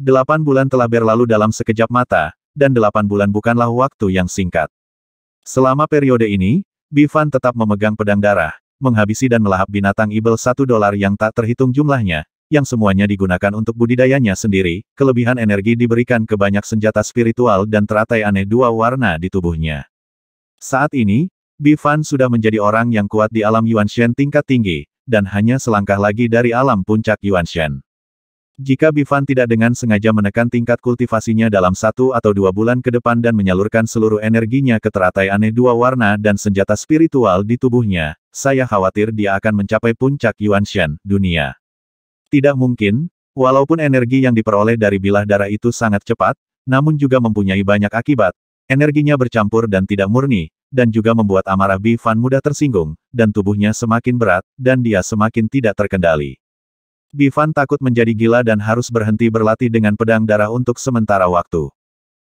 Delapan bulan telah berlalu dalam sekejap mata, dan delapan bulan bukanlah waktu yang singkat. Selama periode ini, Bifan tetap memegang pedang darah, menghabisi dan melahap binatang ibel satu dolar yang tak terhitung jumlahnya, yang semuanya digunakan untuk budidayanya sendiri, kelebihan energi diberikan ke banyak senjata spiritual dan teratai aneh dua warna di tubuhnya. Saat ini, Bifan sudah menjadi orang yang kuat di alam Yuan Shen tingkat tinggi, dan hanya selangkah lagi dari alam puncak Yuan Shen. Jika Bifan tidak dengan sengaja menekan tingkat kultivasinya dalam satu atau dua bulan ke depan dan menyalurkan seluruh energinya ke teratai aneh dua warna dan senjata spiritual di tubuhnya, saya khawatir dia akan mencapai puncak Yuan Shen, dunia. Tidak mungkin, walaupun energi yang diperoleh dari bilah darah itu sangat cepat, namun juga mempunyai banyak akibat. Energinya bercampur dan tidak murni, dan juga membuat amarah Bifan mudah tersinggung, dan tubuhnya semakin berat, dan dia semakin tidak terkendali. Bifan takut menjadi gila dan harus berhenti berlatih dengan pedang darah untuk sementara waktu.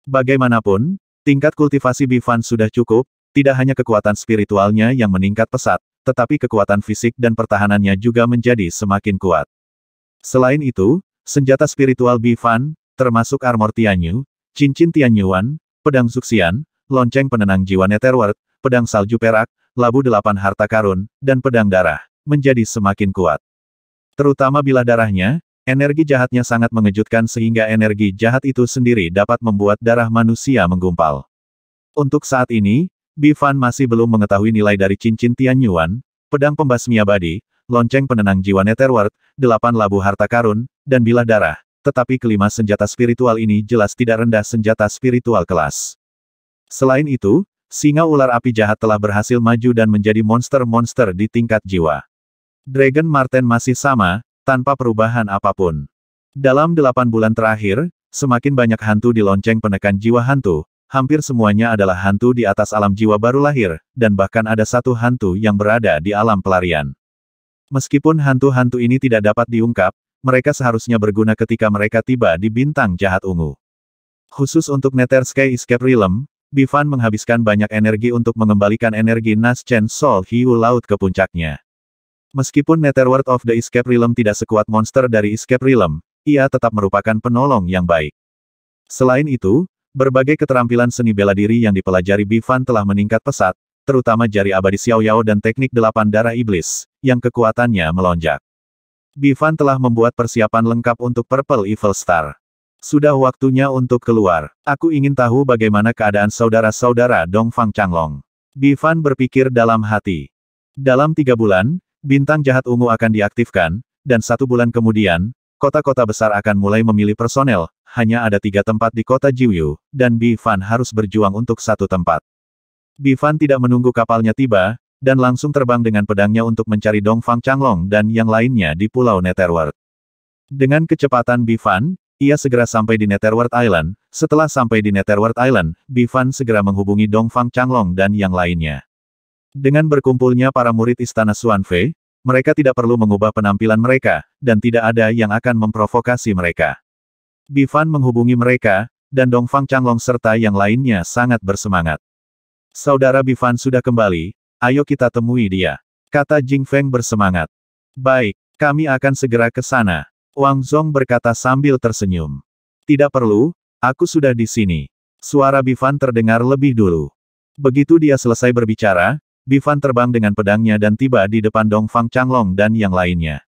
Bagaimanapun, tingkat kultivasi Bifan sudah cukup, tidak hanya kekuatan spiritualnya yang meningkat pesat, tetapi kekuatan fisik dan pertahanannya juga menjadi semakin kuat. Selain itu, senjata spiritual Bifan, termasuk armor Tianyu, cincin Tianyuan, pedang Zuxian, lonceng penenang jiwa Netherworld, pedang salju perak, labu delapan harta karun, dan pedang darah, menjadi semakin kuat. Terutama bila darahnya, energi jahatnya sangat mengejutkan sehingga energi jahat itu sendiri dapat membuat darah manusia menggumpal. Untuk saat ini, Bifan masih belum mengetahui nilai dari cincin Tian Yuan, pedang pembasmi abadi, lonceng penenang jiwa Netherworld, delapan labu harta karun, dan bilah darah. Tetapi kelima senjata spiritual ini jelas tidak rendah senjata spiritual kelas. Selain itu, singa ular api jahat telah berhasil maju dan menjadi monster-monster di tingkat jiwa. Dragon Marten masih sama, tanpa perubahan apapun. Dalam delapan bulan terakhir, semakin banyak hantu di lonceng penekan jiwa hantu, hampir semuanya adalah hantu di atas alam jiwa baru lahir, dan bahkan ada satu hantu yang berada di alam pelarian. Meskipun hantu-hantu ini tidak dapat diungkap, mereka seharusnya berguna ketika mereka tiba di bintang jahat ungu. Khusus untuk Sky Escape Realm, Bivan menghabiskan banyak energi untuk mengembalikan energi Nas Chen Sol Hiu Laut ke puncaknya. Meskipun Netherworld of the Escape Realm tidak sekuat monster dari Escape Realm, ia tetap merupakan penolong yang baik. Selain itu, berbagai keterampilan seni bela diri yang dipelajari Bifan telah meningkat pesat, terutama jari abadi Xiao Yao dan teknik delapan darah iblis, yang kekuatannya melonjak. Bifan telah membuat persiapan lengkap untuk Purple Evil Star. Sudah waktunya untuk keluar. Aku ingin tahu bagaimana keadaan saudara-saudara Dong Dongfang Changlong. Bifan berpikir dalam hati. Dalam tiga bulan, bintang jahat ungu akan diaktifkan, dan satu bulan kemudian, kota-kota besar akan mulai memilih personel, hanya ada tiga tempat di kota Jiuyu, dan Bifan harus berjuang untuk satu tempat. Bifan tidak menunggu kapalnya tiba, dan langsung terbang dengan pedangnya untuk mencari Dongfang Changlong dan yang lainnya di Pulau Netherworld. Dengan kecepatan Bifan, ia segera sampai di Netherworld Island, setelah sampai di Netherworld Island, Bifan segera menghubungi Dongfang Changlong dan yang lainnya. Dengan berkumpulnya para murid Istana Suanfei, mereka tidak perlu mengubah penampilan mereka, dan tidak ada yang akan memprovokasi mereka. Bifan menghubungi mereka, dan Dongfang Changlong serta yang lainnya sangat bersemangat. Saudara Bifan sudah kembali, ayo kita temui dia. Kata Jing Feng bersemangat. Baik, kami akan segera ke sana. Wang Zhong berkata sambil tersenyum. Tidak perlu, aku sudah di sini. Suara Bifan terdengar lebih dulu. Begitu dia selesai berbicara, Bifan terbang dengan pedangnya dan tiba di depan Dong Fang Changlong dan yang lainnya.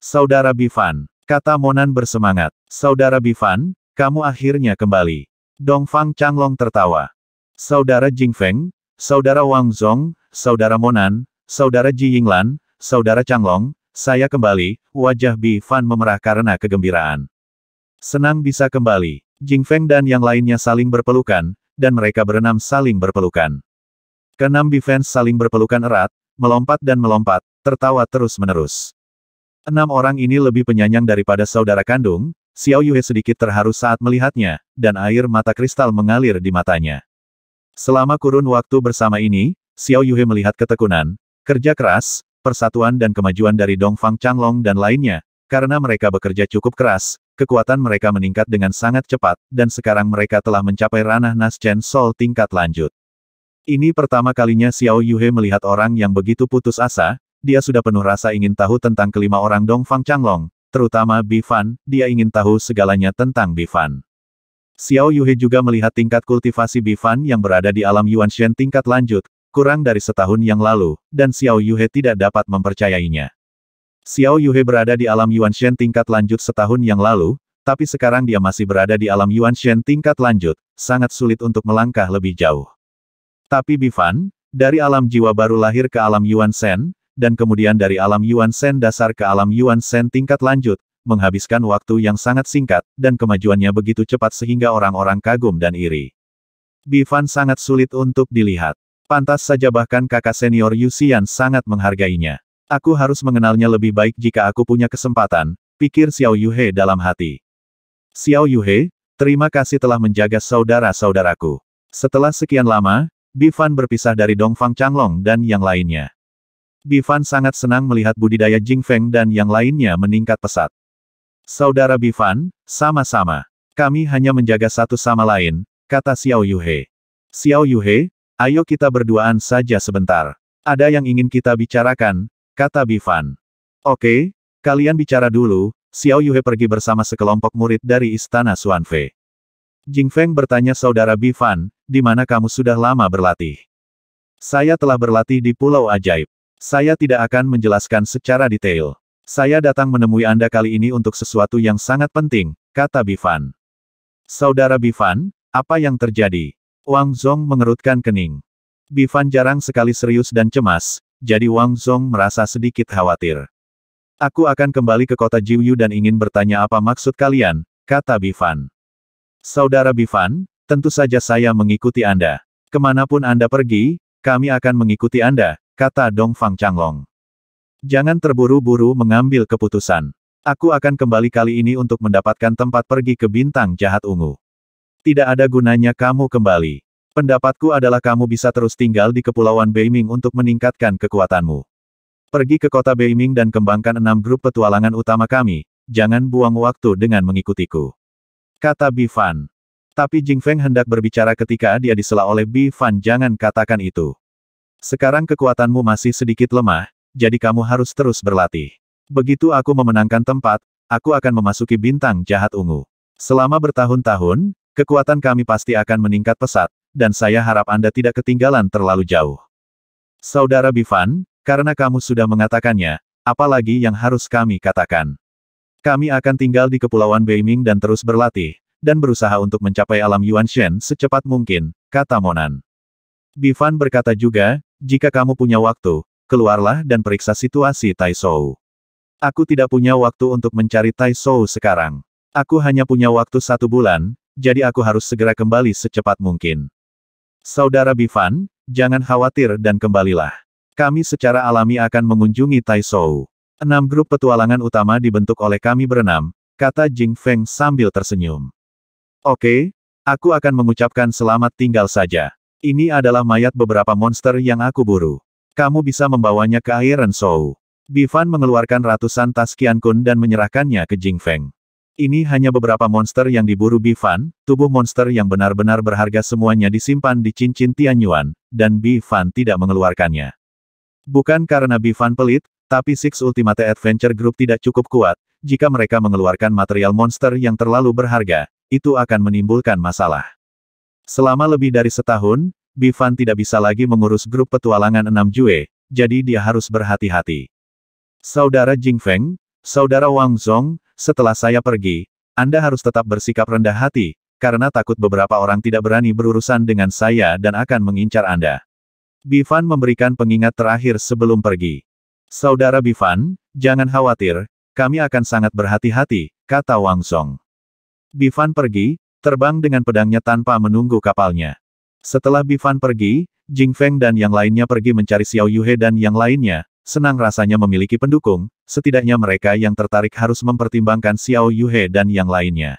Saudara Bifan, kata Monan bersemangat. Saudara Bifan, kamu akhirnya kembali. Dong Fang Changlong tertawa. Saudara Jing Feng, Saudara Wang Zong, Saudara Monan, Saudara Ji Yinglan, Saudara Changlong, saya kembali, wajah Bivan memerah karena kegembiraan. Senang bisa kembali. Jing Feng dan yang lainnya saling berpelukan, dan mereka berenam saling berpelukan. Kenam defense saling berpelukan erat, melompat dan melompat, tertawa terus-menerus. Enam orang ini lebih penyanyang daripada saudara kandung, Xiao Yue sedikit terharu saat melihatnya, dan air mata kristal mengalir di matanya. Selama kurun waktu bersama ini, Xiao Yue melihat ketekunan, kerja keras, persatuan dan kemajuan dari Dongfang Changlong dan lainnya, karena mereka bekerja cukup keras, kekuatan mereka meningkat dengan sangat cepat, dan sekarang mereka telah mencapai ranah Naschen Sol tingkat lanjut. Ini pertama kalinya Xiao Yuhe melihat orang yang begitu putus asa, dia sudah penuh rasa ingin tahu tentang kelima orang Dong Dongfang Changlong, terutama Bifan, dia ingin tahu segalanya tentang Bifan. Xiao Yuhe juga melihat tingkat kultivasi Bifan yang berada di alam Yuan Shen tingkat lanjut, kurang dari setahun yang lalu, dan Xiao Yuhe tidak dapat mempercayainya. Xiao Yuhe berada di alam Yuan Shen tingkat lanjut setahun yang lalu, tapi sekarang dia masih berada di alam Yuan Shen tingkat lanjut, sangat sulit untuk melangkah lebih jauh. Tapi Bifan, dari alam jiwa baru lahir ke alam Yuan Shen, dan kemudian dari alam Yuan Shen dasar ke alam Yuan Shen tingkat lanjut, menghabiskan waktu yang sangat singkat, dan kemajuannya begitu cepat sehingga orang-orang kagum dan iri. Bifan sangat sulit untuk dilihat. Pantas saja bahkan kakak senior Yusian sangat menghargainya. Aku harus mengenalnya lebih baik jika aku punya kesempatan, pikir Xiao Yuhe dalam hati. Xiao Yuhe, terima kasih telah menjaga saudara-saudaraku. Setelah sekian lama, Bifan berpisah dari Dongfang Changlong dan yang lainnya. Bifan sangat senang melihat budidaya Jing Feng dan yang lainnya meningkat pesat. Saudara Bifan, sama-sama. Kami hanya menjaga satu sama lain, kata Xiao Yuhe. Xiao Yuhe, ayo kita berduaan saja sebentar. Ada yang ingin kita bicarakan, kata Bifan. Oke, kalian bicara dulu, Xiao Yuhe pergi bersama sekelompok murid dari Istana Suanfe. Jing Feng bertanya saudara Bifan, di mana kamu sudah lama berlatih? Saya telah berlatih di Pulau Ajaib. Saya tidak akan menjelaskan secara detail. Saya datang menemui Anda kali ini untuk sesuatu yang sangat penting, kata Bifan. Saudara Bifan, apa yang terjadi? Wang Zhong mengerutkan kening. Bifan jarang sekali serius dan cemas, jadi Wang Zhong merasa sedikit khawatir. Aku akan kembali ke kota Jiuyu dan ingin bertanya apa maksud kalian, kata Bifan. Saudara Bivan, tentu saja saya mengikuti Anda. Kemanapun Anda pergi, kami akan mengikuti Anda, kata Dong Fang Changlong. Jangan terburu-buru mengambil keputusan. Aku akan kembali kali ini untuk mendapatkan tempat pergi ke bintang jahat ungu. Tidak ada gunanya kamu kembali. Pendapatku adalah kamu bisa terus tinggal di Kepulauan Beiming untuk meningkatkan kekuatanmu. Pergi ke kota Beiming dan kembangkan enam grup petualangan utama kami, jangan buang waktu dengan mengikutiku. Kata Bi Fan. Tapi Jing Feng hendak berbicara ketika dia disela oleh Bi Fan jangan katakan itu. Sekarang kekuatanmu masih sedikit lemah, jadi kamu harus terus berlatih. Begitu aku memenangkan tempat, aku akan memasuki bintang jahat ungu. Selama bertahun-tahun, kekuatan kami pasti akan meningkat pesat, dan saya harap Anda tidak ketinggalan terlalu jauh. Saudara Bifan, karena kamu sudah mengatakannya, apalagi yang harus kami katakan. Kami akan tinggal di Kepulauan Beiming dan terus berlatih, dan berusaha untuk mencapai alam Yuan Shen secepat mungkin, kata Monan. Bifan berkata juga, jika kamu punya waktu, keluarlah dan periksa situasi Taishou. Aku tidak punya waktu untuk mencari Taishou sekarang. Aku hanya punya waktu satu bulan, jadi aku harus segera kembali secepat mungkin. Saudara Bifan, jangan khawatir dan kembalilah. Kami secara alami akan mengunjungi Taishou. Enam grup petualangan utama dibentuk oleh kami berenam, kata Jing Feng sambil tersenyum. Oke, aku akan mengucapkan selamat tinggal saja. Ini adalah mayat beberapa monster yang aku buru. Kamu bisa membawanya ke Iron Show. Bifan mengeluarkan ratusan tas Kun dan menyerahkannya ke Jing Feng. Ini hanya beberapa monster yang diburu Bifan, tubuh monster yang benar-benar berharga semuanya disimpan di cincin Tianyuan, dan Bifan tidak mengeluarkannya. Bukan karena Bifan pelit, tapi Six Ultimate Adventure Group tidak cukup kuat, jika mereka mengeluarkan material monster yang terlalu berharga, itu akan menimbulkan masalah. Selama lebih dari setahun, Bifan tidak bisa lagi mengurus grup petualangan enam Jue, jadi dia harus berhati-hati. Saudara Jing Feng, Saudara Wang Zong, setelah saya pergi, Anda harus tetap bersikap rendah hati, karena takut beberapa orang tidak berani berurusan dengan saya dan akan mengincar Anda. Bifan memberikan pengingat terakhir sebelum pergi. Saudara Bifan, jangan khawatir, kami akan sangat berhati-hati, kata Wang Song. Bifan pergi, terbang dengan pedangnya tanpa menunggu kapalnya. Setelah Bifan pergi, Jing Feng dan yang lainnya pergi mencari Xiao Yuhe dan yang lainnya, senang rasanya memiliki pendukung, setidaknya mereka yang tertarik harus mempertimbangkan Xiao Yuhe dan yang lainnya.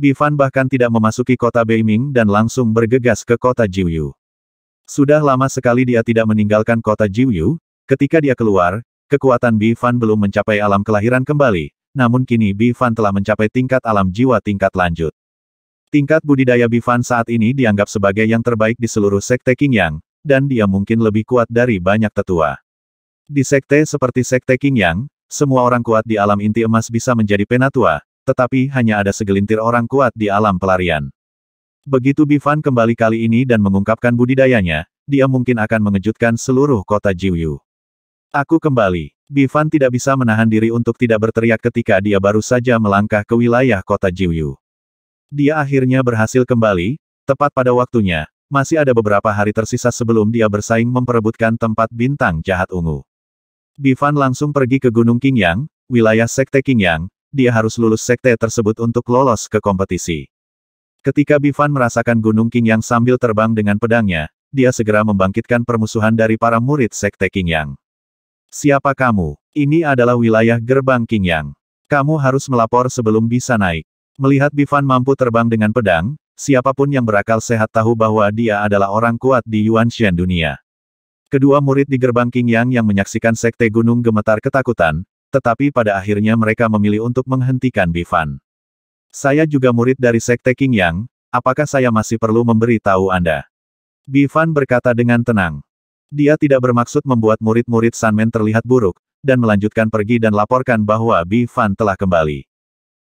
Bifan bahkan tidak memasuki kota Beiming dan langsung bergegas ke kota Jiuyu. Sudah lama sekali dia tidak meninggalkan kota Jiuyu, Ketika dia keluar, kekuatan Bi Fan belum mencapai alam kelahiran kembali, namun kini Bi Fan telah mencapai tingkat alam jiwa tingkat lanjut. Tingkat budidaya Bi Fan saat ini dianggap sebagai yang terbaik di seluruh sekte Qingyang, dan dia mungkin lebih kuat dari banyak tetua. Di sekte seperti sekte Qingyang, semua orang kuat di alam inti emas bisa menjadi penatua, tetapi hanya ada segelintir orang kuat di alam pelarian. Begitu Bifan kembali kali ini dan mengungkapkan budidayanya, dia mungkin akan mengejutkan seluruh kota Jiuyu. Aku kembali. Bivan tidak bisa menahan diri untuk tidak berteriak ketika dia baru saja melangkah ke wilayah kota Jiuyu. Dia akhirnya berhasil kembali, tepat pada waktunya, masih ada beberapa hari tersisa sebelum dia bersaing memperebutkan tempat bintang jahat ungu. Bivan langsung pergi ke Gunung Qingyang, wilayah Sekte Qingyang, dia harus lulus sekte tersebut untuk lolos ke kompetisi. Ketika Bivan merasakan Gunung Qingyang sambil terbang dengan pedangnya, dia segera membangkitkan permusuhan dari para murid Sekte Qingyang. Siapa kamu? Ini adalah wilayah gerbang King Yang. Kamu harus melapor sebelum bisa naik. Melihat Bifan mampu terbang dengan pedang, siapapun yang berakal sehat tahu bahwa dia adalah orang kuat di Yuan Shen dunia. Kedua murid di gerbang King Yang yang menyaksikan sekte gunung gemetar ketakutan, tetapi pada akhirnya mereka memilih untuk menghentikan Bifan. Saya juga murid dari sekte King Yang, apakah saya masih perlu memberi tahu Anda? Bifan berkata dengan tenang. Dia tidak bermaksud membuat murid-murid Sanmen terlihat buruk, dan melanjutkan pergi dan laporkan bahwa Bifan telah kembali.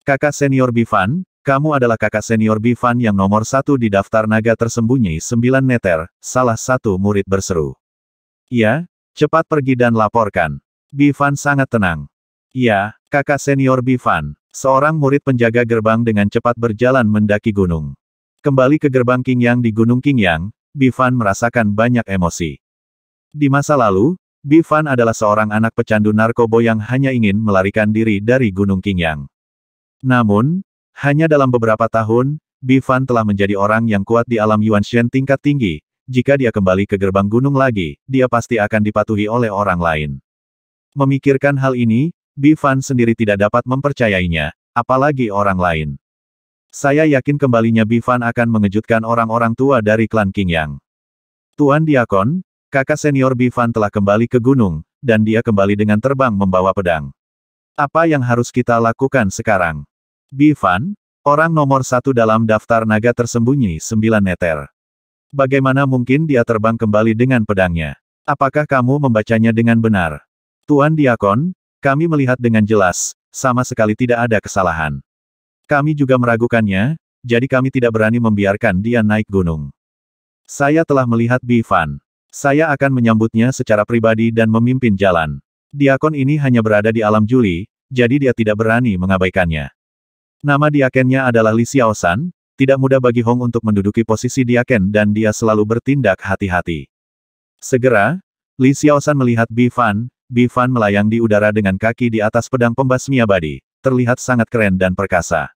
Kakak senior Bifan, kamu adalah kakak senior Bifan yang nomor satu di daftar naga tersembunyi sembilan meter, salah satu murid berseru. Ya, cepat pergi dan laporkan. Bifan sangat tenang. Ya, kakak senior Bifan, seorang murid penjaga gerbang dengan cepat berjalan mendaki gunung. Kembali ke gerbang Yang di Gunung Yang, Bifan merasakan banyak emosi. Di masa lalu, Bifan adalah seorang anak pecandu narkoba yang hanya ingin melarikan diri dari Gunung Qingyang. Namun, hanya dalam beberapa tahun, Bifan telah menjadi orang yang kuat di alam Yuan Shen tingkat tinggi. Jika dia kembali ke gerbang gunung lagi, dia pasti akan dipatuhi oleh orang lain. Memikirkan hal ini, Bifan sendiri tidak dapat mempercayainya, apalagi orang lain. Saya yakin kembalinya Bifan akan mengejutkan orang-orang tua dari klan Qingyang. Tuan Diakon, Kakak senior Bivan telah kembali ke gunung, dan dia kembali dengan terbang membawa pedang. Apa yang harus kita lakukan sekarang? Bivan, orang nomor satu dalam daftar naga tersembunyi sembilan neter. Bagaimana mungkin dia terbang kembali dengan pedangnya? Apakah kamu membacanya dengan benar? Tuan Diakon, kami melihat dengan jelas, sama sekali tidak ada kesalahan. Kami juga meragukannya, jadi kami tidak berani membiarkan dia naik gunung. Saya telah melihat Bifan. Saya akan menyambutnya secara pribadi dan memimpin jalan. Diakon ini hanya berada di alam Juli, jadi dia tidak berani mengabaikannya. Nama diakennya adalah Li Xiaosan, tidak mudah bagi Hong untuk menduduki posisi diaken dan dia selalu bertindak hati-hati. Segera, Li Xiaosan melihat Bi Fan, Bi Fan melayang di udara dengan kaki di atas pedang pembasmi abadi, terlihat sangat keren dan perkasa.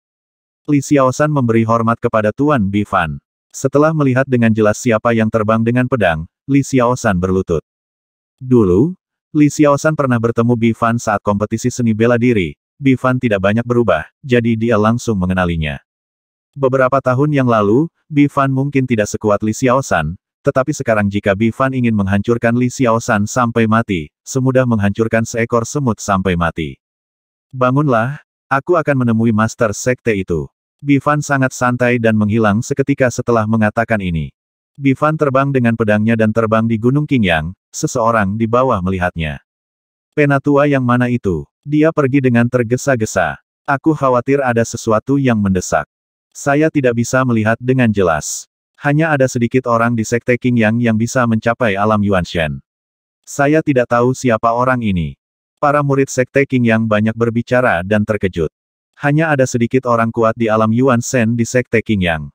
Li Xiaosan memberi hormat kepada Tuan Bi Fan. Setelah melihat dengan jelas siapa yang terbang dengan pedang, Li Xiaosan berlutut. Dulu, Li Xiaosan pernah bertemu Bifan saat kompetisi seni bela diri. Bifan tidak banyak berubah, jadi dia langsung mengenalinya. Beberapa tahun yang lalu, Bifan mungkin tidak sekuat Li Xiaosan, tetapi sekarang jika Bifan ingin menghancurkan Li Xiaosan sampai mati, semudah menghancurkan seekor semut sampai mati. Bangunlah, aku akan menemui Master Sekte itu. Bifan sangat santai dan menghilang seketika setelah mengatakan ini. Bifan terbang dengan pedangnya dan terbang di Gunung Qingyang, seseorang di bawah melihatnya. Penatua yang mana itu? Dia pergi dengan tergesa-gesa. Aku khawatir ada sesuatu yang mendesak. Saya tidak bisa melihat dengan jelas. Hanya ada sedikit orang di Sekte Qingyang yang bisa mencapai alam Yuan Shen. Saya tidak tahu siapa orang ini. Para murid Sekte Qingyang banyak berbicara dan terkejut. Hanya ada sedikit orang kuat di alam Yuan Shen di Sekte Qingyang.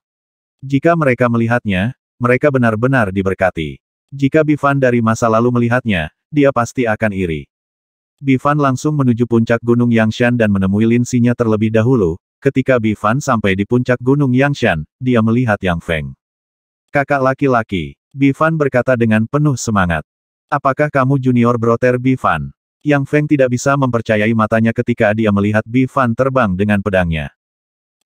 Jika mereka melihatnya, mereka benar-benar diberkati. Jika Bifan dari masa lalu melihatnya, dia pasti akan iri. Bifan langsung menuju puncak Gunung Yangshan dan menemui Lin Sinya terlebih dahulu. Ketika Bifan sampai di puncak Gunung Yangshan, dia melihat Yang Feng. Kakak laki-laki, Bifan berkata dengan penuh semangat. Apakah kamu junior broter Bifan? Yang Feng tidak bisa mempercayai matanya ketika dia melihat Bifan terbang dengan pedangnya.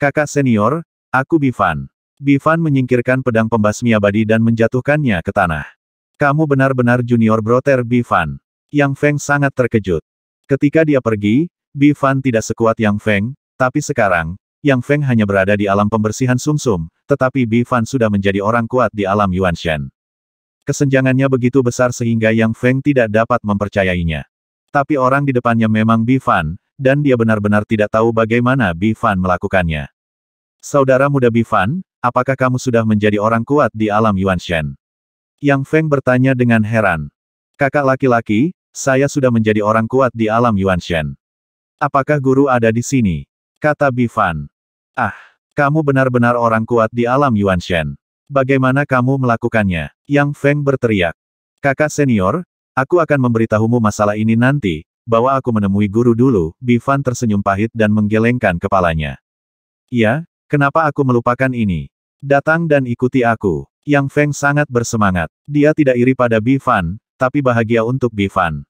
Kakak senior, aku Bifan. Bifan menyingkirkan pedang pembasmi abadi dan menjatuhkannya ke tanah. Kamu benar-benar junior broter Bifan. Yang Feng sangat terkejut. Ketika dia pergi, Bifan tidak sekuat Yang Feng, tapi sekarang, Yang Feng hanya berada di alam pembersihan sumsum, -sum, tetapi Bifan sudah menjadi orang kuat di alam Yuan Shen. Kesenjangannya begitu besar sehingga Yang Feng tidak dapat mempercayainya. Tapi orang di depannya memang Bifan, dan dia benar-benar tidak tahu bagaimana Bifan melakukannya. Saudara muda Bifan apakah kamu sudah menjadi orang kuat di alam Yuan Shen? Yang Feng bertanya dengan heran. Kakak laki-laki, saya sudah menjadi orang kuat di alam Yuan Shen. Apakah guru ada di sini? Kata Bifan. Ah, kamu benar-benar orang kuat di alam Yuan Shen. Bagaimana kamu melakukannya? Yang Feng berteriak. Kakak senior, aku akan memberitahumu masalah ini nanti, bahwa aku menemui guru dulu, Bifan tersenyum pahit dan menggelengkan kepalanya. Ya, Kenapa aku melupakan ini? Datang dan ikuti aku. Yang Feng sangat bersemangat. Dia tidak iri pada Bifan, tapi bahagia untuk Bifan.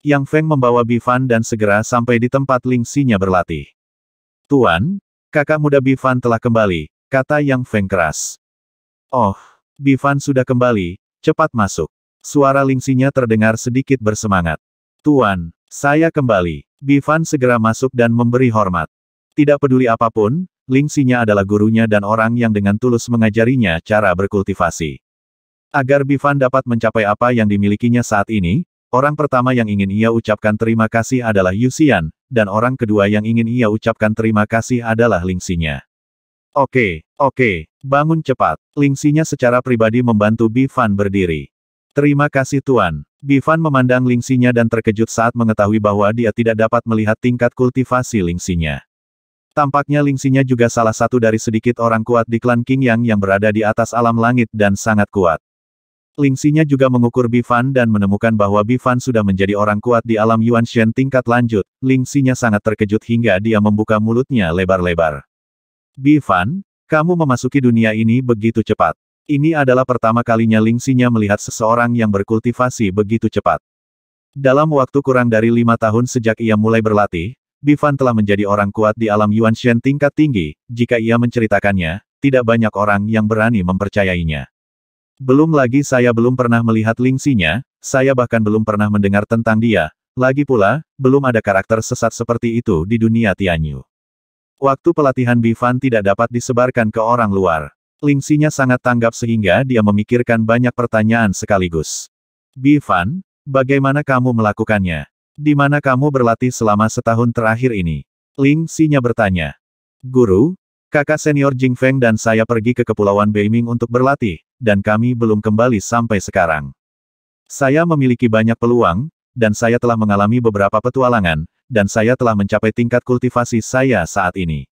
Yang Feng membawa Bifan dan segera sampai di tempat Ling Xinya berlatih. Tuan, kakak muda Bifan telah kembali, kata Yang Feng keras. Oh, Bifan sudah kembali, cepat masuk. Suara Ling Xinya terdengar sedikit bersemangat. Tuan, saya kembali. Bifan segera masuk dan memberi hormat. Tidak peduli apapun, Ling Xinya adalah gurunya dan orang yang dengan tulus mengajarinya cara berkultivasi. Agar Bifan dapat mencapai apa yang dimilikinya saat ini, orang pertama yang ingin ia ucapkan terima kasih adalah Yusian, dan orang kedua yang ingin ia ucapkan terima kasih adalah Ling Xinya. Oke, oke, bangun cepat. Ling Xinya secara pribadi membantu Bifan berdiri. Terima kasih Tuan. Bifan memandang lingsinya dan terkejut saat mengetahui bahwa dia tidak dapat melihat tingkat kultivasi lingsinya. Tampaknya Lingsinya juga salah satu dari sedikit orang kuat di klan King Yang yang berada di atas alam langit dan sangat kuat. Lingsinya juga mengukur Bifan dan menemukan bahwa Bifan sudah menjadi orang kuat di alam Yuan Shen tingkat lanjut. Lingsinya sangat terkejut hingga dia membuka mulutnya lebar-lebar. Bifan, kamu memasuki dunia ini begitu cepat. Ini adalah pertama kalinya Lingsinya melihat seseorang yang berkultivasi begitu cepat. Dalam waktu kurang dari lima tahun sejak ia mulai berlatih, Bifan telah menjadi orang kuat di alam Yuan Shen tingkat tinggi, jika ia menceritakannya, tidak banyak orang yang berani mempercayainya. Belum lagi saya belum pernah melihat lingsinya, saya bahkan belum pernah mendengar tentang dia, lagi pula, belum ada karakter sesat seperti itu di dunia Tianyu. Waktu pelatihan Bifan tidak dapat disebarkan ke orang luar. Lingsinya sangat tanggap sehingga dia memikirkan banyak pertanyaan sekaligus. Bifan, bagaimana kamu melakukannya? Di mana kamu berlatih selama setahun terakhir ini? Ling Xinya bertanya. Guru, kakak senior Jing Feng dan saya pergi ke Kepulauan Beiming untuk berlatih, dan kami belum kembali sampai sekarang. Saya memiliki banyak peluang, dan saya telah mengalami beberapa petualangan, dan saya telah mencapai tingkat kultivasi saya saat ini.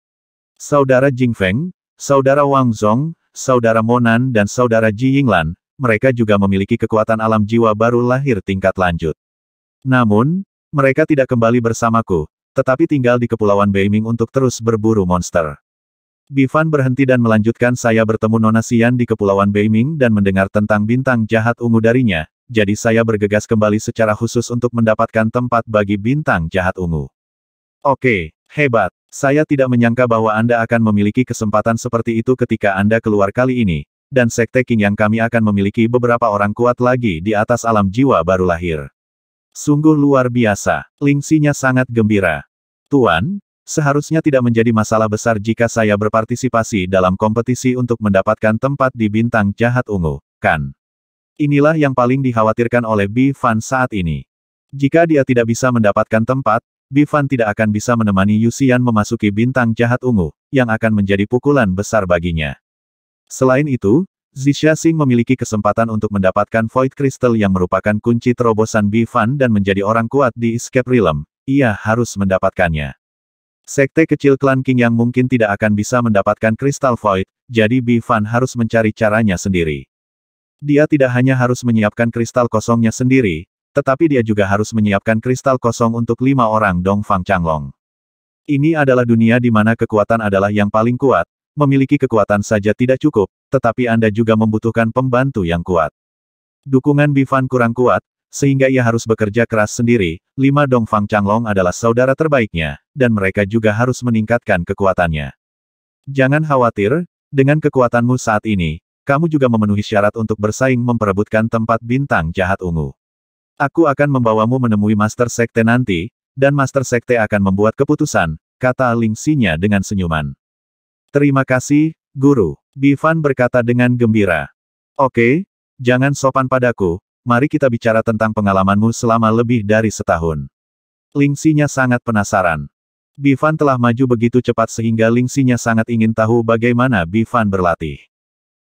Saudara Jing Feng, saudara Wang Zhong, saudara Monan dan saudara Ji Yinglan, mereka juga memiliki kekuatan alam jiwa baru lahir tingkat lanjut. Namun, mereka tidak kembali bersamaku, tetapi tinggal di Kepulauan Beiming untuk terus berburu monster. Bifan berhenti dan melanjutkan saya bertemu Nona Xian di Kepulauan Beiming dan mendengar tentang bintang jahat ungu darinya, jadi saya bergegas kembali secara khusus untuk mendapatkan tempat bagi bintang jahat ungu. Oke, hebat. Saya tidak menyangka bahwa Anda akan memiliki kesempatan seperti itu ketika Anda keluar kali ini, dan Sekte King yang kami akan memiliki beberapa orang kuat lagi di atas alam jiwa baru lahir. Sungguh luar biasa, Lingsinya sangat gembira. Tuan, seharusnya tidak menjadi masalah besar jika saya berpartisipasi dalam kompetisi untuk mendapatkan tempat di bintang jahat ungu, kan? Inilah yang paling dikhawatirkan oleh Bi Fan saat ini. Jika dia tidak bisa mendapatkan tempat, Bifan tidak akan bisa menemani Yusian memasuki bintang jahat ungu, yang akan menjadi pukulan besar baginya. Selain itu, Zisha Singh memiliki kesempatan untuk mendapatkan Void Crystal yang merupakan kunci terobosan Bifan dan menjadi orang kuat di Escape Realm. Ia harus mendapatkannya. Sekte kecil klan King yang mungkin tidak akan bisa mendapatkan kristal Void, jadi Bifan harus mencari caranya sendiri. Dia tidak hanya harus menyiapkan kristal kosongnya sendiri, tetapi dia juga harus menyiapkan kristal kosong untuk lima orang Dongfang Changlong. Ini adalah dunia di mana kekuatan adalah yang paling kuat, memiliki kekuatan saja tidak cukup, tetapi Anda juga membutuhkan pembantu yang kuat. Dukungan Bifan kurang kuat, sehingga ia harus bekerja keras sendiri, lima Dong Dongfang Changlong adalah saudara terbaiknya, dan mereka juga harus meningkatkan kekuatannya. Jangan khawatir, dengan kekuatanmu saat ini, kamu juga memenuhi syarat untuk bersaing memperebutkan tempat bintang jahat ungu. Aku akan membawamu menemui Master Sekte nanti, dan Master Sekte akan membuat keputusan, kata Ling Xinya dengan senyuman. Terima kasih, Guru. Bifan berkata dengan gembira. Oke, jangan sopan padaku, mari kita bicara tentang pengalamanmu selama lebih dari setahun. Lingsinya sangat penasaran. Bifan telah maju begitu cepat sehingga Lingsinya sangat ingin tahu bagaimana Bifan berlatih.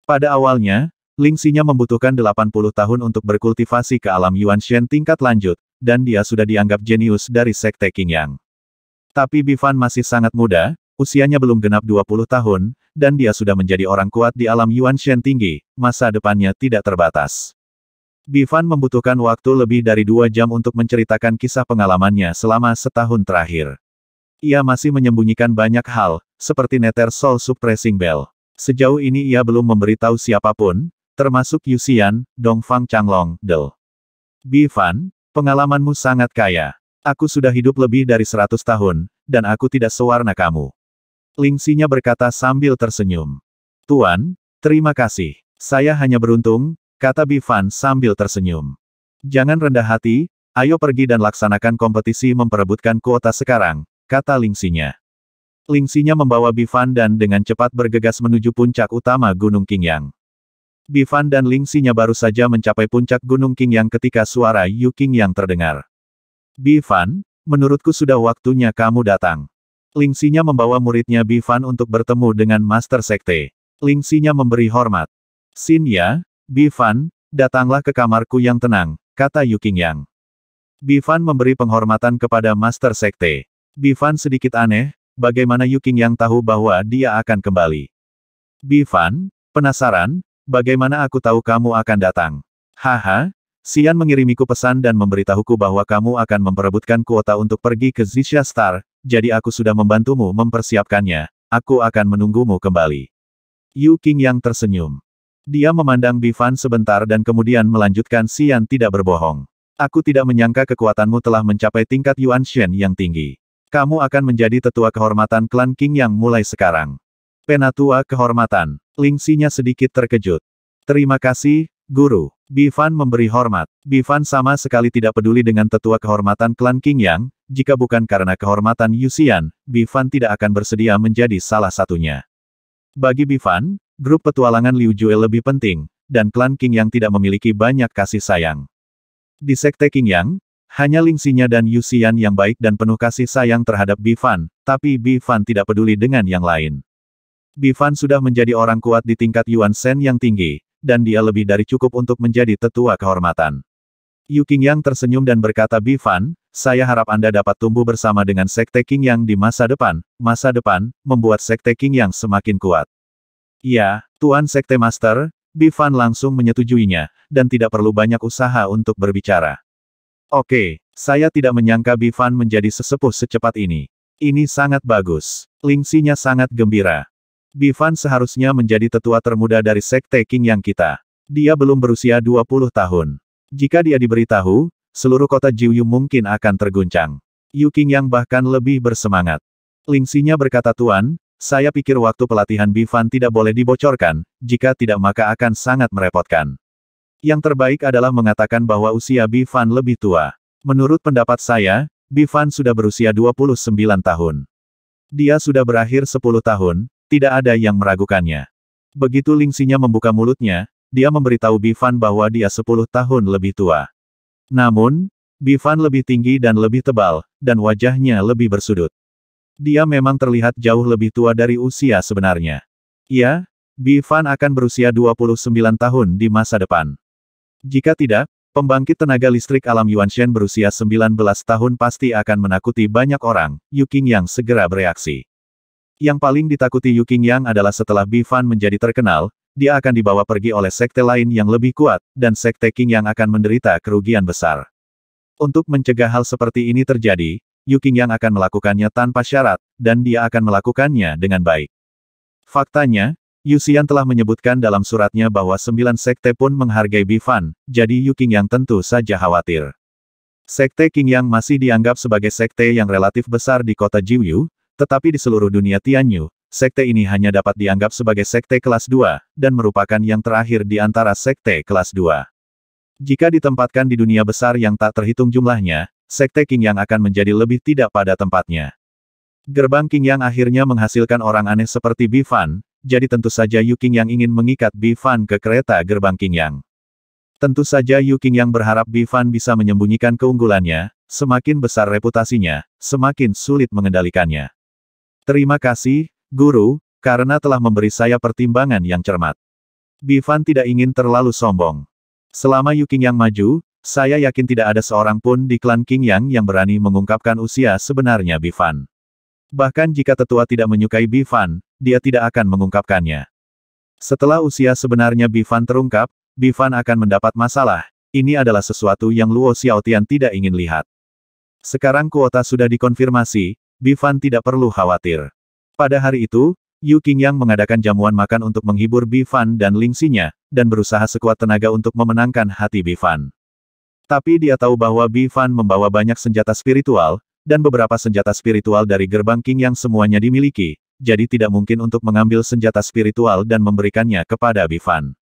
Pada awalnya, Lingsinya membutuhkan 80 tahun untuk berkultivasi ke alam Yuan Shen tingkat lanjut, dan dia sudah dianggap jenius dari Sekte Qingyang. Tapi Bifan masih sangat muda, usianya belum genap 20 tahun, dan dia sudah menjadi orang kuat di alam Yuan Shen tinggi, masa depannya tidak terbatas. Bifan membutuhkan waktu lebih dari dua jam untuk menceritakan kisah pengalamannya selama setahun terakhir. Ia masih menyembunyikan banyak hal, seperti neter Soul suppressing bell. Sejauh ini ia belum memberitahu siapapun, termasuk Yusian, Dongfang Changlong, Del. Bifan, pengalamanmu sangat kaya. Aku sudah hidup lebih dari seratus tahun, dan aku tidak sewarna kamu. Lingsinya berkata sambil tersenyum. Tuan, terima kasih. Saya hanya beruntung, kata Bifan sambil tersenyum. Jangan rendah hati, ayo pergi dan laksanakan kompetisi memperebutkan kuota sekarang, kata Lingsinya. Lingsinya membawa Bifan dan dengan cepat bergegas menuju puncak utama Gunung Qingyang. Bifan dan Lingsinya baru saja mencapai puncak Gunung Qingyang ketika suara Yu Qingyang terdengar. Bifan, menurutku sudah waktunya kamu datang. Lingsinya membawa muridnya Bifan untuk bertemu dengan Master Sekte. Lingsinya memberi hormat. Sinya, Bifan, datanglah ke kamarku yang tenang, kata Qing Yang. Bifan memberi penghormatan kepada Master Sekte. Bifan sedikit aneh, bagaimana Qing Yang tahu bahwa dia akan kembali. Bifan, penasaran, bagaimana aku tahu kamu akan datang? Haha, Sian mengirimiku pesan dan memberitahuku bahwa kamu akan memperebutkan kuota untuk pergi ke Zisha Star, jadi aku sudah membantumu mempersiapkannya, aku akan menunggumu kembali. Yu King yang tersenyum. Dia memandang Bifan sebentar dan kemudian melanjutkan Xian tidak berbohong. Aku tidak menyangka kekuatanmu telah mencapai tingkat Yuan Shen yang tinggi. Kamu akan menjadi tetua kehormatan klan King yang mulai sekarang. Penatua kehormatan. Lingsinya sedikit terkejut. Terima kasih, Guru. Bifan memberi hormat. Bifan sama sekali tidak peduli dengan tetua kehormatan klan King Yang, jika bukan karena kehormatan Yusian, Bifan tidak akan bersedia menjadi salah satunya. Bagi Bifan, grup petualangan Liu Jue lebih penting, dan klan King Yang tidak memiliki banyak kasih sayang. Di sekte King Yang, hanya Lingsinya dan Yusian yang baik dan penuh kasih sayang terhadap Bifan, tapi Bifan tidak peduli dengan yang lain. Bifan sudah menjadi orang kuat di tingkat Yuan Shen yang tinggi, dan dia lebih dari cukup untuk menjadi tetua kehormatan. Yu Qingyang tersenyum dan berkata Bifan, saya harap Anda dapat tumbuh bersama dengan Sekte King yang di masa depan, masa depan, membuat Sekte King yang semakin kuat. Ya, Tuan Sekte Master, Bifan langsung menyetujuinya, dan tidak perlu banyak usaha untuk berbicara. Oke, saya tidak menyangka Bifan menjadi sesepuh secepat ini. Ini sangat bagus. Lingsinya sangat gembira. Bifan seharusnya menjadi tetua termuda dari Sekte King yang kita. Dia belum berusia 20 tahun. Jika dia diberitahu, seluruh kota Jiuyu mungkin akan terguncang. Yu King yang bahkan lebih bersemangat. Lingsinya berkata Tuan, saya pikir waktu pelatihan Bifan tidak boleh dibocorkan, jika tidak maka akan sangat merepotkan. Yang terbaik adalah mengatakan bahwa usia Bifan lebih tua. Menurut pendapat saya, Bifan sudah berusia 29 tahun. Dia sudah berakhir 10 tahun, tidak ada yang meragukannya. Begitu Lingsinya membuka mulutnya, dia memberitahu Bifan bahwa dia 10 tahun lebih tua. Namun, Bifan lebih tinggi dan lebih tebal, dan wajahnya lebih bersudut. Dia memang terlihat jauh lebih tua dari usia sebenarnya. Ya, Bifan akan berusia 29 tahun di masa depan. Jika tidak, pembangkit tenaga listrik alam Yuan Shen berusia 19 tahun pasti akan menakuti banyak orang, Yuking yang segera bereaksi. Yang paling ditakuti Yu Qingyang adalah setelah Bifan menjadi terkenal, dia akan dibawa pergi oleh sekte lain yang lebih kuat, dan sekte King yang akan menderita kerugian besar. Untuk mencegah hal seperti ini terjadi, Yu Qingyang akan melakukannya tanpa syarat, dan dia akan melakukannya dengan baik. Faktanya, Xian telah menyebutkan dalam suratnya bahwa sembilan sekte pun menghargai Bifan, jadi Yu Qingyang tentu saja khawatir. Sekte King yang masih dianggap sebagai sekte yang relatif besar di kota Jiuyu, tetapi di seluruh dunia Tianyu, sekte ini hanya dapat dianggap sebagai sekte kelas 2, dan merupakan yang terakhir di antara sekte kelas 2. Jika ditempatkan di dunia besar yang tak terhitung jumlahnya, sekte King yang akan menjadi lebih tidak pada tempatnya. Gerbang King yang akhirnya menghasilkan orang aneh seperti Bifan, jadi tentu saja Yu yang ingin mengikat Bifan ke kereta gerbang King yang. Tentu saja Yu yang berharap Bifan bisa menyembunyikan keunggulannya, semakin besar reputasinya, semakin sulit mengendalikannya. Terima kasih, Guru, karena telah memberi saya pertimbangan yang cermat. Bifan tidak ingin terlalu sombong. Selama King yang maju, saya yakin tidak ada seorang pun di klan King Yang yang berani mengungkapkan usia sebenarnya Bifan. Bahkan jika tetua tidak menyukai Bifan, dia tidak akan mengungkapkannya. Setelah usia sebenarnya Bifan terungkap, Bifan akan mendapat masalah. Ini adalah sesuatu yang Luo Xiaotian tidak ingin lihat. Sekarang kuota sudah dikonfirmasi, Bifan tidak perlu khawatir. Pada hari itu, Yu Qingyang mengadakan jamuan makan untuk menghibur Bifan dan Lingsinya, dan berusaha sekuat tenaga untuk memenangkan hati Bifan. Tapi dia tahu bahwa Bifan membawa banyak senjata spiritual, dan beberapa senjata spiritual dari gerbang Qingyang semuanya dimiliki, jadi tidak mungkin untuk mengambil senjata spiritual dan memberikannya kepada Bifan.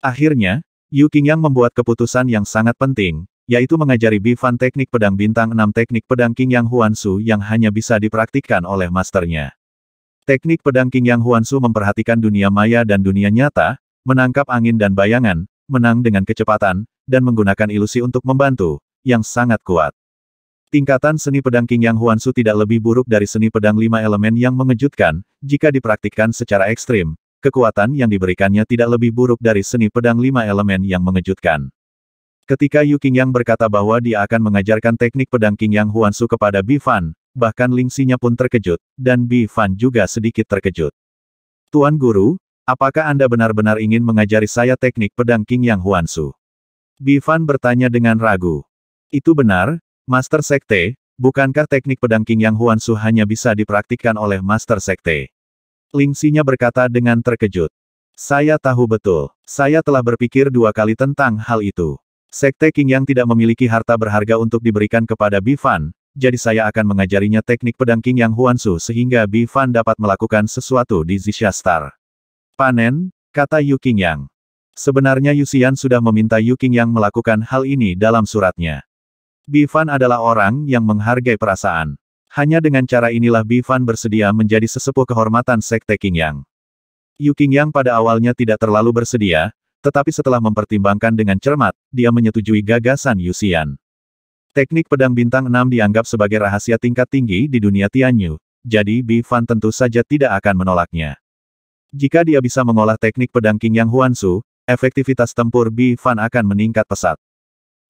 Akhirnya, Yu Qingyang membuat keputusan yang sangat penting, yaitu mengajari Bifan teknik pedang bintang 6 teknik pedang King Yang Huansu yang hanya bisa dipraktikkan oleh masternya. Teknik pedang King Yang Huansu memperhatikan dunia maya dan dunia nyata, menangkap angin dan bayangan, menang dengan kecepatan, dan menggunakan ilusi untuk membantu, yang sangat kuat. Tingkatan seni pedang King Yang Huansu tidak lebih buruk dari seni pedang lima elemen yang mengejutkan, jika dipraktikkan secara ekstrim, kekuatan yang diberikannya tidak lebih buruk dari seni pedang lima elemen yang mengejutkan. Ketika Yu Qingyang berkata bahwa dia akan mengajarkan teknik pedang Qingyang Huansu kepada Bi Fan, bahkan Ling Xinya pun terkejut, dan Bi Fan juga sedikit terkejut. Tuan Guru, apakah Anda benar-benar ingin mengajari saya teknik pedang Qingyang Huansu? Bi Fan bertanya dengan ragu. Itu benar, Master Sekte, bukankah teknik pedang Qingyang Huansu hanya bisa dipraktikkan oleh Master Sekte? Ling Xinya berkata dengan terkejut. Saya tahu betul. Saya telah berpikir dua kali tentang hal itu. Sekte King yang tidak memiliki harta berharga untuk diberikan kepada Bifan, jadi saya akan mengajarinya teknik pedang King yang Huansu sehingga Bifan dapat melakukan sesuatu di Zisha Star. Panen, kata Yu King Yang. Sebenarnya Yusian sudah meminta Yu King Yang melakukan hal ini dalam suratnya. Bifan adalah orang yang menghargai perasaan. Hanya dengan cara inilah Bifan bersedia menjadi sesepuh kehormatan Sekte King Yang. Yu Yang pada awalnya tidak terlalu bersedia, tetapi setelah mempertimbangkan dengan cermat, dia menyetujui gagasan Yusian. Teknik pedang bintang 6 dianggap sebagai rahasia tingkat tinggi di dunia Tianyu, jadi Bi Fan tentu saja tidak akan menolaknya. Jika dia bisa mengolah teknik pedang King Yang Huansu, efektivitas tempur Bi Fan akan meningkat pesat.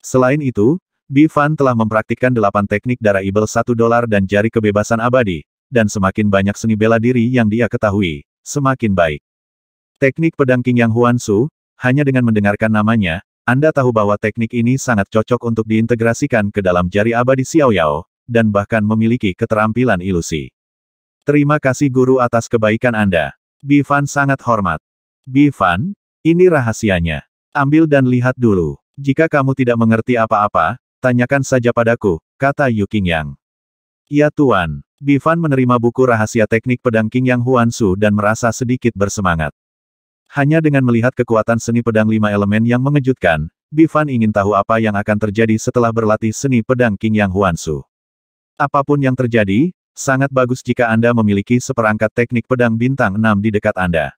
Selain itu, Bi Fan telah mempraktikkan delapan teknik darah ibel satu dolar dan jari kebebasan abadi, dan semakin banyak seni bela diri yang dia ketahui, semakin baik. Teknik pedang King Yang Huansu, hanya dengan mendengarkan namanya, Anda tahu bahwa teknik ini sangat cocok untuk diintegrasikan ke dalam jari abadi Xiao Yao, dan bahkan memiliki keterampilan ilusi. Terima kasih guru atas kebaikan Anda. Bifan sangat hormat. Bifan, ini rahasianya. Ambil dan lihat dulu. Jika kamu tidak mengerti apa-apa, tanyakan saja padaku, kata Yu Qingyang. Ya Tuan, Bifan menerima buku rahasia teknik pedang Qingyang Huansu dan merasa sedikit bersemangat. Hanya dengan melihat kekuatan seni pedang lima elemen yang mengejutkan, Bifan ingin tahu apa yang akan terjadi setelah berlatih seni pedang King Yang Huansu. Apapun yang terjadi, sangat bagus jika Anda memiliki seperangkat teknik pedang bintang 6 di dekat Anda.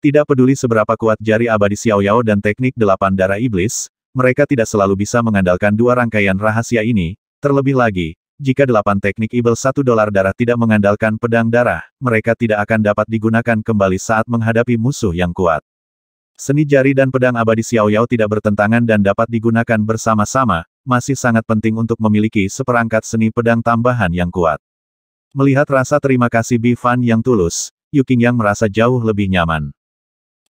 Tidak peduli seberapa kuat jari abadi Xiao Yao dan teknik delapan darah iblis, mereka tidak selalu bisa mengandalkan dua rangkaian rahasia ini, terlebih lagi, jika delapan teknik Ibel satu dolar darah tidak mengandalkan pedang darah, mereka tidak akan dapat digunakan kembali saat menghadapi musuh yang kuat. Seni jari dan pedang abadi Xiao Yao tidak bertentangan dan dapat digunakan bersama-sama, masih sangat penting untuk memiliki seperangkat seni pedang tambahan yang kuat. Melihat rasa terima kasih Bi Fan yang tulus, Yu Qingyang merasa jauh lebih nyaman.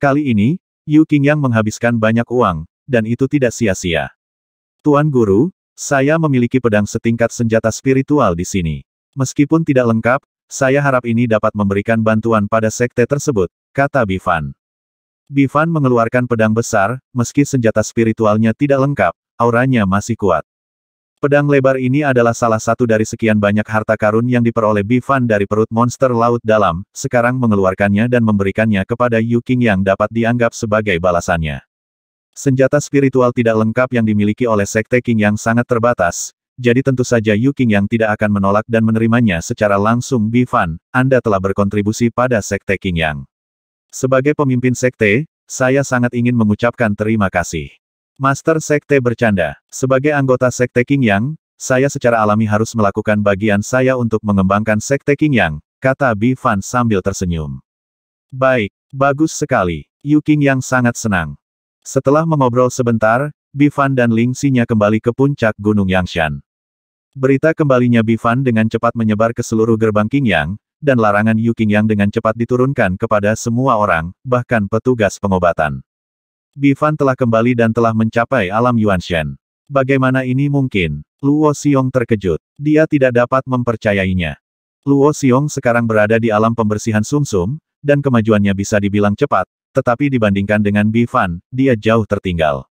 Kali ini, Yu Qingyang menghabiskan banyak uang, dan itu tidak sia-sia. Tuan Guru, saya memiliki pedang setingkat senjata spiritual di sini. Meskipun tidak lengkap, saya harap ini dapat memberikan bantuan pada sekte tersebut, kata Bifan. Bifan mengeluarkan pedang besar, meski senjata spiritualnya tidak lengkap, auranya masih kuat. Pedang lebar ini adalah salah satu dari sekian banyak harta karun yang diperoleh Bifan dari perut monster laut dalam, sekarang mengeluarkannya dan memberikannya kepada Yu Qing yang dapat dianggap sebagai balasannya. Senjata spiritual tidak lengkap yang dimiliki oleh Sekte King yang sangat terbatas, jadi tentu saja Yu King yang tidak akan menolak dan menerimanya secara langsung Bifan, Anda telah berkontribusi pada Sekte King yang. Sebagai pemimpin Sekte, saya sangat ingin mengucapkan terima kasih. Master Sekte bercanda, sebagai anggota Sekte King Yang, saya secara alami harus melakukan bagian saya untuk mengembangkan Sekte King Yang, kata Bifan sambil tersenyum. Baik, bagus sekali, Yu King Yang sangat senang. Setelah mengobrol sebentar, Bifan dan Ling Xinya kembali ke puncak Gunung Yangshan. Berita kembalinya Bifan dengan cepat menyebar ke seluruh gerbang Qingyang, dan larangan Yu Qingyang dengan cepat diturunkan kepada semua orang, bahkan petugas pengobatan. Bifan telah kembali dan telah mencapai alam Yuan Shen. Bagaimana ini mungkin? Luo Xiong terkejut. Dia tidak dapat mempercayainya. Luo Xiong sekarang berada di alam pembersihan sumsum, -sum, dan kemajuannya bisa dibilang cepat, tetapi dibandingkan dengan Bifan, dia jauh tertinggal.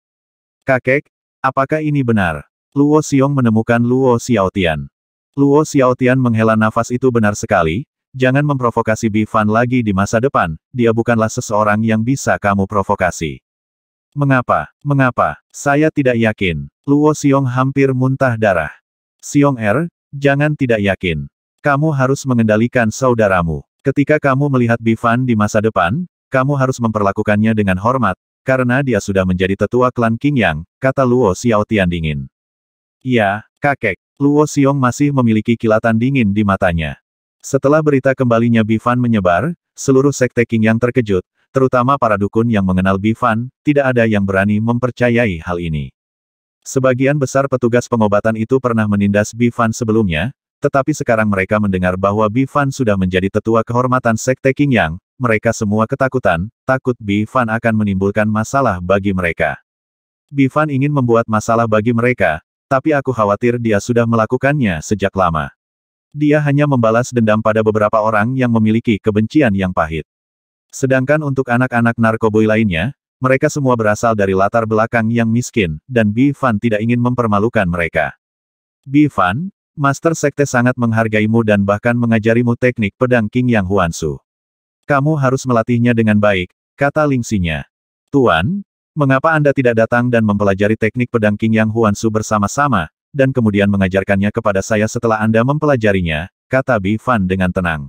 Kakek, apakah ini benar? Luo Xiong menemukan Luo Xiaotian. Luo Xiaotian menghela nafas itu benar sekali, jangan memprovokasi Bifan lagi di masa depan, dia bukanlah seseorang yang bisa kamu provokasi. Mengapa? Mengapa? Saya tidak yakin. Luo Xiong hampir muntah darah. Xiong Er, jangan tidak yakin. Kamu harus mengendalikan saudaramu. Ketika kamu melihat Bifan di masa depan, kamu harus memperlakukannya dengan hormat, karena dia sudah menjadi tetua klan King Yang, kata Luo Xiao Tian dingin. "Ya, kakek, Luo Xiong masih memiliki kilatan dingin di matanya. Setelah berita kembalinya Bifan menyebar, seluruh sekte King Yang terkejut, terutama para dukun yang mengenal Bifan, tidak ada yang berani mempercayai hal ini. Sebagian besar petugas pengobatan itu pernah menindas Bifan sebelumnya, tetapi sekarang mereka mendengar bahwa Bi Fan sudah menjadi tetua kehormatan Sekte King Yang, mereka semua ketakutan, takut Bi Fan akan menimbulkan masalah bagi mereka. Bi Fan ingin membuat masalah bagi mereka, tapi aku khawatir dia sudah melakukannya sejak lama. Dia hanya membalas dendam pada beberapa orang yang memiliki kebencian yang pahit. Sedangkan untuk anak-anak narkoboy lainnya, mereka semua berasal dari latar belakang yang miskin, dan Bi Fan tidak ingin mempermalukan mereka. Bi Fan, Master Sekte sangat menghargaimu dan bahkan mengajarimu teknik pedang King Yang Huansu. Kamu harus melatihnya dengan baik, kata Lingxinya. Tuan, mengapa Anda tidak datang dan mempelajari teknik pedang King Yang Huansu bersama-sama, dan kemudian mengajarkannya kepada saya setelah Anda mempelajarinya, kata Bi Fan dengan tenang.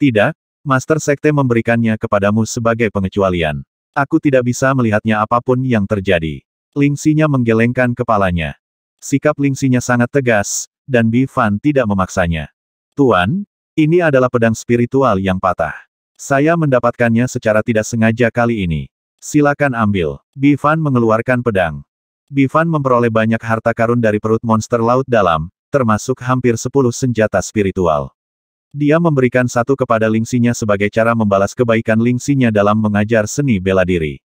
Tidak, Master Sekte memberikannya kepadamu sebagai pengecualian. Aku tidak bisa melihatnya apapun yang terjadi. Lingxinya menggelengkan kepalanya. Sikap Lingxinya sangat tegas, dan Bi Fan tidak memaksanya. Tuan, ini adalah pedang spiritual yang patah. Saya mendapatkannya secara tidak sengaja kali ini. Silakan ambil. Bi Fan mengeluarkan pedang. Bi Fan memperoleh banyak harta karun dari perut monster laut dalam, termasuk hampir 10 senjata spiritual. Dia memberikan satu kepada Lingsinya sebagai cara membalas kebaikan Lingsinya dalam mengajar seni bela diri.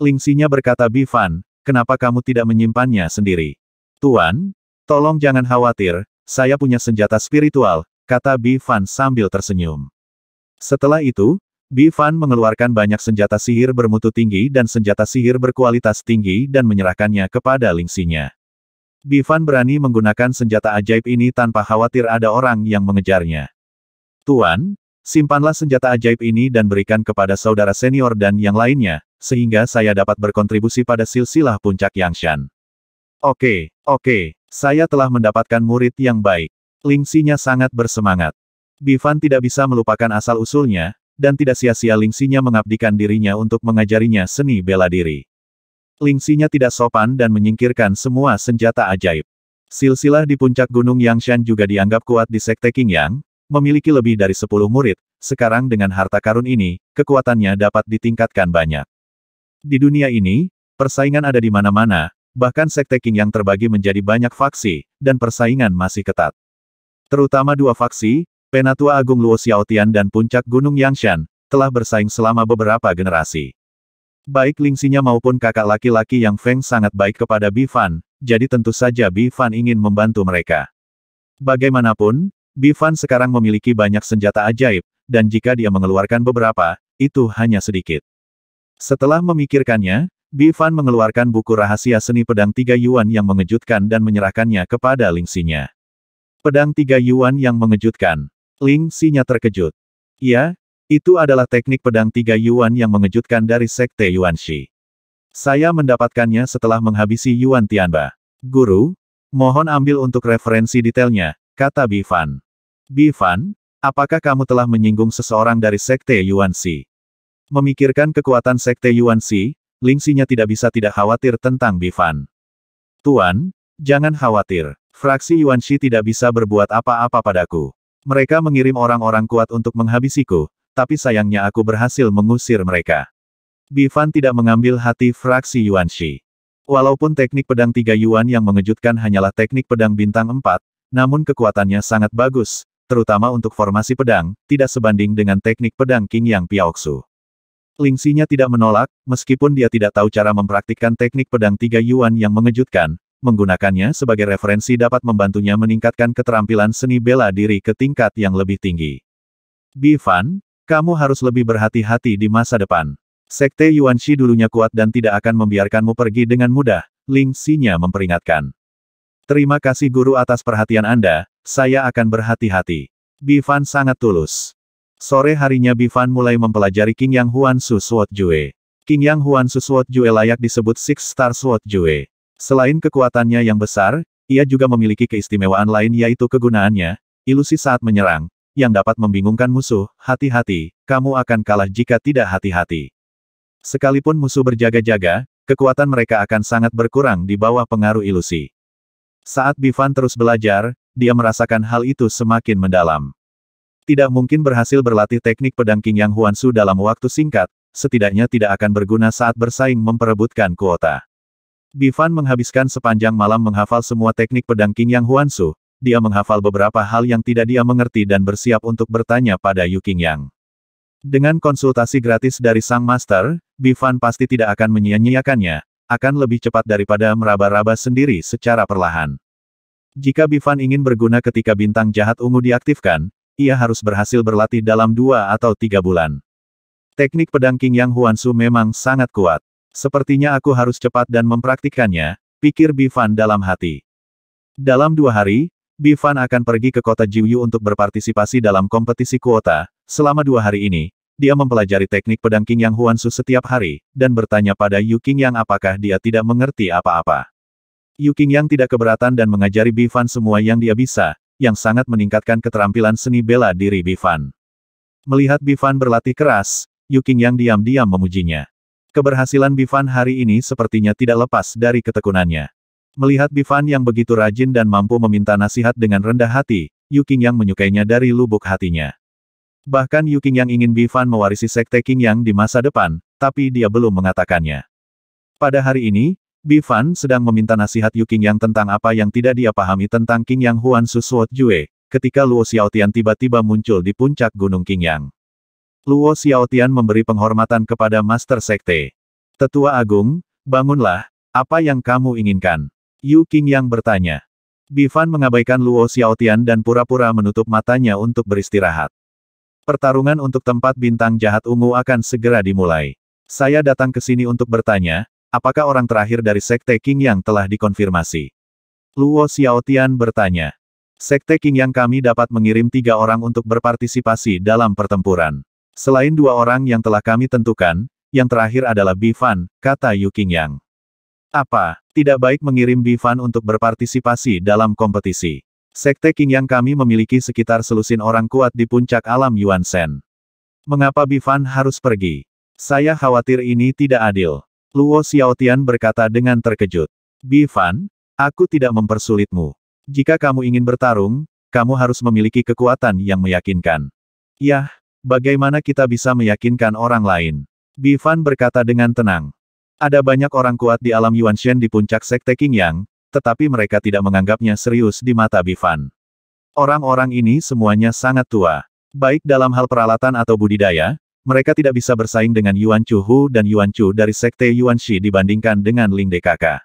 Lingsinya berkata Bi Fan, kenapa kamu tidak menyimpannya sendiri? Tuan, Tolong jangan khawatir, saya punya senjata spiritual, kata Bi Fan sambil tersenyum. Setelah itu, Bi Fan mengeluarkan banyak senjata sihir bermutu tinggi dan senjata sihir berkualitas tinggi dan menyerahkannya kepada lingsinya. Bi Fan berani menggunakan senjata ajaib ini tanpa khawatir ada orang yang mengejarnya. Tuan, simpanlah senjata ajaib ini dan berikan kepada saudara senior dan yang lainnya, sehingga saya dapat berkontribusi pada silsilah puncak Yangshan. Oke, oke, saya telah mendapatkan murid yang baik. Lingsinya sangat bersemangat. Bivan tidak bisa melupakan asal-usulnya, dan tidak sia-sia Lingsinya mengabdikan dirinya untuk mengajarinya seni bela diri. Lingsinya tidak sopan dan menyingkirkan semua senjata ajaib. Silsilah di puncak Gunung Yangshan juga dianggap kuat di Sekte Qingyang, memiliki lebih dari 10 murid, sekarang dengan harta karun ini, kekuatannya dapat ditingkatkan banyak. Di dunia ini, persaingan ada di mana-mana, bahkan sekte King yang terbagi menjadi banyak faksi, dan persaingan masih ketat. Terutama dua faksi, Penatua Agung Luo Xiaotian dan Puncak Gunung Yangshan, telah bersaing selama beberapa generasi. Baik lingsinya maupun kakak laki-laki yang Feng sangat baik kepada Bifan, jadi tentu saja Bifan ingin membantu mereka. Bagaimanapun, Bifan sekarang memiliki banyak senjata ajaib, dan jika dia mengeluarkan beberapa, itu hanya sedikit. Setelah memikirkannya, Bifan mengeluarkan buku rahasia seni pedang tiga yuan yang mengejutkan dan menyerahkannya kepada Ling Xinya. Pedang tiga yuan yang mengejutkan. Ling Xinya terkejut. Ya, itu adalah teknik pedang tiga yuan yang mengejutkan dari Sekte Yuan Shi. Saya mendapatkannya setelah menghabisi Yuan Tianba. Guru, mohon ambil untuk referensi detailnya, kata Bifan. Bifan, apakah kamu telah menyinggung seseorang dari Sekte Yuan Shi? Memikirkan kekuatan Sekte Yuan Shi, Lingsinya tidak bisa tidak khawatir tentang Bifan. Tuan, jangan khawatir. Fraksi Yuan Shi tidak bisa berbuat apa-apa padaku. Mereka mengirim orang-orang kuat untuk menghabisiku, tapi sayangnya aku berhasil mengusir mereka. Bifan tidak mengambil hati fraksi Yuan Shi. Walaupun teknik pedang tiga Yuan yang mengejutkan hanyalah teknik pedang bintang empat, namun kekuatannya sangat bagus, terutama untuk formasi pedang, tidak sebanding dengan teknik pedang King Yang Piaoksu. Lingsinya tidak menolak, meskipun dia tidak tahu cara mempraktikkan teknik pedang tiga yuan yang mengejutkan, menggunakannya sebagai referensi dapat membantunya meningkatkan keterampilan seni bela diri ke tingkat yang lebih tinggi. Bifan, kamu harus lebih berhati-hati di masa depan. Sekte Yuan Shi dulunya kuat dan tidak akan membiarkanmu pergi dengan mudah, Ling Xinya memperingatkan. Terima kasih guru atas perhatian Anda, saya akan berhati-hati. Bifan sangat tulus. Sore harinya Bifan mulai mempelajari King Yang Huan Su Suot Jue. King Yang Huan Su Suot Jue layak disebut Six Star Suot Jue. Selain kekuatannya yang besar, ia juga memiliki keistimewaan lain yaitu kegunaannya, ilusi saat menyerang, yang dapat membingungkan musuh, hati-hati, kamu akan kalah jika tidak hati-hati. Sekalipun musuh berjaga-jaga, kekuatan mereka akan sangat berkurang di bawah pengaruh ilusi. Saat Bifan terus belajar, dia merasakan hal itu semakin mendalam. Tidak mungkin berhasil berlatih teknik pedang King Yang Huansu dalam waktu singkat, setidaknya tidak akan berguna saat bersaing memperebutkan kuota. Bifan menghabiskan sepanjang malam menghafal semua teknik pedang King Yang Huansu, dia menghafal beberapa hal yang tidak dia mengerti dan bersiap untuk bertanya pada Yu King Yang. Dengan konsultasi gratis dari sang master, Bifan pasti tidak akan menyia-nyiakannya, akan lebih cepat daripada meraba-raba sendiri secara perlahan. Jika Bifan ingin berguna ketika bintang jahat ungu diaktifkan, ia harus berhasil berlatih dalam dua atau tiga bulan. Teknik pedang King Yang Huansu memang sangat kuat. Sepertinya aku harus cepat dan mempraktikkannya, pikir Bifan dalam hati. Dalam dua hari, Bifan akan pergi ke kota Jiuyu untuk berpartisipasi dalam kompetisi kuota. Selama dua hari ini, dia mempelajari teknik pedang King Yang Huansu setiap hari, dan bertanya pada Yu King Yang apakah dia tidak mengerti apa-apa. Yu King Yang tidak keberatan dan mengajari Bifan semua yang dia bisa, yang sangat meningkatkan keterampilan seni bela diri Bifan. Melihat Bifan berlatih keras, Yuking yang diam-diam memujinya. Keberhasilan Bifan hari ini sepertinya tidak lepas dari ketekunannya. Melihat Bifan yang begitu rajin dan mampu meminta nasihat dengan rendah hati, Yuking yang menyukainya dari lubuk hatinya. Bahkan Yuking yang ingin Bifan mewarisi sekte King Yang di masa depan, tapi dia belum mengatakannya. Pada hari ini, Bifan sedang meminta nasihat Yu yang tentang apa yang tidak dia pahami tentang King Yang Huan Suot Jue, ketika Luo Xiaotian tiba-tiba muncul di puncak Gunung King Yang. Luo Xiaotian memberi penghormatan kepada Master Sekte. Tetua Agung, bangunlah, apa yang kamu inginkan? Yu Yang bertanya. Bifan mengabaikan Luo Xiaotian dan pura-pura menutup matanya untuk beristirahat. Pertarungan untuk tempat bintang jahat ungu akan segera dimulai. Saya datang ke sini untuk bertanya, Apakah orang terakhir dari Sekte King yang telah dikonfirmasi? Luo Xiaotian bertanya. Sekte King yang kami dapat mengirim tiga orang untuk berpartisipasi dalam pertempuran. Selain dua orang yang telah kami tentukan, yang terakhir adalah Bifan, kata Yu King Yang. Apa, tidak baik mengirim Bifan untuk berpartisipasi dalam kompetisi? Sekte King Yang kami memiliki sekitar selusin orang kuat di puncak alam Yuan Shen. Mengapa Bifan harus pergi? Saya khawatir ini tidak adil. Luo Xiaotian berkata dengan terkejut. Bifan, aku tidak mempersulitmu. Jika kamu ingin bertarung, kamu harus memiliki kekuatan yang meyakinkan. Yah, bagaimana kita bisa meyakinkan orang lain? Bifan berkata dengan tenang. Ada banyak orang kuat di alam Yuan Shen di puncak Sekte King Yang, tetapi mereka tidak menganggapnya serius di mata Bifan. Orang-orang ini semuanya sangat tua. Baik dalam hal peralatan atau budidaya, mereka tidak bisa bersaing dengan Yuan Chu Hu dan Yuan Chu dari Sekte Yuan Shi dibandingkan dengan Ling DKK.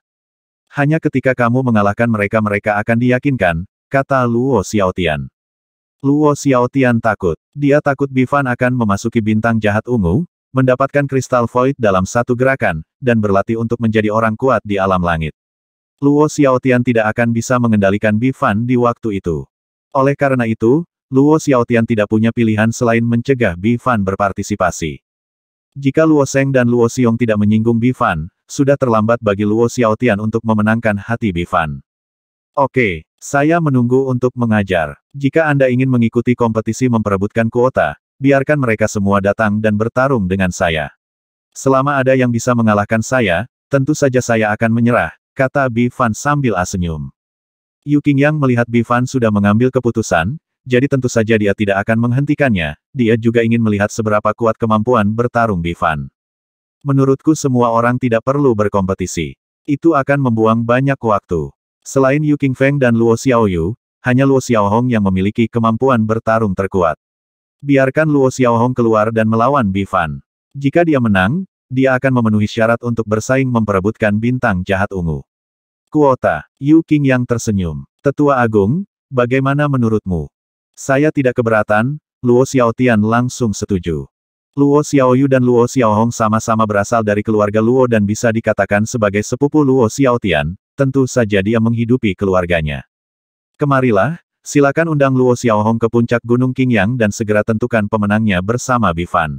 Hanya ketika kamu mengalahkan mereka mereka akan diyakinkan, kata Luo Xiaotian. Luo Xiaotian takut. Dia takut Bifan akan memasuki bintang jahat ungu, mendapatkan kristal void dalam satu gerakan, dan berlatih untuk menjadi orang kuat di alam langit. Luo Xiaotian tidak akan bisa mengendalikan Bifan di waktu itu. Oleh karena itu, Luo Xiaotian tidak punya pilihan selain mencegah Bifan berpartisipasi. Jika Luo Seng dan Luo Xiong tidak menyinggung Bifan, sudah terlambat bagi Luo Xiaotian untuk memenangkan hati Bifan. Oke, saya menunggu untuk mengajar. Jika Anda ingin mengikuti kompetisi memperebutkan kuota, biarkan mereka semua datang dan bertarung dengan saya. Selama ada yang bisa mengalahkan saya, tentu saja saya akan menyerah, kata Bifan sambil asenyum. Yu Qingyang melihat Bifan sudah mengambil keputusan, jadi tentu saja dia tidak akan menghentikannya, dia juga ingin melihat seberapa kuat kemampuan bertarung Bifan. Menurutku semua orang tidak perlu berkompetisi. Itu akan membuang banyak waktu. Selain Yu Qingfeng dan Luo Xiaoyu, hanya Luo Xiaohong yang memiliki kemampuan bertarung terkuat. Biarkan Luo Xiaohong keluar dan melawan Bifan. Jika dia menang, dia akan memenuhi syarat untuk bersaing memperebutkan bintang jahat ungu. Kuota, Yu King yang tersenyum. Tetua Agung, bagaimana menurutmu? Saya tidak keberatan, Luo Xiaotian langsung setuju. Luo Xiaoyu dan Luo Xiaohong sama-sama berasal dari keluarga Luo dan bisa dikatakan sebagai sepupu Luo Xiaotian, tentu saja dia menghidupi keluarganya. Kemarilah, silakan undang Luo Xiaohong ke puncak Gunung Qingyang dan segera tentukan pemenangnya bersama Bifan.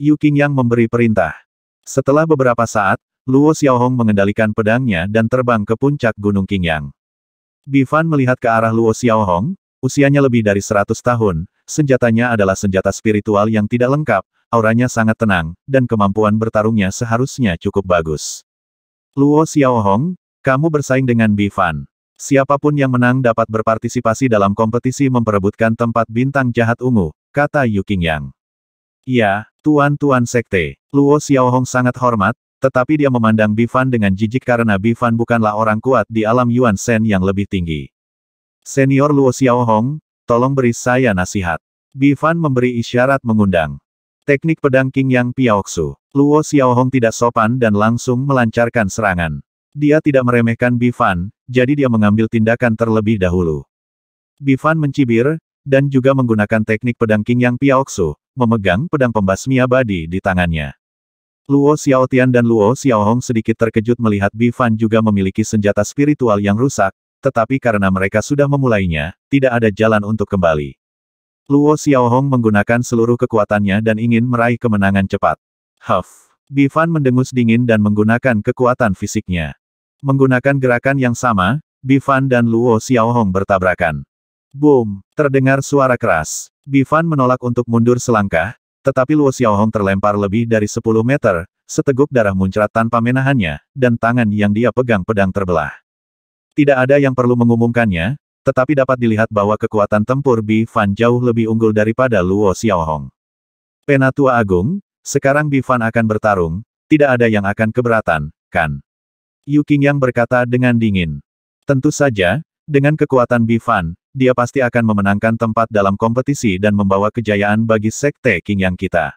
Yu Qingyang memberi perintah. Setelah beberapa saat, Luo Xiaohong mengendalikan pedangnya dan terbang ke puncak Gunung Qingyang. Bifan melihat ke arah Luo Xiaohong, Usianya lebih dari 100 tahun, senjatanya adalah senjata spiritual yang tidak lengkap, auranya sangat tenang, dan kemampuan bertarungnya seharusnya cukup bagus. Luo Xiaohong, kamu bersaing dengan Bifan. Siapapun yang menang dapat berpartisipasi dalam kompetisi memperebutkan tempat bintang jahat ungu, kata Yu Qingyang. Ya, tuan-tuan sekte. Luo Xiaohong sangat hormat, tetapi dia memandang Bifan dengan jijik karena Bifan bukanlah orang kuat di alam Yuan Shen yang lebih tinggi. Senior Luo Xiaohong, tolong beri saya nasihat. Bifan memberi isyarat mengundang. Teknik pedang King Yang Piaoksu. Luo Xiaohong tidak sopan dan langsung melancarkan serangan. Dia tidak meremehkan Bifan, jadi dia mengambil tindakan terlebih dahulu. Bifan mencibir, dan juga menggunakan teknik pedang King Yang Piaoksu, memegang pedang pembasmi abadi di tangannya. Luo Xiaotian dan Luo Xiaohong sedikit terkejut melihat Bifan juga memiliki senjata spiritual yang rusak, tetapi karena mereka sudah memulainya, tidak ada jalan untuk kembali. Luo Xiaohong menggunakan seluruh kekuatannya dan ingin meraih kemenangan cepat. Huff! Bifan mendengus dingin dan menggunakan kekuatan fisiknya. Menggunakan gerakan yang sama, Bifan dan Luo Xiaohong bertabrakan. Boom! Terdengar suara keras. Bifan menolak untuk mundur selangkah, tetapi Luo Xiaohong terlempar lebih dari 10 meter, seteguk darah muncrat tanpa menahannya, dan tangan yang dia pegang pedang terbelah. Tidak ada yang perlu mengumumkannya, tetapi dapat dilihat bahwa kekuatan tempur Bi Fan jauh lebih unggul daripada Luo Xiaohong. Penatua Agung, sekarang Bi Fan akan bertarung, tidak ada yang akan keberatan, kan? Yu Qingyang berkata dengan dingin. Tentu saja, dengan kekuatan Bi Fan, dia pasti akan memenangkan tempat dalam kompetisi dan membawa kejayaan bagi Sekte Qingyang kita.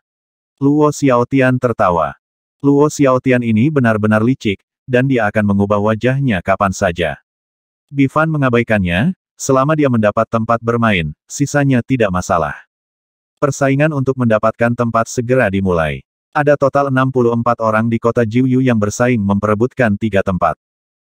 Luo Xiaotian tertawa. Luo Xiaotian ini benar-benar licik, dan dia akan mengubah wajahnya kapan saja. Bifan mengabaikannya, selama dia mendapat tempat bermain, sisanya tidak masalah. Persaingan untuk mendapatkan tempat segera dimulai. Ada total 64 orang di kota Jiuyu yang bersaing memperebutkan tiga tempat.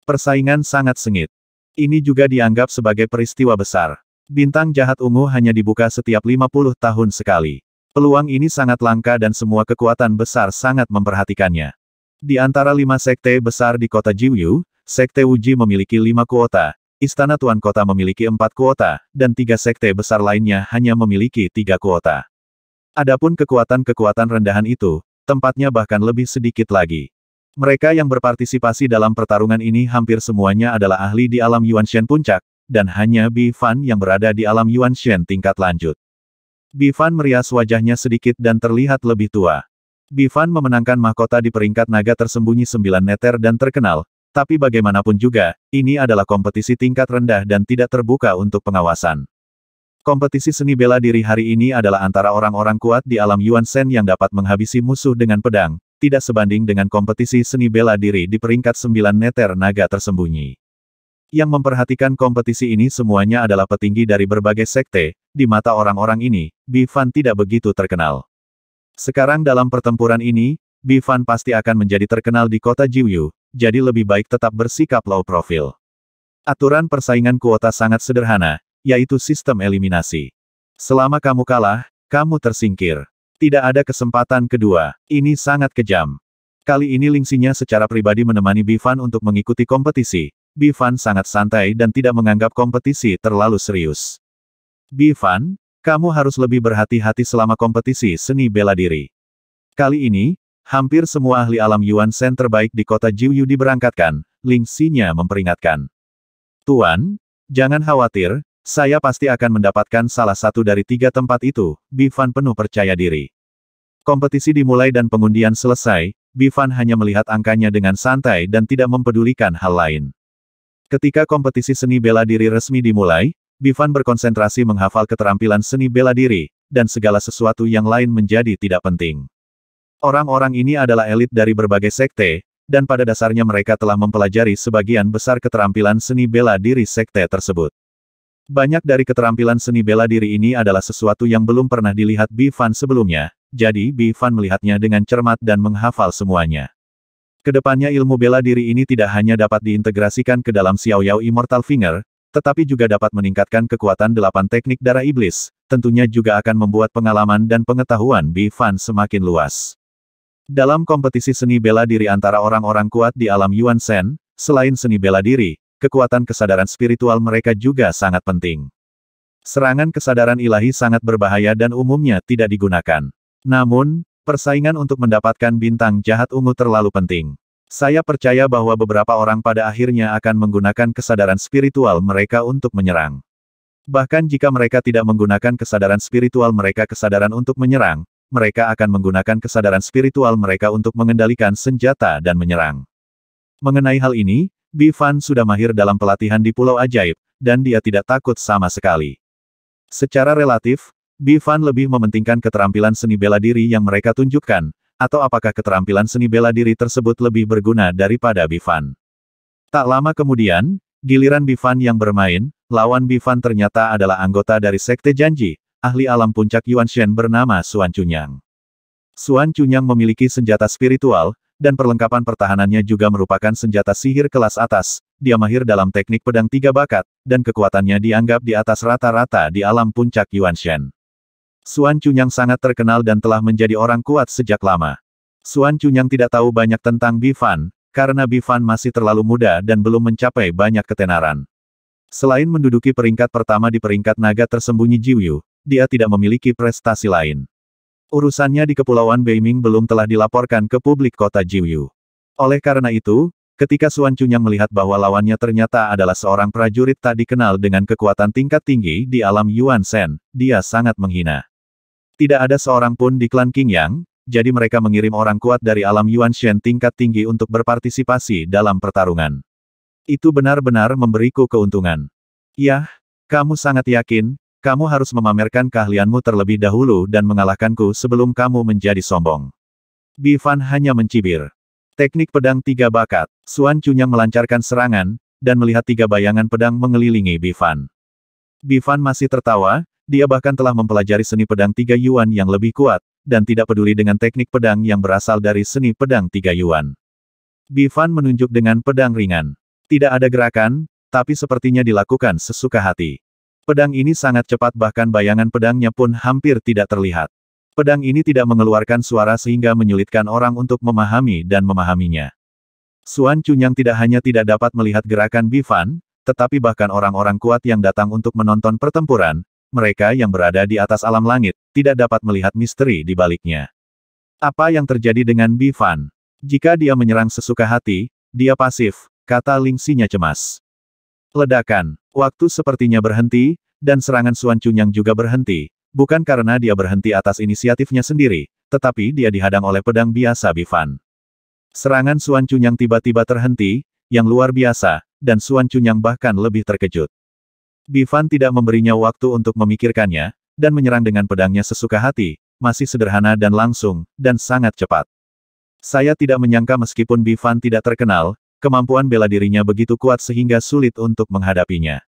Persaingan sangat sengit. Ini juga dianggap sebagai peristiwa besar. Bintang jahat ungu hanya dibuka setiap 50 tahun sekali. Peluang ini sangat langka dan semua kekuatan besar sangat memperhatikannya. Di antara lima sekte besar di kota Jiuyu, Sekte Wuji memiliki lima kuota, Istana Tuan Kota memiliki empat kuota, dan tiga sekte besar lainnya hanya memiliki tiga kuota. Adapun kekuatan-kekuatan rendahan itu, tempatnya bahkan lebih sedikit lagi. Mereka yang berpartisipasi dalam pertarungan ini hampir semuanya adalah ahli di alam Yuan Shen Puncak, dan hanya Bi Fan yang berada di alam Yuan Shen tingkat lanjut. Bi Fan merias wajahnya sedikit dan terlihat lebih tua. Bi Fan memenangkan mahkota di peringkat naga tersembunyi sembilan neter dan terkenal, tapi bagaimanapun juga, ini adalah kompetisi tingkat rendah dan tidak terbuka untuk pengawasan. Kompetisi seni bela diri hari ini adalah antara orang-orang kuat di alam Yuan Shen yang dapat menghabisi musuh dengan pedang, tidak sebanding dengan kompetisi seni bela diri di peringkat 9 neter naga tersembunyi. Yang memperhatikan kompetisi ini semuanya adalah petinggi dari berbagai sekte, di mata orang-orang ini, Bifan tidak begitu terkenal. Sekarang dalam pertempuran ini, Bifan pasti akan menjadi terkenal di kota Jiuyu, jadi lebih baik tetap bersikap low profil. Aturan persaingan kuota sangat sederhana, yaitu sistem eliminasi. Selama kamu kalah, kamu tersingkir. Tidak ada kesempatan kedua. Ini sangat kejam. Kali ini Lingsinya secara pribadi menemani Bifan untuk mengikuti kompetisi. Bifan sangat santai dan tidak menganggap kompetisi terlalu serius. Bifan, kamu harus lebih berhati-hati selama kompetisi seni bela diri. Kali ini, Hampir semua ahli alam Yuan Sen terbaik di kota Jiuyu diberangkatkan, Ling Xinya memperingatkan. Tuan, jangan khawatir, saya pasti akan mendapatkan salah satu dari tiga tempat itu, Bifan penuh percaya diri. Kompetisi dimulai dan pengundian selesai, Bifan hanya melihat angkanya dengan santai dan tidak mempedulikan hal lain. Ketika kompetisi seni bela diri resmi dimulai, Bifan berkonsentrasi menghafal keterampilan seni bela diri, dan segala sesuatu yang lain menjadi tidak penting. Orang-orang ini adalah elit dari berbagai sekte, dan pada dasarnya mereka telah mempelajari sebagian besar keterampilan seni bela diri sekte tersebut. Banyak dari keterampilan seni bela diri ini adalah sesuatu yang belum pernah dilihat Bifan sebelumnya, jadi Bifan melihatnya dengan cermat dan menghafal semuanya. Kedepannya ilmu bela diri ini tidak hanya dapat diintegrasikan ke dalam Xiaoyao Immortal Finger, tetapi juga dapat meningkatkan kekuatan delapan teknik darah iblis, tentunya juga akan membuat pengalaman dan pengetahuan Bifan semakin luas. Dalam kompetisi seni bela diri antara orang-orang kuat di alam Yuan Shen, selain seni bela diri, kekuatan kesadaran spiritual mereka juga sangat penting. Serangan kesadaran ilahi sangat berbahaya dan umumnya tidak digunakan. Namun, persaingan untuk mendapatkan bintang jahat ungu terlalu penting. Saya percaya bahwa beberapa orang pada akhirnya akan menggunakan kesadaran spiritual mereka untuk menyerang. Bahkan jika mereka tidak menggunakan kesadaran spiritual mereka kesadaran untuk menyerang, mereka akan menggunakan kesadaran spiritual mereka untuk mengendalikan senjata dan menyerang. Mengenai hal ini, Bifan sudah mahir dalam pelatihan di Pulau Ajaib, dan dia tidak takut sama sekali. Secara relatif, Bifan lebih mementingkan keterampilan seni bela diri yang mereka tunjukkan, atau apakah keterampilan seni bela diri tersebut lebih berguna daripada Bifan. Tak lama kemudian, giliran Bifan yang bermain, lawan Bifan ternyata adalah anggota dari Sekte Janji, ahli alam puncak Yuan Shen bernama Suan Chunyang. Suan Chunyang memiliki senjata spiritual, dan perlengkapan pertahanannya juga merupakan senjata sihir kelas atas, dia mahir dalam teknik pedang tiga bakat, dan kekuatannya dianggap di atas rata-rata di alam puncak Yuan Shen. Suan Chunyang sangat terkenal dan telah menjadi orang kuat sejak lama. Suan Chunyang tidak tahu banyak tentang Bifan, karena Bifan masih terlalu muda dan belum mencapai banyak ketenaran. Selain menduduki peringkat pertama di peringkat naga tersembunyi Jiuyu dia tidak memiliki prestasi lain. Urusannya di Kepulauan Beiming belum telah dilaporkan ke publik kota Jiuyu. Oleh karena itu, ketika Suan Chunyang melihat bahwa lawannya ternyata adalah seorang prajurit tak dikenal dengan kekuatan tingkat tinggi di alam Yuan Shen, dia sangat menghina. Tidak ada seorang pun di klan King Yang, jadi mereka mengirim orang kuat dari alam Yuan Shen tingkat tinggi untuk berpartisipasi dalam pertarungan. Itu benar-benar memberiku keuntungan. Yah, kamu sangat yakin, kamu harus memamerkan keahlianmu terlebih dahulu dan mengalahkanku sebelum kamu menjadi sombong. Bifan hanya mencibir. Teknik pedang tiga bakat, Suan Cunyang melancarkan serangan, dan melihat tiga bayangan pedang mengelilingi Bifan. Bifan masih tertawa, dia bahkan telah mempelajari seni pedang tiga yuan yang lebih kuat, dan tidak peduli dengan teknik pedang yang berasal dari seni pedang tiga yuan. Bifan menunjuk dengan pedang ringan. Tidak ada gerakan, tapi sepertinya dilakukan sesuka hati. Pedang ini sangat cepat bahkan bayangan pedangnya pun hampir tidak terlihat. Pedang ini tidak mengeluarkan suara sehingga menyulitkan orang untuk memahami dan memahaminya. Suan Chunyang tidak hanya tidak dapat melihat gerakan Bifan, tetapi bahkan orang-orang kuat yang datang untuk menonton pertempuran, mereka yang berada di atas alam langit, tidak dapat melihat misteri di baliknya. Apa yang terjadi dengan Bifan? Jika dia menyerang sesuka hati, dia pasif, kata Ling Sinya cemas. Ledakan, Waktu sepertinya berhenti, dan serangan Suan Chunyang juga berhenti, bukan karena dia berhenti atas inisiatifnya sendiri, tetapi dia dihadang oleh pedang biasa Bifan. Serangan Suan Chunyang tiba-tiba terhenti, yang luar biasa, dan Suan Chunyang bahkan lebih terkejut. Bifan tidak memberinya waktu untuk memikirkannya, dan menyerang dengan pedangnya sesuka hati, masih sederhana dan langsung, dan sangat cepat. Saya tidak menyangka meskipun Bifan tidak terkenal, kemampuan bela dirinya begitu kuat sehingga sulit untuk menghadapinya.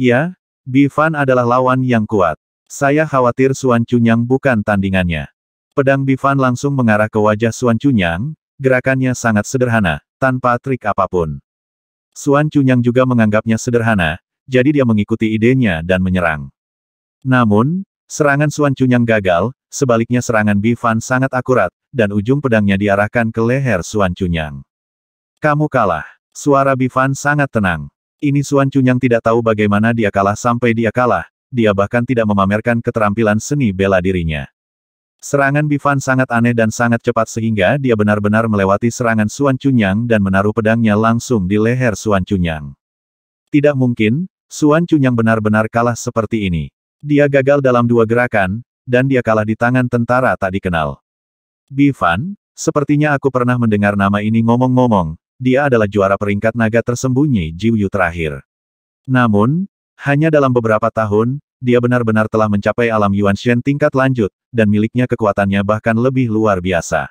Ya, Bifan adalah lawan yang kuat. Saya khawatir Suan Cunyang bukan tandingannya. Pedang Bifan langsung mengarah ke wajah Suan Cunyang, gerakannya sangat sederhana, tanpa trik apapun. Suan Cunyang juga menganggapnya sederhana, jadi dia mengikuti idenya dan menyerang. Namun, serangan Suan Cunyang gagal, sebaliknya serangan Bifan sangat akurat, dan ujung pedangnya diarahkan ke leher Suan Cunyang. Kamu kalah. Suara Bifan sangat tenang. Ini Suan Cunyang tidak tahu bagaimana dia kalah sampai dia kalah, dia bahkan tidak memamerkan keterampilan seni bela dirinya. Serangan Bifan sangat aneh dan sangat cepat sehingga dia benar-benar melewati serangan Suan Cunyang dan menaruh pedangnya langsung di leher Suan Cunyang. Tidak mungkin, Suan Cunyang benar-benar kalah seperti ini. Dia gagal dalam dua gerakan, dan dia kalah di tangan tentara tak dikenal. Bifan, sepertinya aku pernah mendengar nama ini ngomong-ngomong, dia adalah juara peringkat naga tersembunyi Jiuyu terakhir. Namun, hanya dalam beberapa tahun, dia benar-benar telah mencapai alam Yuan Shen tingkat lanjut, dan miliknya kekuatannya bahkan lebih luar biasa.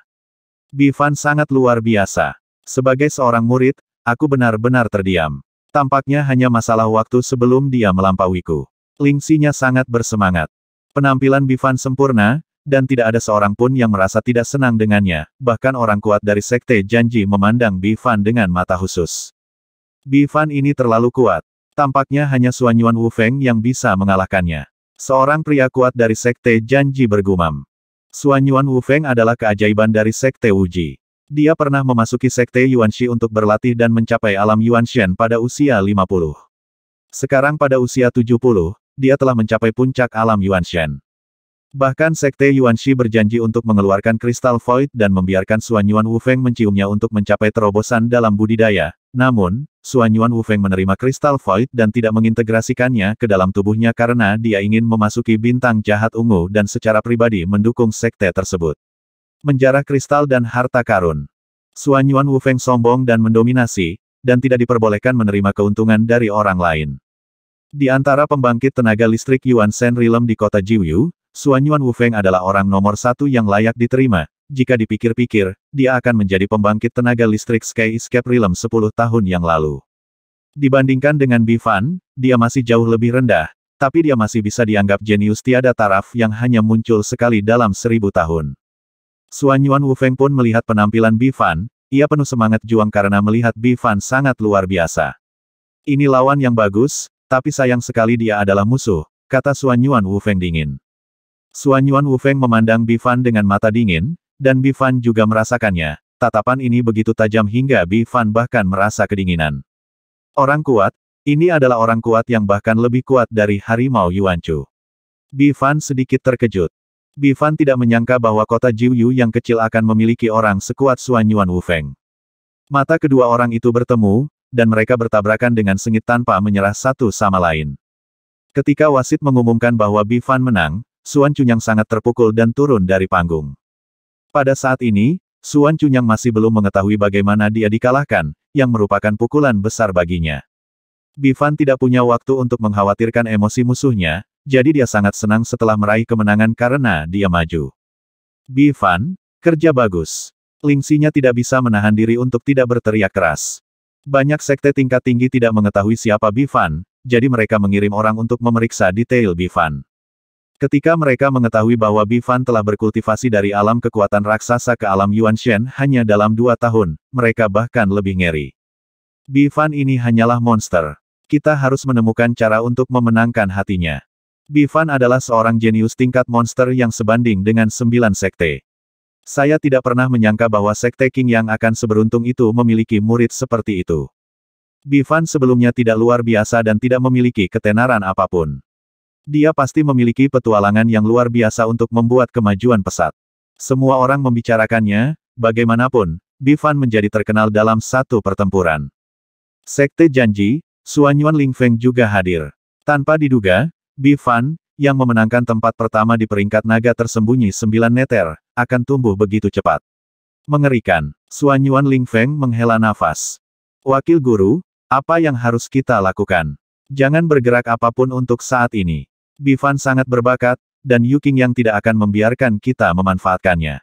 Bifan sangat luar biasa. Sebagai seorang murid, aku benar-benar terdiam. Tampaknya hanya masalah waktu sebelum dia melampauiku. Lingsinya sangat bersemangat. Penampilan Bifan sempurna, dan tidak ada seorang pun yang merasa tidak senang dengannya, bahkan orang kuat dari Sekte Janji memandang Bifan dengan mata khusus. Bifan ini terlalu kuat. Tampaknya hanya Suan Yuan Wu Feng yang bisa mengalahkannya. Seorang pria kuat dari Sekte Janji bergumam. Suan Yuan Wu Feng adalah keajaiban dari Sekte Wuji. Dia pernah memasuki Sekte Yuan Shi untuk berlatih dan mencapai alam Yuan Shen pada usia 50. Sekarang pada usia 70, dia telah mencapai puncak alam Yuan Shen. Bahkan Sekte Yuan Shi berjanji untuk mengeluarkan kristal void dan membiarkan Xuan Yuan Wufeng menciumnya untuk mencapai terobosan dalam budidaya. Namun, Xuan Yuan Wufeng menerima kristal void dan tidak mengintegrasikannya ke dalam tubuhnya karena dia ingin memasuki bintang jahat ungu dan secara pribadi mendukung sekte tersebut. Menjarah kristal dan harta karun. Xuan Yuan Wufeng sombong dan mendominasi, dan tidak diperbolehkan menerima keuntungan dari orang lain. Di antara pembangkit tenaga listrik Yuan Shen Rilem di kota Jiuyu. Xuan Yuan Wufeng adalah orang nomor satu yang layak diterima. Jika dipikir-pikir, dia akan menjadi pembangkit tenaga listrik Sky Escape Realm 10 tahun yang lalu. Dibandingkan dengan Bifan, dia masih jauh lebih rendah, tapi dia masih bisa dianggap jenius tiada taraf yang hanya muncul sekali dalam seribu tahun. Xuan Yuan Wufeng pun melihat penampilan Bifan, ia penuh semangat juang karena melihat Bifan sangat luar biasa. Ini lawan yang bagus, tapi sayang sekali dia adalah musuh, kata Xuan Yuan Wufeng dingin. Suan Yuan Wufeng memandang Bifan dengan mata dingin, dan Bifan juga merasakannya. Tatapan ini begitu tajam hingga Bifan bahkan merasa kedinginan. Orang kuat, ini adalah orang kuat yang bahkan lebih kuat dari harimau Yuan Chu. Bifan sedikit terkejut. Bifan tidak menyangka bahwa kota Jiuyu yang kecil akan memiliki orang sekuat Suan Yuan Wufeng. Mata kedua orang itu bertemu, dan mereka bertabrakan dengan sengit tanpa menyerah satu sama lain. Ketika wasit mengumumkan bahwa Bifan menang, Suan Cunyang sangat terpukul dan turun dari panggung. Pada saat ini, Suan Cunyang masih belum mengetahui bagaimana dia dikalahkan, yang merupakan pukulan besar baginya. Bifan tidak punya waktu untuk mengkhawatirkan emosi musuhnya, jadi dia sangat senang setelah meraih kemenangan karena dia maju. Bifan, kerja bagus. Lingsinya tidak bisa menahan diri untuk tidak berteriak keras. Banyak sekte tingkat tinggi tidak mengetahui siapa Bifan, jadi mereka mengirim orang untuk memeriksa detail Bifan. Ketika mereka mengetahui bahwa Bifan telah berkultivasi dari alam kekuatan raksasa ke alam Yuan Shen hanya dalam dua tahun, mereka bahkan lebih ngeri. Bifan ini hanyalah monster. Kita harus menemukan cara untuk memenangkan hatinya. Bifan adalah seorang jenius tingkat monster yang sebanding dengan sembilan sekte. Saya tidak pernah menyangka bahwa sekte King yang akan seberuntung itu memiliki murid seperti itu. Bifan sebelumnya tidak luar biasa dan tidak memiliki ketenaran apapun. Dia pasti memiliki petualangan yang luar biasa untuk membuat kemajuan pesat. Semua orang membicarakannya, bagaimanapun, Bifan menjadi terkenal dalam satu pertempuran. Sekte Janji, Suanyuan Feng juga hadir. Tanpa diduga, Bifan, yang memenangkan tempat pertama di peringkat naga tersembunyi sembilan neter, akan tumbuh begitu cepat. Mengerikan, Suanyuan Feng menghela nafas. Wakil guru, apa yang harus kita lakukan? Jangan bergerak apapun untuk saat ini. Bifan sangat berbakat, dan Yuking yang tidak akan membiarkan kita memanfaatkannya.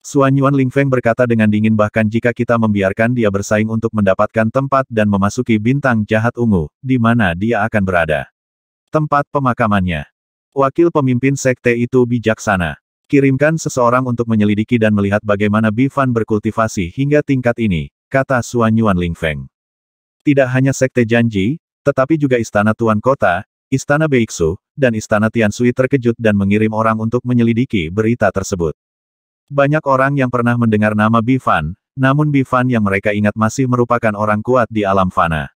Suan Yuan Feng berkata dengan dingin bahkan jika kita membiarkan dia bersaing untuk mendapatkan tempat dan memasuki bintang jahat ungu, di mana dia akan berada. Tempat pemakamannya. Wakil pemimpin sekte itu bijaksana. Kirimkan seseorang untuk menyelidiki dan melihat bagaimana Bifan berkultivasi hingga tingkat ini, kata Suan Yuan Feng. Tidak hanya sekte janji, tetapi juga istana Tuan Kota, istana Beiksu, dan istana Tiansui terkejut dan mengirim orang untuk menyelidiki berita tersebut. Banyak orang yang pernah mendengar nama Bifan, namun Bifan yang mereka ingat masih merupakan orang kuat di alam fana.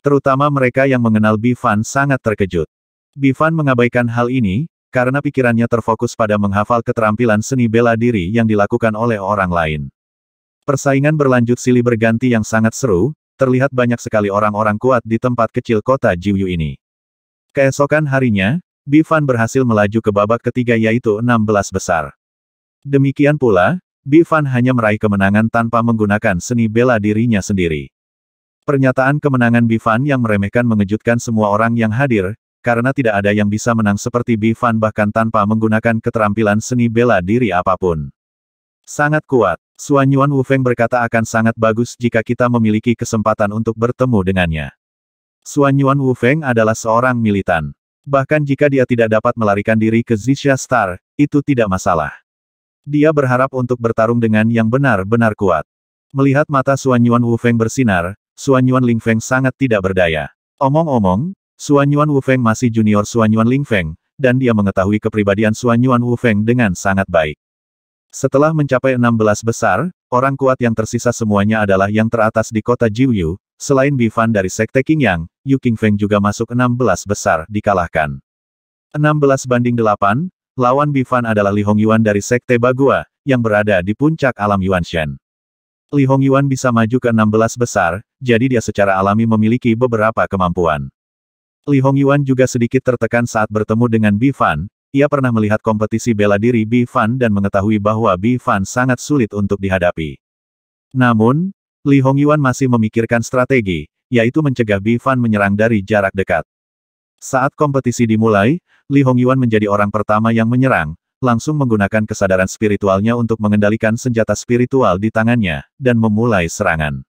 Terutama mereka yang mengenal Bifan sangat terkejut. Bifan mengabaikan hal ini, karena pikirannya terfokus pada menghafal keterampilan seni bela diri yang dilakukan oleh orang lain. Persaingan berlanjut silih berganti yang sangat seru, terlihat banyak sekali orang-orang kuat di tempat kecil kota Jiuyu ini. Keesokan harinya, Bifan berhasil melaju ke babak ketiga yaitu 16 besar. Demikian pula, Bifan hanya meraih kemenangan tanpa menggunakan seni bela dirinya sendiri. Pernyataan kemenangan Bifan yang meremehkan mengejutkan semua orang yang hadir, karena tidak ada yang bisa menang seperti Bifan bahkan tanpa menggunakan keterampilan seni bela diri apapun. Sangat kuat. Suan Yuan Feng berkata akan sangat bagus jika kita memiliki kesempatan untuk bertemu dengannya. Suan Yuan Feng adalah seorang militan. Bahkan jika dia tidak dapat melarikan diri ke Zisha Star, itu tidak masalah. Dia berharap untuk bertarung dengan yang benar-benar kuat. Melihat mata Suan Yuan Feng bersinar, Suan Yuan Feng sangat tidak berdaya. Omong-omong, Suan Yuan Feng masih junior Suan Yuan Feng, dan dia mengetahui kepribadian Suan Yuan Feng dengan sangat baik. Setelah mencapai 16 besar, orang kuat yang tersisa semuanya adalah yang teratas di kota Jiuyu, selain Bifan dari Sekte Qingyang, Yu Qingfeng juga masuk 16 besar dikalahkan. 16 banding 8, lawan Bifan adalah Li Hongyuan dari Sekte Bagua, yang berada di puncak alam Yuanshen. Li Hongyuan bisa maju ke 16 besar, jadi dia secara alami memiliki beberapa kemampuan. Li Hongyuan juga sedikit tertekan saat bertemu dengan Bifan, ia pernah melihat kompetisi bela diri Bi Fan dan mengetahui bahwa Bi Fan sangat sulit untuk dihadapi. Namun, Li Hongyuan masih memikirkan strategi, yaitu mencegah Bi Fan menyerang dari jarak dekat. Saat kompetisi dimulai, Li Hongyuan menjadi orang pertama yang menyerang, langsung menggunakan kesadaran spiritualnya untuk mengendalikan senjata spiritual di tangannya, dan memulai serangan.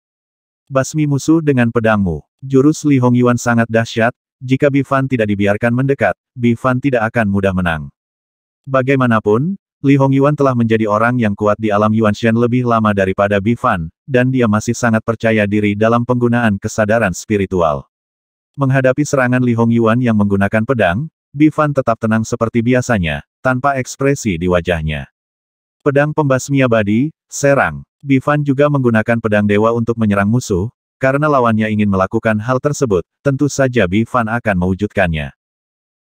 Basmi musuh dengan pedangmu. Jurus Li Hongyuan sangat dahsyat, jika Bifan tidak dibiarkan mendekat, Bifan tidak akan mudah menang. Bagaimanapun, Li Hongyuan telah menjadi orang yang kuat di alam Yuan Shen lebih lama daripada Bifan, dan dia masih sangat percaya diri dalam penggunaan kesadaran spiritual. Menghadapi serangan Li Hongyuan yang menggunakan pedang, Bifan tetap tenang seperti biasanya, tanpa ekspresi di wajahnya. Pedang pembasmi abadi, serang. Bifan juga menggunakan pedang dewa untuk menyerang musuh, karena lawannya ingin melakukan hal tersebut, tentu saja Bi Fan akan mewujudkannya.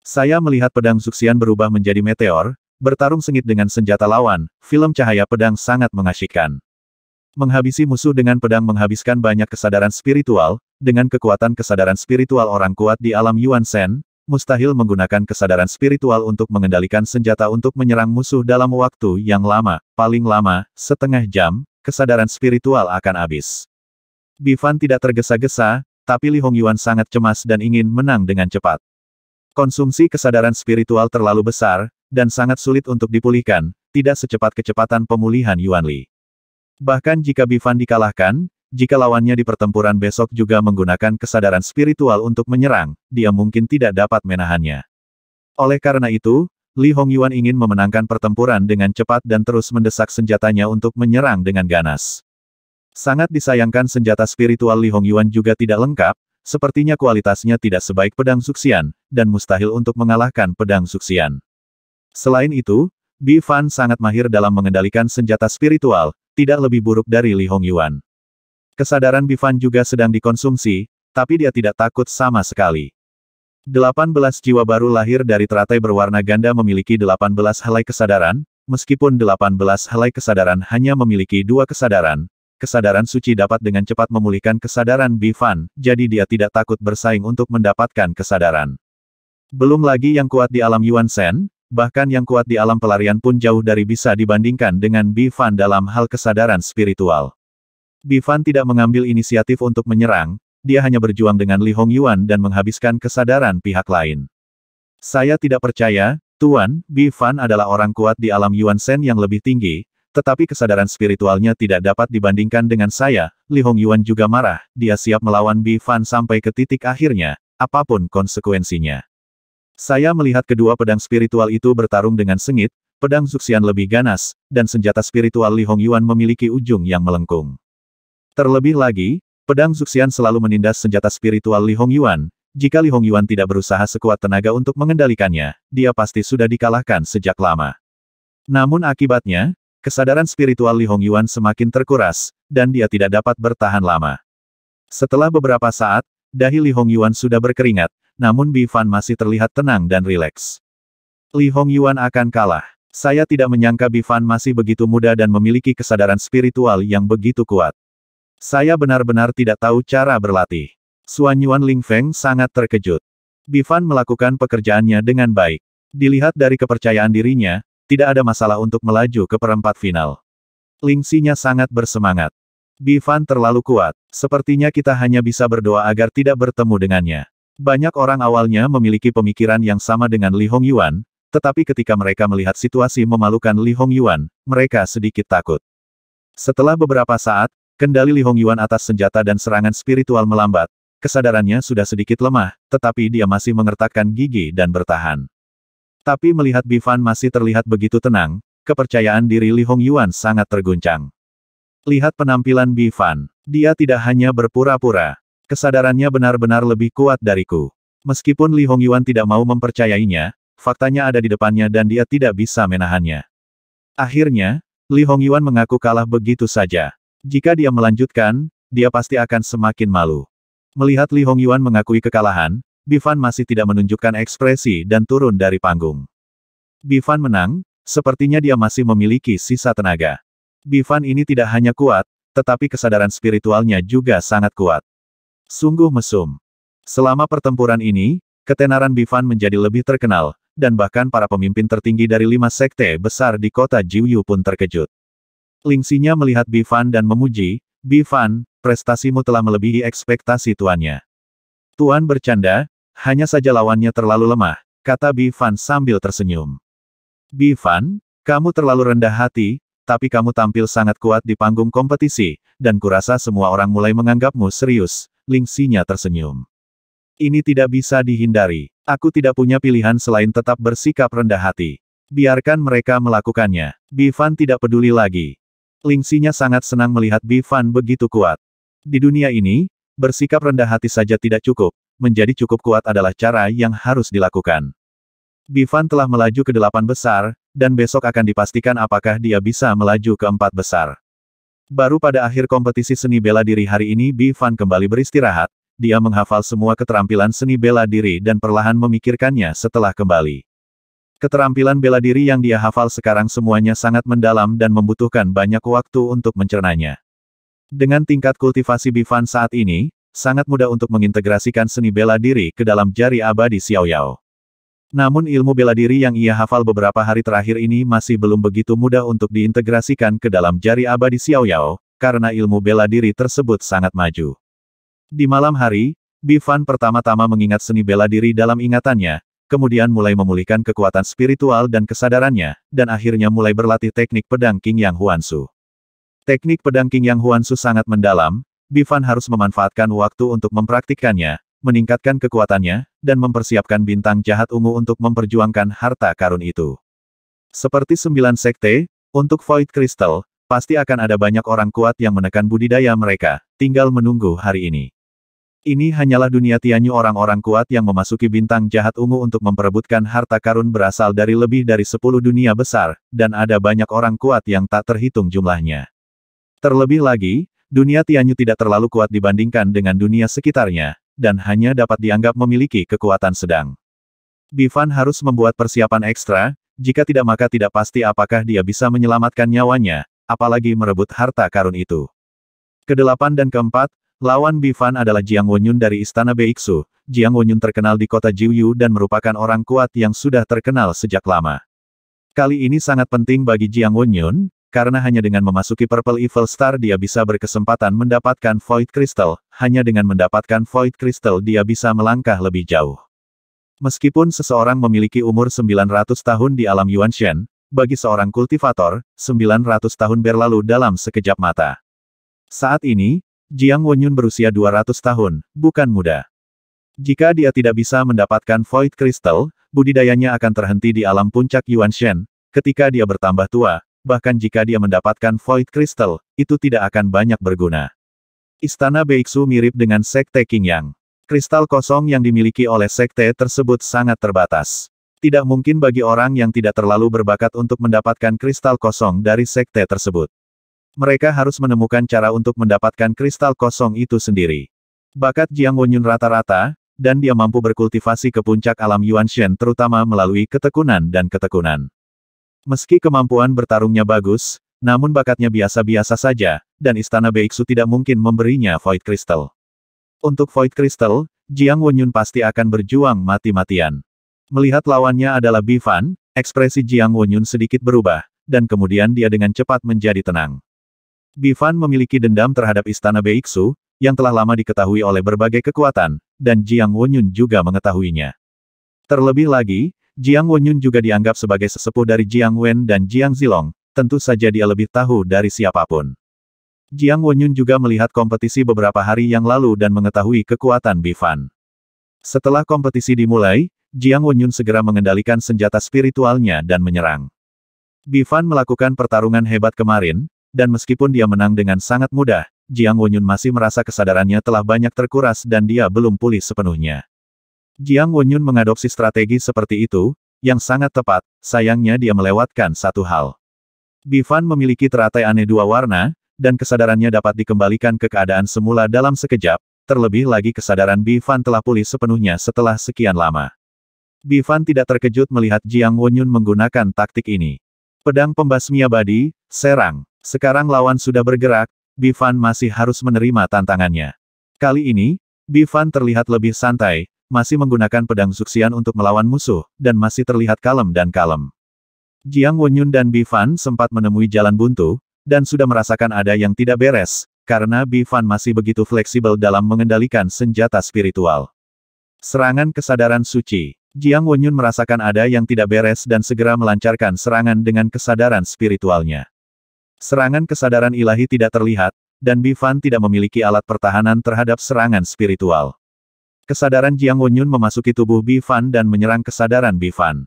Saya melihat pedang Zuxian berubah menjadi meteor, bertarung sengit dengan senjata lawan, film cahaya pedang sangat mengasyikkan. Menghabisi musuh dengan pedang menghabiskan banyak kesadaran spiritual, dengan kekuatan kesadaran spiritual orang kuat di alam Yuan Shen, mustahil menggunakan kesadaran spiritual untuk mengendalikan senjata untuk menyerang musuh dalam waktu yang lama, paling lama, setengah jam, kesadaran spiritual akan habis. Bifan tidak tergesa-gesa, tapi Li Hongyuan sangat cemas dan ingin menang dengan cepat. Konsumsi kesadaran spiritual terlalu besar, dan sangat sulit untuk dipulihkan, tidak secepat kecepatan pemulihan Yuan Li. Bahkan jika Bifan dikalahkan, jika lawannya di pertempuran besok juga menggunakan kesadaran spiritual untuk menyerang, dia mungkin tidak dapat menahannya. Oleh karena itu, Li Hongyuan ingin memenangkan pertempuran dengan cepat dan terus mendesak senjatanya untuk menyerang dengan ganas. Sangat disayangkan senjata spiritual Li Hongyuan juga tidak lengkap, sepertinya kualitasnya tidak sebaik pedang Suksian, dan mustahil untuk mengalahkan pedang Suksian. Selain itu, Bi Fan sangat mahir dalam mengendalikan senjata spiritual, tidak lebih buruk dari Li Hongyuan. Kesadaran Bi Fan juga sedang dikonsumsi, tapi dia tidak takut sama sekali. 18 jiwa baru lahir dari teratai berwarna ganda memiliki 18 helai kesadaran, meskipun 18 helai kesadaran hanya memiliki dua kesadaran, kesadaran suci dapat dengan cepat memulihkan kesadaran Bifan, jadi dia tidak takut bersaing untuk mendapatkan kesadaran. Belum lagi yang kuat di alam Yuan Shen, bahkan yang kuat di alam pelarian pun jauh dari bisa dibandingkan dengan Bifan dalam hal kesadaran spiritual. Bifan tidak mengambil inisiatif untuk menyerang, dia hanya berjuang dengan Li Hong Yuan dan menghabiskan kesadaran pihak lain. Saya tidak percaya, Tuan, Bifan adalah orang kuat di alam Yuan Shen yang lebih tinggi, tetapi kesadaran spiritualnya tidak dapat dibandingkan dengan saya, Li Hong Yuan juga marah, dia siap melawan Bi Fan sampai ke titik akhirnya, apapun konsekuensinya. Saya melihat kedua pedang spiritual itu bertarung dengan sengit, pedang Zuxian lebih ganas, dan senjata spiritual Li Hong Yuan memiliki ujung yang melengkung. Terlebih lagi, pedang Zuxian selalu menindas senjata spiritual Li Hong Yuan, jika Li Hong Yuan tidak berusaha sekuat tenaga untuk mengendalikannya, dia pasti sudah dikalahkan sejak lama. Namun akibatnya, Kesadaran spiritual Li Hongyuan semakin terkuras, dan dia tidak dapat bertahan lama. Setelah beberapa saat, dahi Li Hongyuan sudah berkeringat, namun Bi Fan masih terlihat tenang dan rileks. Li Hongyuan akan kalah. Saya tidak menyangka Bi Fan masih begitu muda dan memiliki kesadaran spiritual yang begitu kuat. Saya benar-benar tidak tahu cara berlatih. Suan Yuan Ling Feng sangat terkejut. Bi Fan melakukan pekerjaannya dengan baik. Dilihat dari kepercayaan dirinya, tidak ada masalah untuk melaju ke perempat final. Lingsinya sangat bersemangat. Bifan terlalu kuat, sepertinya kita hanya bisa berdoa agar tidak bertemu dengannya. Banyak orang awalnya memiliki pemikiran yang sama dengan Li Hong Yuan, tetapi ketika mereka melihat situasi memalukan Li Hong Yuan, mereka sedikit takut. Setelah beberapa saat, kendali Li Hong Yuan atas senjata dan serangan spiritual melambat, kesadarannya sudah sedikit lemah, tetapi dia masih mengertakkan gigi dan bertahan. Tapi melihat Bifan masih terlihat begitu tenang, kepercayaan diri Li Hong Yuan sangat terguncang. Lihat penampilan Bifan, dia tidak hanya berpura-pura. Kesadarannya benar-benar lebih kuat dariku. Meskipun Li Hong Yuan tidak mau mempercayainya, faktanya ada di depannya dan dia tidak bisa menahannya. Akhirnya, Li Hong Yuan mengaku kalah begitu saja. Jika dia melanjutkan, dia pasti akan semakin malu. Melihat Li Hong Yuan mengakui kekalahan, Bifan masih tidak menunjukkan ekspresi dan turun dari panggung. Bifan menang, sepertinya dia masih memiliki sisa tenaga. Bifan ini tidak hanya kuat, tetapi kesadaran spiritualnya juga sangat kuat. Sungguh mesum. Selama pertempuran ini, ketenaran Bifan menjadi lebih terkenal, dan bahkan para pemimpin tertinggi dari lima sekte besar di kota Jiuyu pun terkejut. Lingsinya melihat Bifan dan memuji, Bifan, prestasimu telah melebihi ekspektasi tuannya. Tuan bercanda, hanya saja lawannya terlalu lemah, kata Bifan sambil tersenyum. Bifan, kamu terlalu rendah hati, tapi kamu tampil sangat kuat di panggung kompetisi, dan kurasa semua orang mulai menganggapmu serius, Lingsinya tersenyum. Ini tidak bisa dihindari, aku tidak punya pilihan selain tetap bersikap rendah hati. Biarkan mereka melakukannya, Bifan tidak peduli lagi. Lingsinya sangat senang melihat Bifan begitu kuat. Di dunia ini, bersikap rendah hati saja tidak cukup, menjadi cukup kuat adalah cara yang harus dilakukan. Bivan telah melaju ke delapan besar, dan besok akan dipastikan apakah dia bisa melaju ke empat besar. Baru pada akhir kompetisi seni bela diri hari ini Bivan kembali beristirahat, dia menghafal semua keterampilan seni bela diri dan perlahan memikirkannya setelah kembali. Keterampilan bela diri yang dia hafal sekarang semuanya sangat mendalam dan membutuhkan banyak waktu untuk mencernanya. Dengan tingkat kultivasi Bivan saat ini, sangat mudah untuk mengintegrasikan seni bela diri ke dalam jari abadi Xiao Yao. Namun ilmu bela diri yang ia hafal beberapa hari terakhir ini masih belum begitu mudah untuk diintegrasikan ke dalam jari abadi Xiao Yao, karena ilmu bela diri tersebut sangat maju. Di malam hari, Bifan pertama-tama mengingat seni bela diri dalam ingatannya, kemudian mulai memulihkan kekuatan spiritual dan kesadarannya, dan akhirnya mulai berlatih teknik pedang King Yang Huansu. Teknik pedang King Yang Huansu sangat mendalam, Bifan harus memanfaatkan waktu untuk mempraktikkannya, meningkatkan kekuatannya, dan mempersiapkan bintang jahat ungu untuk memperjuangkan harta karun itu. Seperti sembilan sekte, untuk Void Crystal, pasti akan ada banyak orang kuat yang menekan budidaya mereka, tinggal menunggu hari ini. Ini hanyalah dunia Tianyu orang-orang kuat yang memasuki bintang jahat ungu untuk memperebutkan harta karun berasal dari lebih dari sepuluh dunia besar, dan ada banyak orang kuat yang tak terhitung jumlahnya. Terlebih lagi, Dunia Tianyu tidak terlalu kuat dibandingkan dengan dunia sekitarnya, dan hanya dapat dianggap memiliki kekuatan sedang. Bifan harus membuat persiapan ekstra, jika tidak maka tidak pasti apakah dia bisa menyelamatkan nyawanya, apalagi merebut harta karun itu. Kedelapan dan keempat, lawan Bifan adalah Jiang Wonyun dari Istana Beiksu. Jiang Wonyun terkenal di kota Jiuyu dan merupakan orang kuat yang sudah terkenal sejak lama. Kali ini sangat penting bagi Jiang Wonyun, karena hanya dengan memasuki Purple Evil Star dia bisa berkesempatan mendapatkan Void Crystal, hanya dengan mendapatkan Void Crystal dia bisa melangkah lebih jauh. Meskipun seseorang memiliki umur 900 tahun di alam Yuan Shen, bagi seorang kultivator, 900 tahun berlalu dalam sekejap mata. Saat ini, Jiang Wonyun berusia 200 tahun, bukan muda. Jika dia tidak bisa mendapatkan Void Crystal, budidayanya akan terhenti di alam puncak Yuan Shen. Ketika dia bertambah tua, bahkan jika dia mendapatkan Void Crystal, itu tidak akan banyak berguna. Istana Beiksu mirip dengan Sekte King Yang. Kristal kosong yang dimiliki oleh Sekte tersebut sangat terbatas. Tidak mungkin bagi orang yang tidak terlalu berbakat untuk mendapatkan kristal kosong dari Sekte tersebut. Mereka harus menemukan cara untuk mendapatkan kristal kosong itu sendiri. Bakat Jiang Wonyun rata-rata, dan dia mampu berkultivasi ke puncak alam Yuan Shen terutama melalui ketekunan dan ketekunan. Meski kemampuan bertarungnya bagus, namun bakatnya biasa-biasa saja, dan Istana Beiksu tidak mungkin memberinya Void Crystal. Untuk Void Crystal, Jiang Wenyun pasti akan berjuang mati-matian. Melihat lawannya adalah Bifan, ekspresi Jiang Wenyun sedikit berubah, dan kemudian dia dengan cepat menjadi tenang. Bifan memiliki dendam terhadap Istana Beiksu, yang telah lama diketahui oleh berbagai kekuatan, dan Jiang Wenyun juga mengetahuinya. Terlebih lagi, Jiang Wenyun juga dianggap sebagai sesepuh dari Jiang Wen dan Jiang Zilong, tentu saja dia lebih tahu dari siapapun. Jiang Wenyun juga melihat kompetisi beberapa hari yang lalu dan mengetahui kekuatan Bifan. Setelah kompetisi dimulai, Jiang Wenyun segera mengendalikan senjata spiritualnya dan menyerang. Bifan melakukan pertarungan hebat kemarin, dan meskipun dia menang dengan sangat mudah, Jiang Wenyun masih merasa kesadarannya telah banyak terkuras dan dia belum pulih sepenuhnya. Jiang Wonyun mengadopsi strategi seperti itu, yang sangat tepat, sayangnya dia melewatkan satu hal. Bifan memiliki teratai aneh dua warna, dan kesadarannya dapat dikembalikan ke keadaan semula dalam sekejap, terlebih lagi kesadaran Bifan telah pulih sepenuhnya setelah sekian lama. Bifan tidak terkejut melihat Jiang Wonyun menggunakan taktik ini. Pedang pembasmi abadi, serang. Sekarang lawan sudah bergerak, Bifan masih harus menerima tantangannya. Kali ini, Bifan terlihat lebih santai, masih menggunakan pedang Zuxian untuk melawan musuh, dan masih terlihat kalem dan kalem. Jiang Wenyun dan Bifan sempat menemui jalan buntu, dan sudah merasakan ada yang tidak beres, karena Bifan masih begitu fleksibel dalam mengendalikan senjata spiritual. Serangan kesadaran suci. Jiang Wenyun merasakan ada yang tidak beres dan segera melancarkan serangan dengan kesadaran spiritualnya. Serangan kesadaran ilahi tidak terlihat, dan Bifan tidak memiliki alat pertahanan terhadap serangan spiritual. Kesadaran Jiang Wenyun memasuki tubuh Bifan dan menyerang kesadaran Bifan.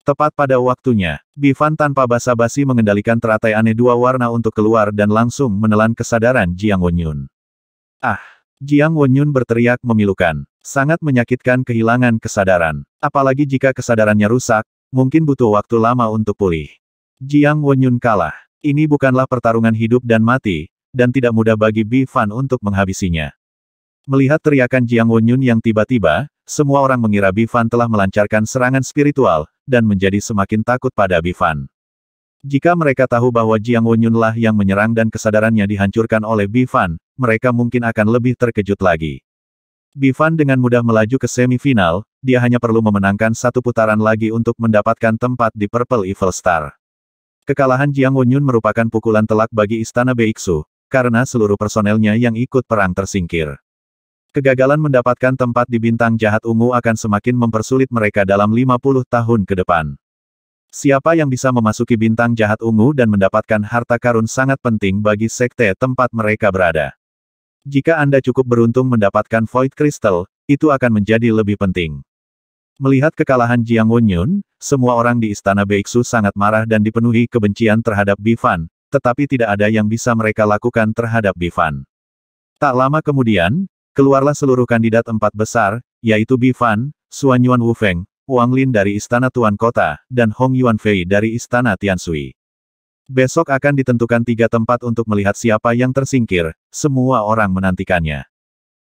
Tepat pada waktunya, Bifan tanpa basa-basi mengendalikan teratai aneh dua warna untuk keluar dan langsung menelan kesadaran Jiang Wenyun. Ah! Jiang Wenyun berteriak memilukan. Sangat menyakitkan kehilangan kesadaran. Apalagi jika kesadarannya rusak, mungkin butuh waktu lama untuk pulih. Jiang Wenyun kalah. Ini bukanlah pertarungan hidup dan mati, dan tidak mudah bagi Bifan untuk menghabisinya. Melihat teriakan Jiang Wonyun yang tiba-tiba, semua orang mengira Bifan telah melancarkan serangan spiritual, dan menjadi semakin takut pada Bifan. Jika mereka tahu bahwa Jiang Wonyun lah yang menyerang dan kesadarannya dihancurkan oleh Bifan, mereka mungkin akan lebih terkejut lagi. Bifan dengan mudah melaju ke semifinal, dia hanya perlu memenangkan satu putaran lagi untuk mendapatkan tempat di Purple Evil Star. Kekalahan Jiang Wonyun merupakan pukulan telak bagi Istana Beiksu, karena seluruh personelnya yang ikut perang tersingkir. Kegagalan mendapatkan tempat di bintang jahat ungu akan semakin mempersulit mereka dalam 50 tahun ke depan. Siapa yang bisa memasuki bintang jahat ungu dan mendapatkan harta karun sangat penting bagi sekte tempat mereka berada. Jika Anda cukup beruntung mendapatkan Void Crystal, itu akan menjadi lebih penting. Melihat kekalahan Jiang Wenyun, semua orang di Istana Beixu sangat marah dan dipenuhi kebencian terhadap Bifan, tetapi tidak ada yang bisa mereka lakukan terhadap Bifan. Tak lama kemudian, Keluarlah seluruh kandidat empat besar, yaitu Bi Fan, Xuan Yuan Wufeng, Wang Lin dari Istana Tuan Kota, dan Hong Yuan Fei dari Istana Tiansui. Besok akan ditentukan tiga tempat untuk melihat siapa yang tersingkir, semua orang menantikannya.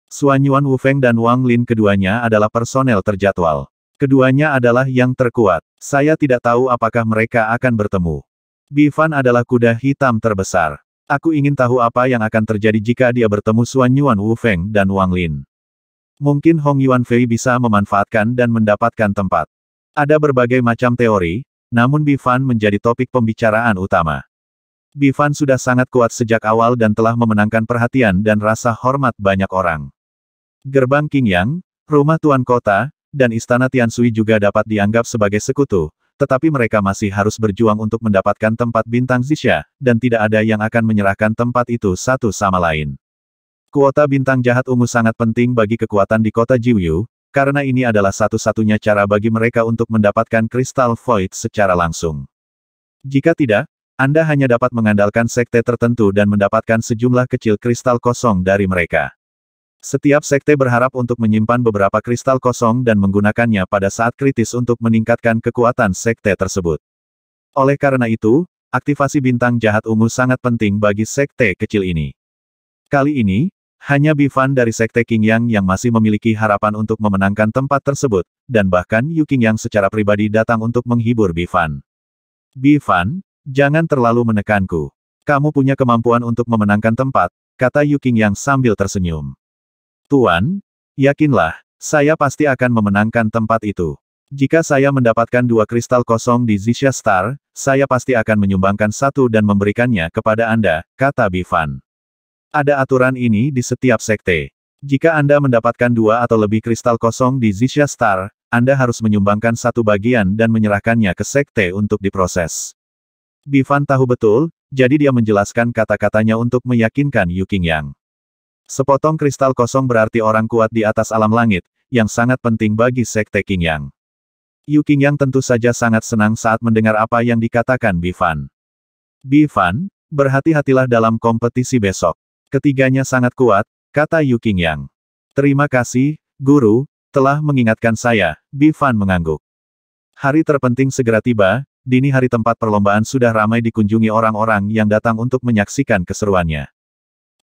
Xuan Yuan Wufeng dan Wang Lin keduanya adalah personel terjadwal. Keduanya adalah yang terkuat. Saya tidak tahu apakah mereka akan bertemu. Bifan adalah kuda hitam terbesar. Aku ingin tahu apa yang akan terjadi jika dia bertemu Xuan Yuan Wu Feng dan Wang Lin. Mungkin Hong Yuan Fei bisa memanfaatkan dan mendapatkan tempat. Ada berbagai macam teori, namun Bifan menjadi topik pembicaraan utama. Bifan sudah sangat kuat sejak awal dan telah memenangkan perhatian dan rasa hormat banyak orang. Gerbang Qingyang, rumah tuan kota, dan istana Tiansui juga dapat dianggap sebagai sekutu, tetapi mereka masih harus berjuang untuk mendapatkan tempat bintang Zisha, dan tidak ada yang akan menyerahkan tempat itu satu sama lain. Kuota bintang jahat ungu sangat penting bagi kekuatan di kota Jiuyu, karena ini adalah satu-satunya cara bagi mereka untuk mendapatkan kristal void secara langsung. Jika tidak, Anda hanya dapat mengandalkan sekte tertentu dan mendapatkan sejumlah kecil kristal kosong dari mereka. Setiap sekte berharap untuk menyimpan beberapa kristal kosong dan menggunakannya pada saat kritis untuk meningkatkan kekuatan sekte tersebut. Oleh karena itu, aktivasi bintang jahat ungu sangat penting bagi sekte kecil ini. Kali ini, hanya Bifan dari sekte King Yang yang masih memiliki harapan untuk memenangkan tempat tersebut, dan bahkan Yu King Yang secara pribadi datang untuk menghibur Bifan. Bifan, jangan terlalu menekanku. Kamu punya kemampuan untuk memenangkan tempat, kata Yu King Yang sambil tersenyum. Tuan, yakinlah, saya pasti akan memenangkan tempat itu. Jika saya mendapatkan dua kristal kosong di Zisha Star, saya pasti akan menyumbangkan satu dan memberikannya kepada Anda, kata Bifan. Ada aturan ini di setiap sekte. Jika Anda mendapatkan dua atau lebih kristal kosong di Zisha Star, Anda harus menyumbangkan satu bagian dan menyerahkannya ke sekte untuk diproses. Bifan tahu betul, jadi dia menjelaskan kata-katanya untuk meyakinkan Yuking Yang. Sepotong kristal kosong berarti orang kuat di atas alam langit, yang sangat penting bagi Sekte King Yang. Yu Yang tentu saja sangat senang saat mendengar apa yang dikatakan Bifan. Bifan, berhati-hatilah dalam kompetisi besok. Ketiganya sangat kuat, kata Yu Yang. Terima kasih, Guru, telah mengingatkan saya, Bifan mengangguk. Hari terpenting segera tiba, dini hari tempat perlombaan sudah ramai dikunjungi orang-orang yang datang untuk menyaksikan keseruannya.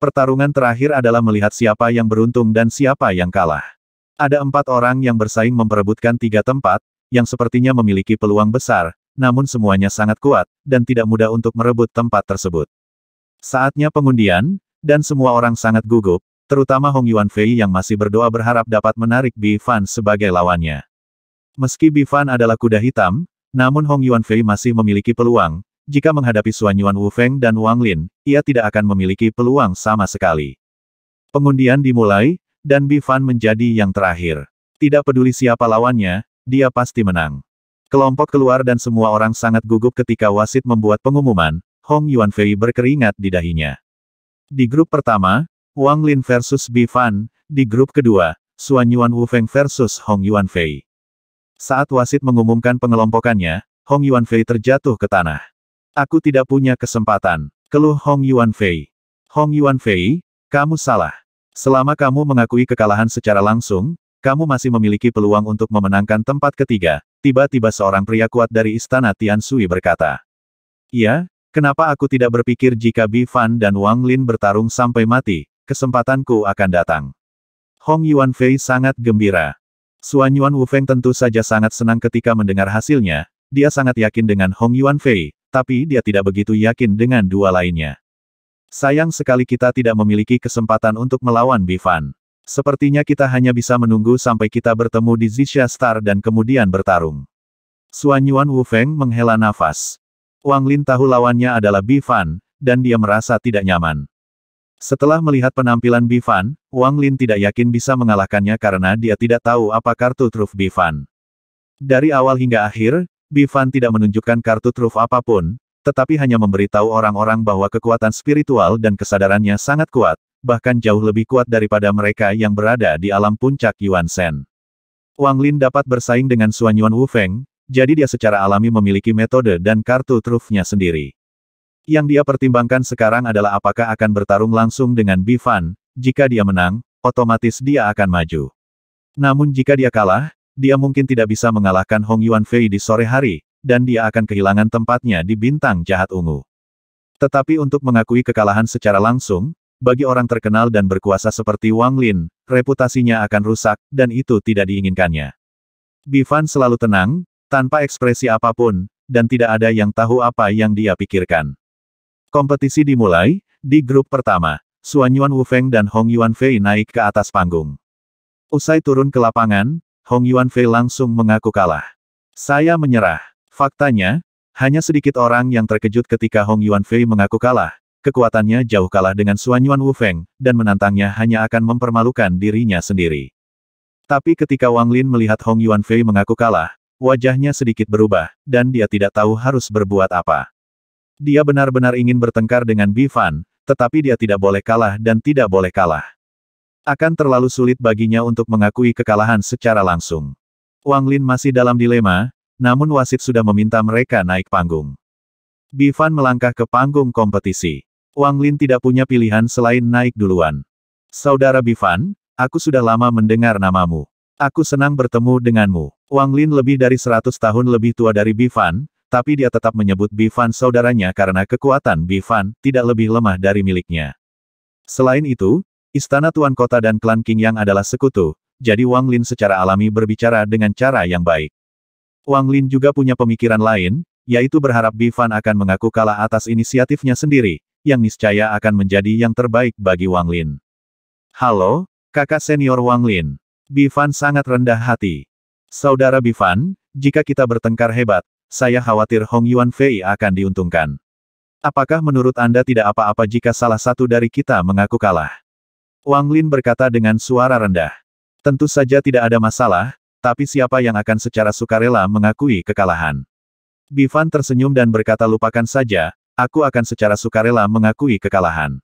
Pertarungan terakhir adalah melihat siapa yang beruntung dan siapa yang kalah. Ada empat orang yang bersaing memperebutkan tiga tempat, yang sepertinya memiliki peluang besar, namun semuanya sangat kuat, dan tidak mudah untuk merebut tempat tersebut. Saatnya pengundian, dan semua orang sangat gugup, terutama Hong Yuan Fei yang masih berdoa berharap dapat menarik Bi Fan sebagai lawannya. Meski Bi Fan adalah kuda hitam, namun Hong Yuan Fei masih memiliki peluang, jika menghadapi Suan Yuan Feng dan Wang Lin, ia tidak akan memiliki peluang sama sekali. Pengundian dimulai, dan Bi Fan menjadi yang terakhir. Tidak peduli siapa lawannya, dia pasti menang. Kelompok keluar dan semua orang sangat gugup ketika wasit membuat pengumuman, Hong Yuan Fei berkeringat di dahinya. Di grup pertama, Wang Lin versus Bi Fan, di grup kedua, Suan Yuan Feng versus Hong Yuan Fei. Saat wasit mengumumkan pengelompokannya, Hong Yuan Fei terjatuh ke tanah. Aku tidak punya kesempatan. Keluh Hong Yuan Fei. Hong Yuan Fei, kamu salah. Selama kamu mengakui kekalahan secara langsung, kamu masih memiliki peluang untuk memenangkan tempat ketiga. Tiba-tiba seorang pria kuat dari istana Tiansui berkata. Iya, kenapa aku tidak berpikir jika Bi Fan dan Wang Lin bertarung sampai mati, kesempatanku akan datang. Hong Yuan Fei sangat gembira. Suan Yuan Wufeng tentu saja sangat senang ketika mendengar hasilnya, dia sangat yakin dengan Hong Yuan Fei, tapi dia tidak begitu yakin dengan dua lainnya. Sayang sekali kita tidak memiliki kesempatan untuk melawan Bifan. Sepertinya kita hanya bisa menunggu sampai kita bertemu di Zisha Star dan kemudian bertarung. Suan Yuan Wu Feng menghela nafas. Wang Lin tahu lawannya adalah Bifan, dan dia merasa tidak nyaman. Setelah melihat penampilan Bifan, Wang Lin tidak yakin bisa mengalahkannya karena dia tidak tahu apa kartu truf Bifan. Dari awal hingga akhir, Bifan tidak menunjukkan kartu truf apapun, tetapi hanya memberitahu orang-orang bahwa kekuatan spiritual dan kesadarannya sangat kuat, bahkan jauh lebih kuat daripada mereka yang berada di alam puncak Yuan Shen. Wang Lin dapat bersaing dengan Xuan Yuan Wu Feng, jadi dia secara alami memiliki metode dan kartu trufnya sendiri. Yang dia pertimbangkan sekarang adalah apakah akan bertarung langsung dengan Bifan, jika dia menang, otomatis dia akan maju. Namun jika dia kalah, dia mungkin tidak bisa mengalahkan Hong Yuan Fei di sore hari, dan dia akan kehilangan tempatnya di bintang jahat ungu. Tetapi untuk mengakui kekalahan secara langsung, bagi orang terkenal dan berkuasa seperti Wang Lin, reputasinya akan rusak, dan itu tidak diinginkannya. Bifan selalu tenang, tanpa ekspresi apapun, dan tidak ada yang tahu apa yang dia pikirkan. Kompetisi dimulai, di grup pertama, Xuan Yuan Wufeng dan Hong Yuan Fei naik ke atas panggung. Usai turun ke lapangan, Hong Yuanfei langsung mengaku kalah. Saya menyerah. Faktanya, hanya sedikit orang yang terkejut ketika Hong Yuanfei mengaku kalah. Kekuatannya jauh kalah dengan Xuan Yuan Feng, dan menantangnya hanya akan mempermalukan dirinya sendiri. Tapi ketika Wang Lin melihat Hong Yuanfei mengaku kalah, wajahnya sedikit berubah, dan dia tidak tahu harus berbuat apa. Dia benar-benar ingin bertengkar dengan Bifan, tetapi dia tidak boleh kalah dan tidak boleh kalah. Akan terlalu sulit baginya untuk mengakui kekalahan secara langsung. Wang Lin masih dalam dilema, namun wasit sudah meminta mereka naik panggung. Bifan melangkah ke panggung kompetisi. Wang Lin tidak punya pilihan selain naik duluan. Saudara Bifan, aku sudah lama mendengar namamu. Aku senang bertemu denganmu. Wang Lin lebih dari 100 tahun lebih tua dari Bifan, tapi dia tetap menyebut Bifan saudaranya karena kekuatan Bifan tidak lebih lemah dari miliknya. Selain itu, Istana Tuan Kota dan klan King Yang adalah sekutu, jadi Wang Lin secara alami berbicara dengan cara yang baik. Wang Lin juga punya pemikiran lain, yaitu berharap Bifan akan mengaku kalah atas inisiatifnya sendiri, yang niscaya akan menjadi yang terbaik bagi Wang Lin. Halo, kakak senior Wang Lin. Bifan sangat rendah hati. Saudara Bifan, jika kita bertengkar hebat, saya khawatir Hong Yuan Fei akan diuntungkan. Apakah menurut Anda tidak apa-apa jika salah satu dari kita mengaku kalah? Wang Lin berkata dengan suara rendah. Tentu saja tidak ada masalah, tapi siapa yang akan secara sukarela mengakui kekalahan? Bifan tersenyum dan berkata lupakan saja, aku akan secara sukarela mengakui kekalahan.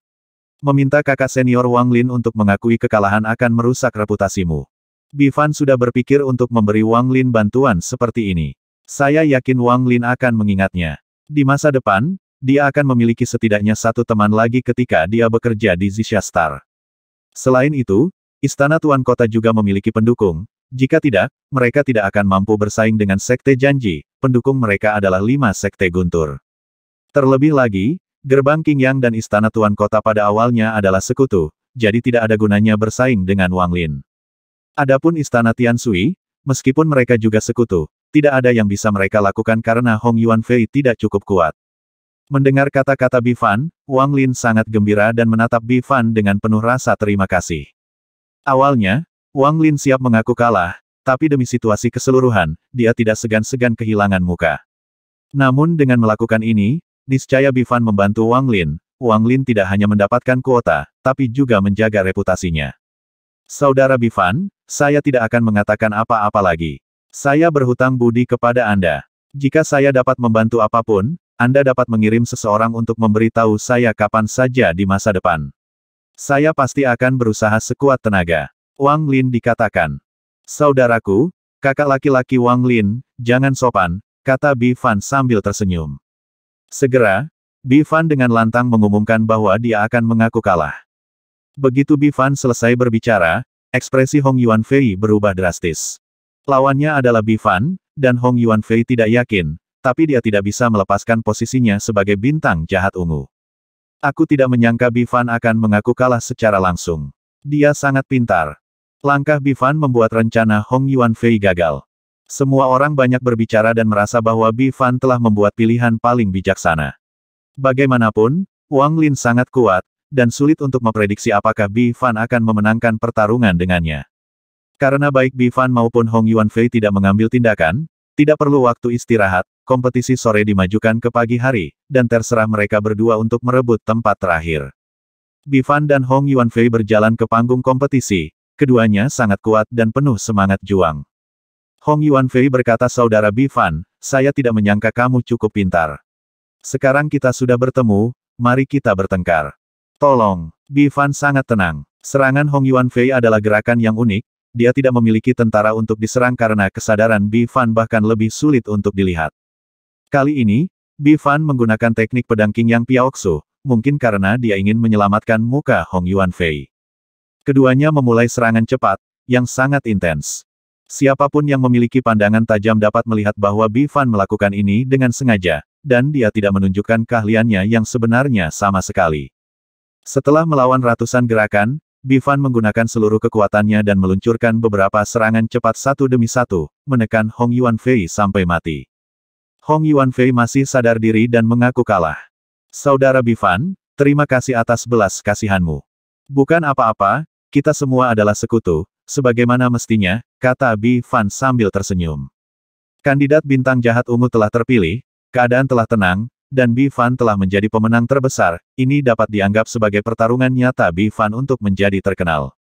Meminta kakak senior Wang Lin untuk mengakui kekalahan akan merusak reputasimu. Bifan sudah berpikir untuk memberi Wang Lin bantuan seperti ini. Saya yakin Wang Lin akan mengingatnya. Di masa depan, dia akan memiliki setidaknya satu teman lagi ketika dia bekerja di Zisha Star. Selain itu, Istana Tuan Kota juga memiliki pendukung. Jika tidak, mereka tidak akan mampu bersaing dengan Sekte Janji, pendukung mereka adalah lima Sekte Guntur. Terlebih lagi, gerbang King Yang dan Istana Tuan Kota pada awalnya adalah sekutu, jadi tidak ada gunanya bersaing dengan Wang Lin. Adapun Istana Tiansui, meskipun mereka juga sekutu, tidak ada yang bisa mereka lakukan karena Hong Yuan Fei tidak cukup kuat. Mendengar kata-kata Bifan, Wang Lin sangat gembira dan menatap Bifan dengan penuh rasa terima kasih. Awalnya, Wang Lin siap mengaku kalah, tapi demi situasi keseluruhan, dia tidak segan-segan kehilangan muka. Namun dengan melakukan ini, niscaya Bifan membantu Wang Lin. Wang Lin tidak hanya mendapatkan kuota, tapi juga menjaga reputasinya. Saudara Bifan, saya tidak akan mengatakan apa-apa lagi. Saya berhutang budi kepada Anda. Jika saya dapat membantu apapun, anda dapat mengirim seseorang untuk memberitahu saya kapan saja di masa depan. Saya pasti akan berusaha sekuat tenaga. Wang Lin dikatakan. Saudaraku, kakak laki-laki Wang Lin, jangan sopan, kata Bi Fan sambil tersenyum. Segera, Bi Fan dengan lantang mengumumkan bahwa dia akan mengaku kalah. Begitu Bi Fan selesai berbicara, ekspresi Hong Yuan Fei berubah drastis. Lawannya adalah Bi Fan, dan Hong Yuan Fei tidak yakin, tapi dia tidak bisa melepaskan posisinya sebagai bintang jahat ungu. Aku tidak menyangka Bifan akan mengaku kalah secara langsung. Dia sangat pintar. Langkah Bifan membuat rencana Hong Yuan Fei gagal. Semua orang banyak berbicara dan merasa bahwa Bifan telah membuat pilihan paling bijaksana. Bagaimanapun, Wang Lin sangat kuat, dan sulit untuk memprediksi apakah Bifan akan memenangkan pertarungan dengannya. Karena baik Bifan maupun Hong Yuan Fei tidak mengambil tindakan, tidak perlu waktu istirahat, kompetisi sore dimajukan ke pagi hari, dan terserah mereka berdua untuk merebut tempat terakhir. Bifan dan Hong Yuanfei berjalan ke panggung kompetisi, keduanya sangat kuat dan penuh semangat juang. Hong Yuanfei berkata saudara Bifan, saya tidak menyangka kamu cukup pintar. Sekarang kita sudah bertemu, mari kita bertengkar. Tolong, Bifan sangat tenang. Serangan Hong Yuanfei adalah gerakan yang unik, dia tidak memiliki tentara untuk diserang karena kesadaran Bifan bahkan lebih sulit untuk dilihat. Kali ini, Bifan menggunakan teknik pedang Yang Piaoksu, mungkin karena dia ingin menyelamatkan muka Hong Yuan Fei. Keduanya memulai serangan cepat, yang sangat intens. Siapapun yang memiliki pandangan tajam dapat melihat bahwa Bifan melakukan ini dengan sengaja, dan dia tidak menunjukkan keahliannya yang sebenarnya sama sekali. Setelah melawan ratusan gerakan, Bifan menggunakan seluruh kekuatannya dan meluncurkan beberapa serangan cepat satu demi satu, menekan Hong Yuan Fei sampai mati. Hong Yuanfei masih sadar diri dan mengaku kalah. Saudara Bifan, terima kasih atas belas kasihanmu. Bukan apa-apa, kita semua adalah sekutu, sebagaimana mestinya, kata Bifan sambil tersenyum. Kandidat bintang jahat ungu telah terpilih, keadaan telah tenang, dan Bifan telah menjadi pemenang terbesar, ini dapat dianggap sebagai pertarungan nyata Bifan untuk menjadi terkenal.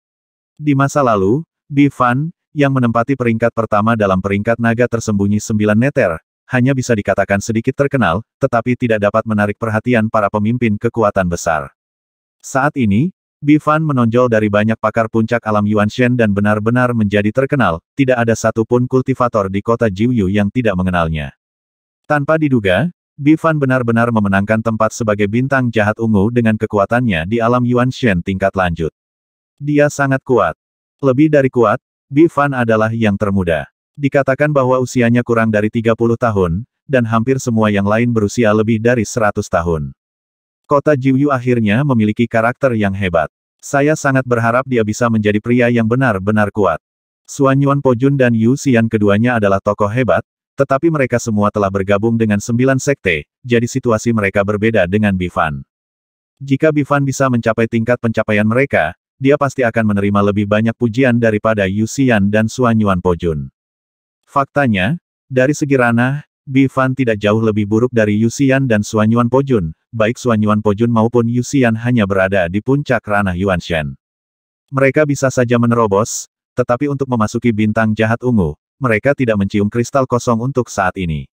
Di masa lalu, Bifan, yang menempati peringkat pertama dalam peringkat naga tersembunyi sembilan meter hanya bisa dikatakan sedikit terkenal, tetapi tidak dapat menarik perhatian para pemimpin kekuatan besar. Saat ini, Bifan menonjol dari banyak pakar puncak alam Yuan Shen dan benar-benar menjadi terkenal, tidak ada satupun kultivator di kota Jiuyu yang tidak mengenalnya. Tanpa diduga, Bifan benar-benar memenangkan tempat sebagai bintang jahat ungu dengan kekuatannya di alam Yuan Shen tingkat lanjut. Dia sangat kuat. Lebih dari kuat, Bifan adalah yang termuda. Dikatakan bahwa usianya kurang dari 30 tahun, dan hampir semua yang lain berusia lebih dari 100 tahun. Kota Jiuyu akhirnya memiliki karakter yang hebat. Saya sangat berharap dia bisa menjadi pria yang benar-benar kuat. Suan Yuan Pojun dan Yu Xian keduanya adalah tokoh hebat, tetapi mereka semua telah bergabung dengan sembilan sekte, jadi situasi mereka berbeda dengan Bifan. Jika Bifan bisa mencapai tingkat pencapaian mereka, dia pasti akan menerima lebih banyak pujian daripada Yu Xian dan Suan Yuan Pojun. Faktanya, dari segi ranah, Bifan tidak jauh lebih buruk dari Yusian dan Suanyuan Pojun, baik Suanyuan Pojun maupun Yusian hanya berada di puncak ranah Yuan Shen. Mereka bisa saja menerobos, tetapi untuk memasuki bintang jahat ungu, mereka tidak mencium kristal kosong untuk saat ini.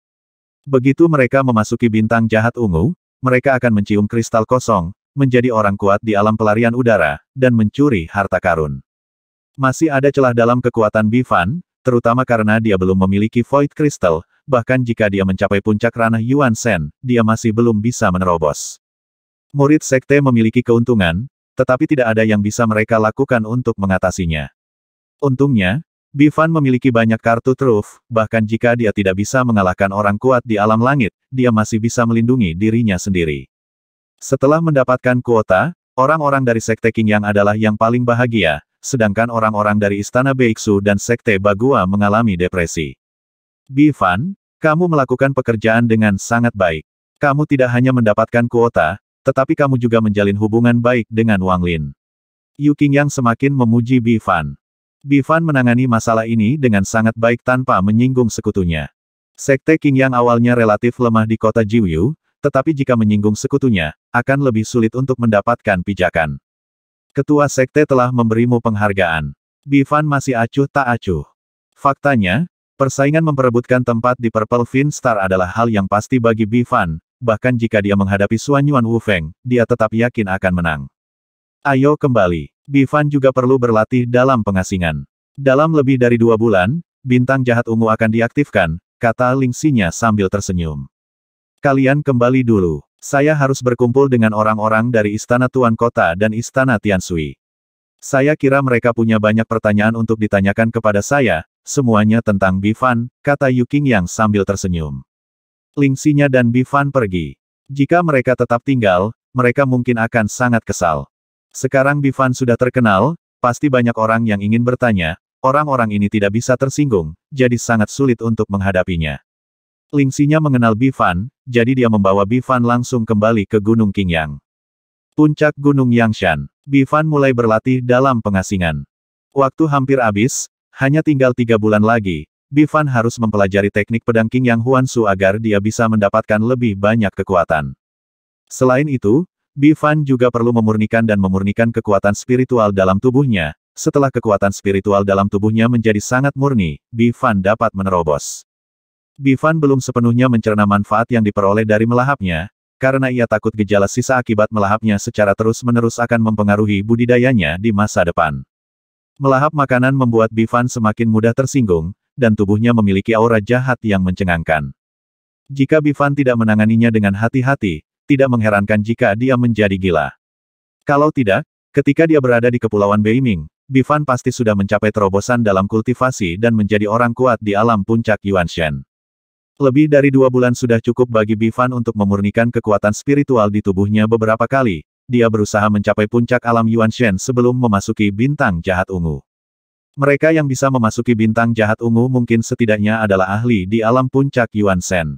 Begitu mereka memasuki bintang jahat ungu, mereka akan mencium kristal kosong, menjadi orang kuat di alam pelarian udara, dan mencuri harta karun. Masih ada celah dalam kekuatan Bifan, terutama karena dia belum memiliki Void Crystal, bahkan jika dia mencapai puncak ranah Yuan Shen, dia masih belum bisa menerobos. Murid sekte memiliki keuntungan, tetapi tidak ada yang bisa mereka lakukan untuk mengatasinya. Untungnya, Bifan memiliki banyak kartu truf, bahkan jika dia tidak bisa mengalahkan orang kuat di alam langit, dia masih bisa melindungi dirinya sendiri. Setelah mendapatkan kuota, orang-orang dari Sekte King yang adalah yang paling bahagia, sedangkan orang-orang dari Istana Beiksu dan Sekte Bagua mengalami depresi. Bifan, kamu melakukan pekerjaan dengan sangat baik. Kamu tidak hanya mendapatkan kuota, tetapi kamu juga menjalin hubungan baik dengan Wang Lin. Yu Qingyang semakin memuji Bifan. Bifan menangani masalah ini dengan sangat baik tanpa menyinggung sekutunya. Sekte Qingyang awalnya relatif lemah di kota Jiuyu, tetapi jika menyinggung sekutunya, akan lebih sulit untuk mendapatkan pijakan. Ketua Sekte telah memberimu penghargaan. Bifan masih acuh tak acuh. Faktanya, persaingan memperebutkan tempat di Purple Fin Star adalah hal yang pasti bagi Bifan. bahkan jika dia menghadapi Suanyuan Yuan Feng, dia tetap yakin akan menang. Ayo kembali, Bifan juga perlu berlatih dalam pengasingan. Dalam lebih dari dua bulan, bintang jahat ungu akan diaktifkan, kata Ling Xinya sambil tersenyum. Kalian kembali dulu. Saya harus berkumpul dengan orang-orang dari Istana Tuan Kota dan Istana Tiansui. Saya kira mereka punya banyak pertanyaan untuk ditanyakan kepada saya, semuanya tentang Bifan, kata Yuking yang sambil tersenyum. Lingsinya dan Bifan pergi. Jika mereka tetap tinggal, mereka mungkin akan sangat kesal. Sekarang Bifan sudah terkenal, pasti banyak orang yang ingin bertanya, orang-orang ini tidak bisa tersinggung, jadi sangat sulit untuk menghadapinya. Lingsinya mengenal Bifan, jadi dia membawa Bifan langsung kembali ke Gunung Qingyang. Puncak Gunung Yangshan, Bifan mulai berlatih dalam pengasingan. Waktu hampir habis, hanya tinggal tiga bulan lagi, Bifan harus mempelajari teknik pedang Huan Su agar dia bisa mendapatkan lebih banyak kekuatan. Selain itu, Bifan juga perlu memurnikan dan memurnikan kekuatan spiritual dalam tubuhnya. Setelah kekuatan spiritual dalam tubuhnya menjadi sangat murni, Bifan dapat menerobos. Bifan belum sepenuhnya mencerna manfaat yang diperoleh dari melahapnya, karena ia takut gejala sisa akibat melahapnya secara terus-menerus akan mempengaruhi budidayanya di masa depan. Melahap makanan membuat Bifan semakin mudah tersinggung, dan tubuhnya memiliki aura jahat yang mencengangkan. Jika Bifan tidak menanganinya dengan hati-hati, tidak mengherankan jika dia menjadi gila. Kalau tidak, ketika dia berada di Kepulauan Beiming, Bifan pasti sudah mencapai terobosan dalam kultivasi dan menjadi orang kuat di alam puncak Yuanshen. Lebih dari dua bulan sudah cukup bagi Bifan untuk memurnikan kekuatan spiritual di tubuhnya beberapa kali, dia berusaha mencapai puncak alam Yuan Shen sebelum memasuki bintang jahat ungu. Mereka yang bisa memasuki bintang jahat ungu mungkin setidaknya adalah ahli di alam puncak Yuan Shen.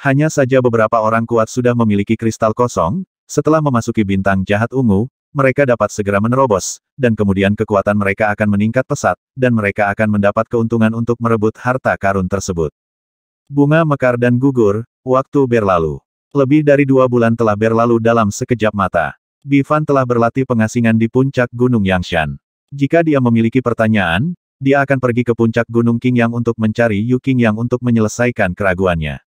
Hanya saja beberapa orang kuat sudah memiliki kristal kosong, setelah memasuki bintang jahat ungu, mereka dapat segera menerobos, dan kemudian kekuatan mereka akan meningkat pesat, dan mereka akan mendapat keuntungan untuk merebut harta karun tersebut. Bunga mekar dan gugur, waktu berlalu. Lebih dari dua bulan telah berlalu dalam sekejap mata. Bifan telah berlatih pengasingan di puncak Gunung Yangshan. Jika dia memiliki pertanyaan, dia akan pergi ke puncak Gunung King Yang untuk mencari Yu Yang untuk menyelesaikan keraguannya.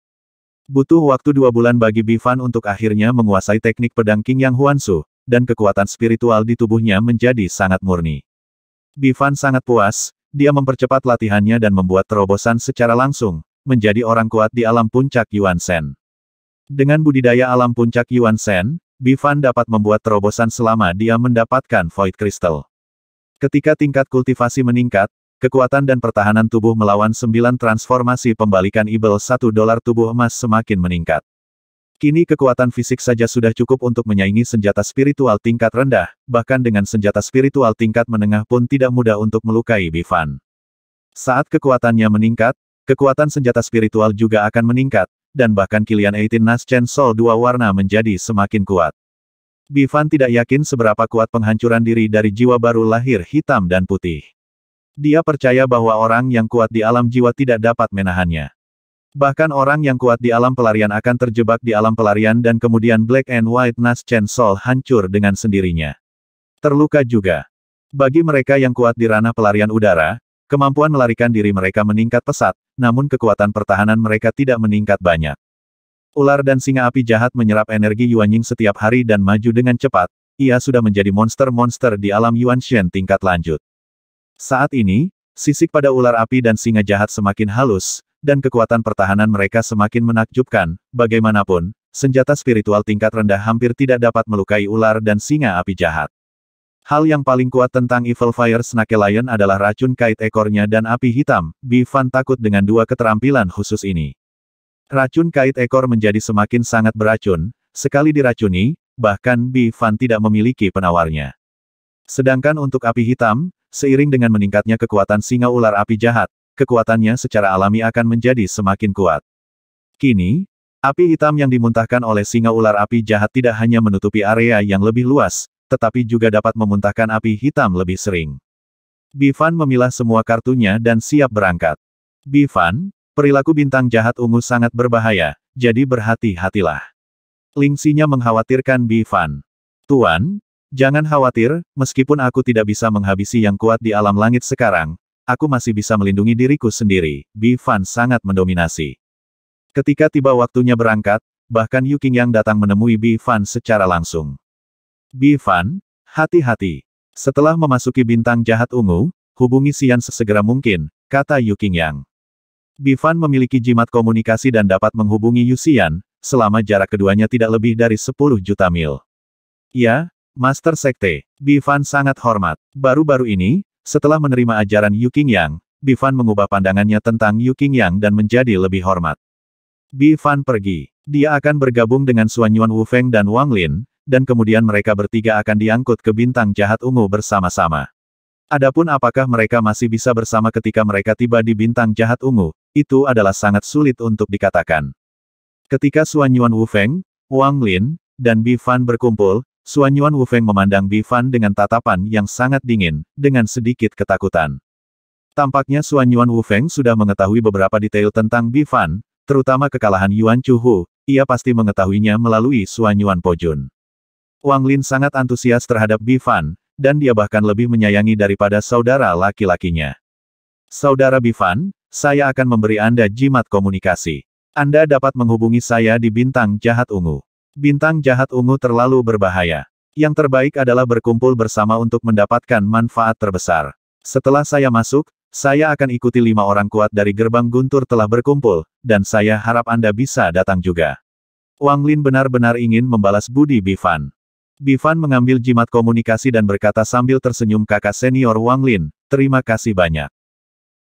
Butuh waktu dua bulan bagi Bifan untuk akhirnya menguasai teknik pedang King Yang Huansu, dan kekuatan spiritual di tubuhnya menjadi sangat murni. Bifan sangat puas, dia mempercepat latihannya dan membuat terobosan secara langsung, menjadi orang kuat di alam puncak Yuan Shen. Dengan budidaya alam puncak Yuan Shen, Bifan dapat membuat terobosan selama dia mendapatkan Void Crystal. Ketika tingkat kultivasi meningkat, kekuatan dan pertahanan tubuh melawan sembilan transformasi pembalikan Ibel satu dolar tubuh emas semakin meningkat. Kini kekuatan fisik saja sudah cukup untuk menyaingi senjata spiritual tingkat rendah, bahkan dengan senjata spiritual tingkat menengah pun tidak mudah untuk melukai Bifan. Saat kekuatannya meningkat, Kekuatan senjata spiritual juga akan meningkat, dan bahkan Kilian Nas Naschen Sol dua warna menjadi semakin kuat. Bivan tidak yakin seberapa kuat penghancuran diri dari jiwa baru lahir hitam dan putih. Dia percaya bahwa orang yang kuat di alam jiwa tidak dapat menahannya. Bahkan orang yang kuat di alam pelarian akan terjebak di alam pelarian dan kemudian Black and White Naschen Sol hancur dengan sendirinya. Terluka juga. Bagi mereka yang kuat di ranah pelarian udara, Kemampuan melarikan diri mereka meningkat pesat, namun kekuatan pertahanan mereka tidak meningkat banyak. Ular dan singa api jahat menyerap energi Yuan Ying setiap hari dan maju dengan cepat, ia sudah menjadi monster-monster di alam Yuan Shen tingkat lanjut. Saat ini, sisik pada ular api dan singa jahat semakin halus, dan kekuatan pertahanan mereka semakin menakjubkan, bagaimanapun, senjata spiritual tingkat rendah hampir tidak dapat melukai ular dan singa api jahat. Hal yang paling kuat tentang Evil Fire Snake Lion adalah racun kait ekornya dan api hitam, Bifan takut dengan dua keterampilan khusus ini. Racun kait ekor menjadi semakin sangat beracun, sekali diracuni, bahkan Bifan tidak memiliki penawarnya. Sedangkan untuk api hitam, seiring dengan meningkatnya kekuatan singa ular api jahat, kekuatannya secara alami akan menjadi semakin kuat. Kini, api hitam yang dimuntahkan oleh singa ular api jahat tidak hanya menutupi area yang lebih luas, tetapi juga dapat memuntahkan api hitam lebih sering. Bifan memilah semua kartunya dan siap berangkat. Bifan, perilaku bintang jahat ungu sangat berbahaya, jadi berhati-hatilah. Lingsinya mengkhawatirkan Bifan. Tuan, jangan khawatir, meskipun aku tidak bisa menghabisi yang kuat di alam langit sekarang, aku masih bisa melindungi diriku sendiri. Bifan sangat mendominasi. Ketika tiba waktunya berangkat, bahkan Yu Qingyang datang menemui Bifan secara langsung. Bifan, hati-hati. Setelah memasuki bintang jahat ungu, hubungi Sian sesegera mungkin, kata Yu Qingyang. Bivan memiliki jimat komunikasi dan dapat menghubungi Yu Xian, selama jarak keduanya tidak lebih dari 10 juta mil. Ya, Master Sekte, Bifan sangat hormat. Baru-baru ini, setelah menerima ajaran Yu Qingyang, Bivan mengubah pandangannya tentang Yu Qingyang dan menjadi lebih hormat. Bifan pergi. Dia akan bergabung dengan Suanyuan Yuan Wufeng dan Wang Lin, dan kemudian mereka bertiga akan diangkut ke bintang jahat ungu bersama-sama. Adapun apakah mereka masih bisa bersama ketika mereka tiba di bintang jahat ungu, itu adalah sangat sulit untuk dikatakan. Ketika Suan Yuan Wufeng, Wang Lin, dan Bi Fan berkumpul, Suan Yuan Wufeng memandang Bi Fan dengan tatapan yang sangat dingin, dengan sedikit ketakutan. Tampaknya Suan Yuan Wufeng sudah mengetahui beberapa detail tentang Bi Fan, terutama kekalahan Yuan Chuhu, ia pasti mengetahuinya melalui Suan Yuan Pojun. Wang Lin sangat antusias terhadap Bifan, dan dia bahkan lebih menyayangi daripada saudara laki-lakinya. Saudara Bifan, saya akan memberi Anda jimat komunikasi. Anda dapat menghubungi saya di bintang jahat ungu. Bintang jahat ungu terlalu berbahaya. Yang terbaik adalah berkumpul bersama untuk mendapatkan manfaat terbesar. Setelah saya masuk, saya akan ikuti lima orang kuat dari gerbang guntur telah berkumpul, dan saya harap Anda bisa datang juga. Wang Lin benar-benar ingin membalas budi Bifan. Bifan mengambil jimat komunikasi dan berkata sambil tersenyum kakak senior Wang Lin, terima kasih banyak.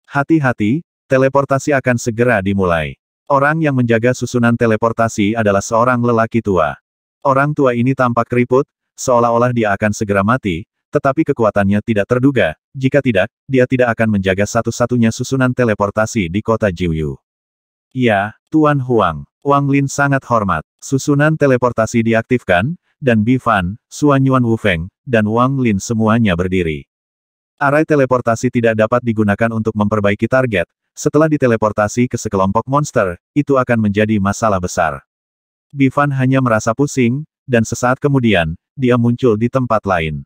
Hati-hati, teleportasi akan segera dimulai. Orang yang menjaga susunan teleportasi adalah seorang lelaki tua. Orang tua ini tampak keriput, seolah-olah dia akan segera mati, tetapi kekuatannya tidak terduga, jika tidak, dia tidak akan menjaga satu-satunya susunan teleportasi di kota Jiuyu. Ya, Tuan Huang, Wang Lin sangat hormat. Susunan teleportasi diaktifkan, dan Bifan, Yuan Wufeng, dan Wang Lin semuanya berdiri. Arai teleportasi tidak dapat digunakan untuk memperbaiki target, setelah diteleportasi ke sekelompok monster, itu akan menjadi masalah besar. Bifan hanya merasa pusing, dan sesaat kemudian, dia muncul di tempat lain.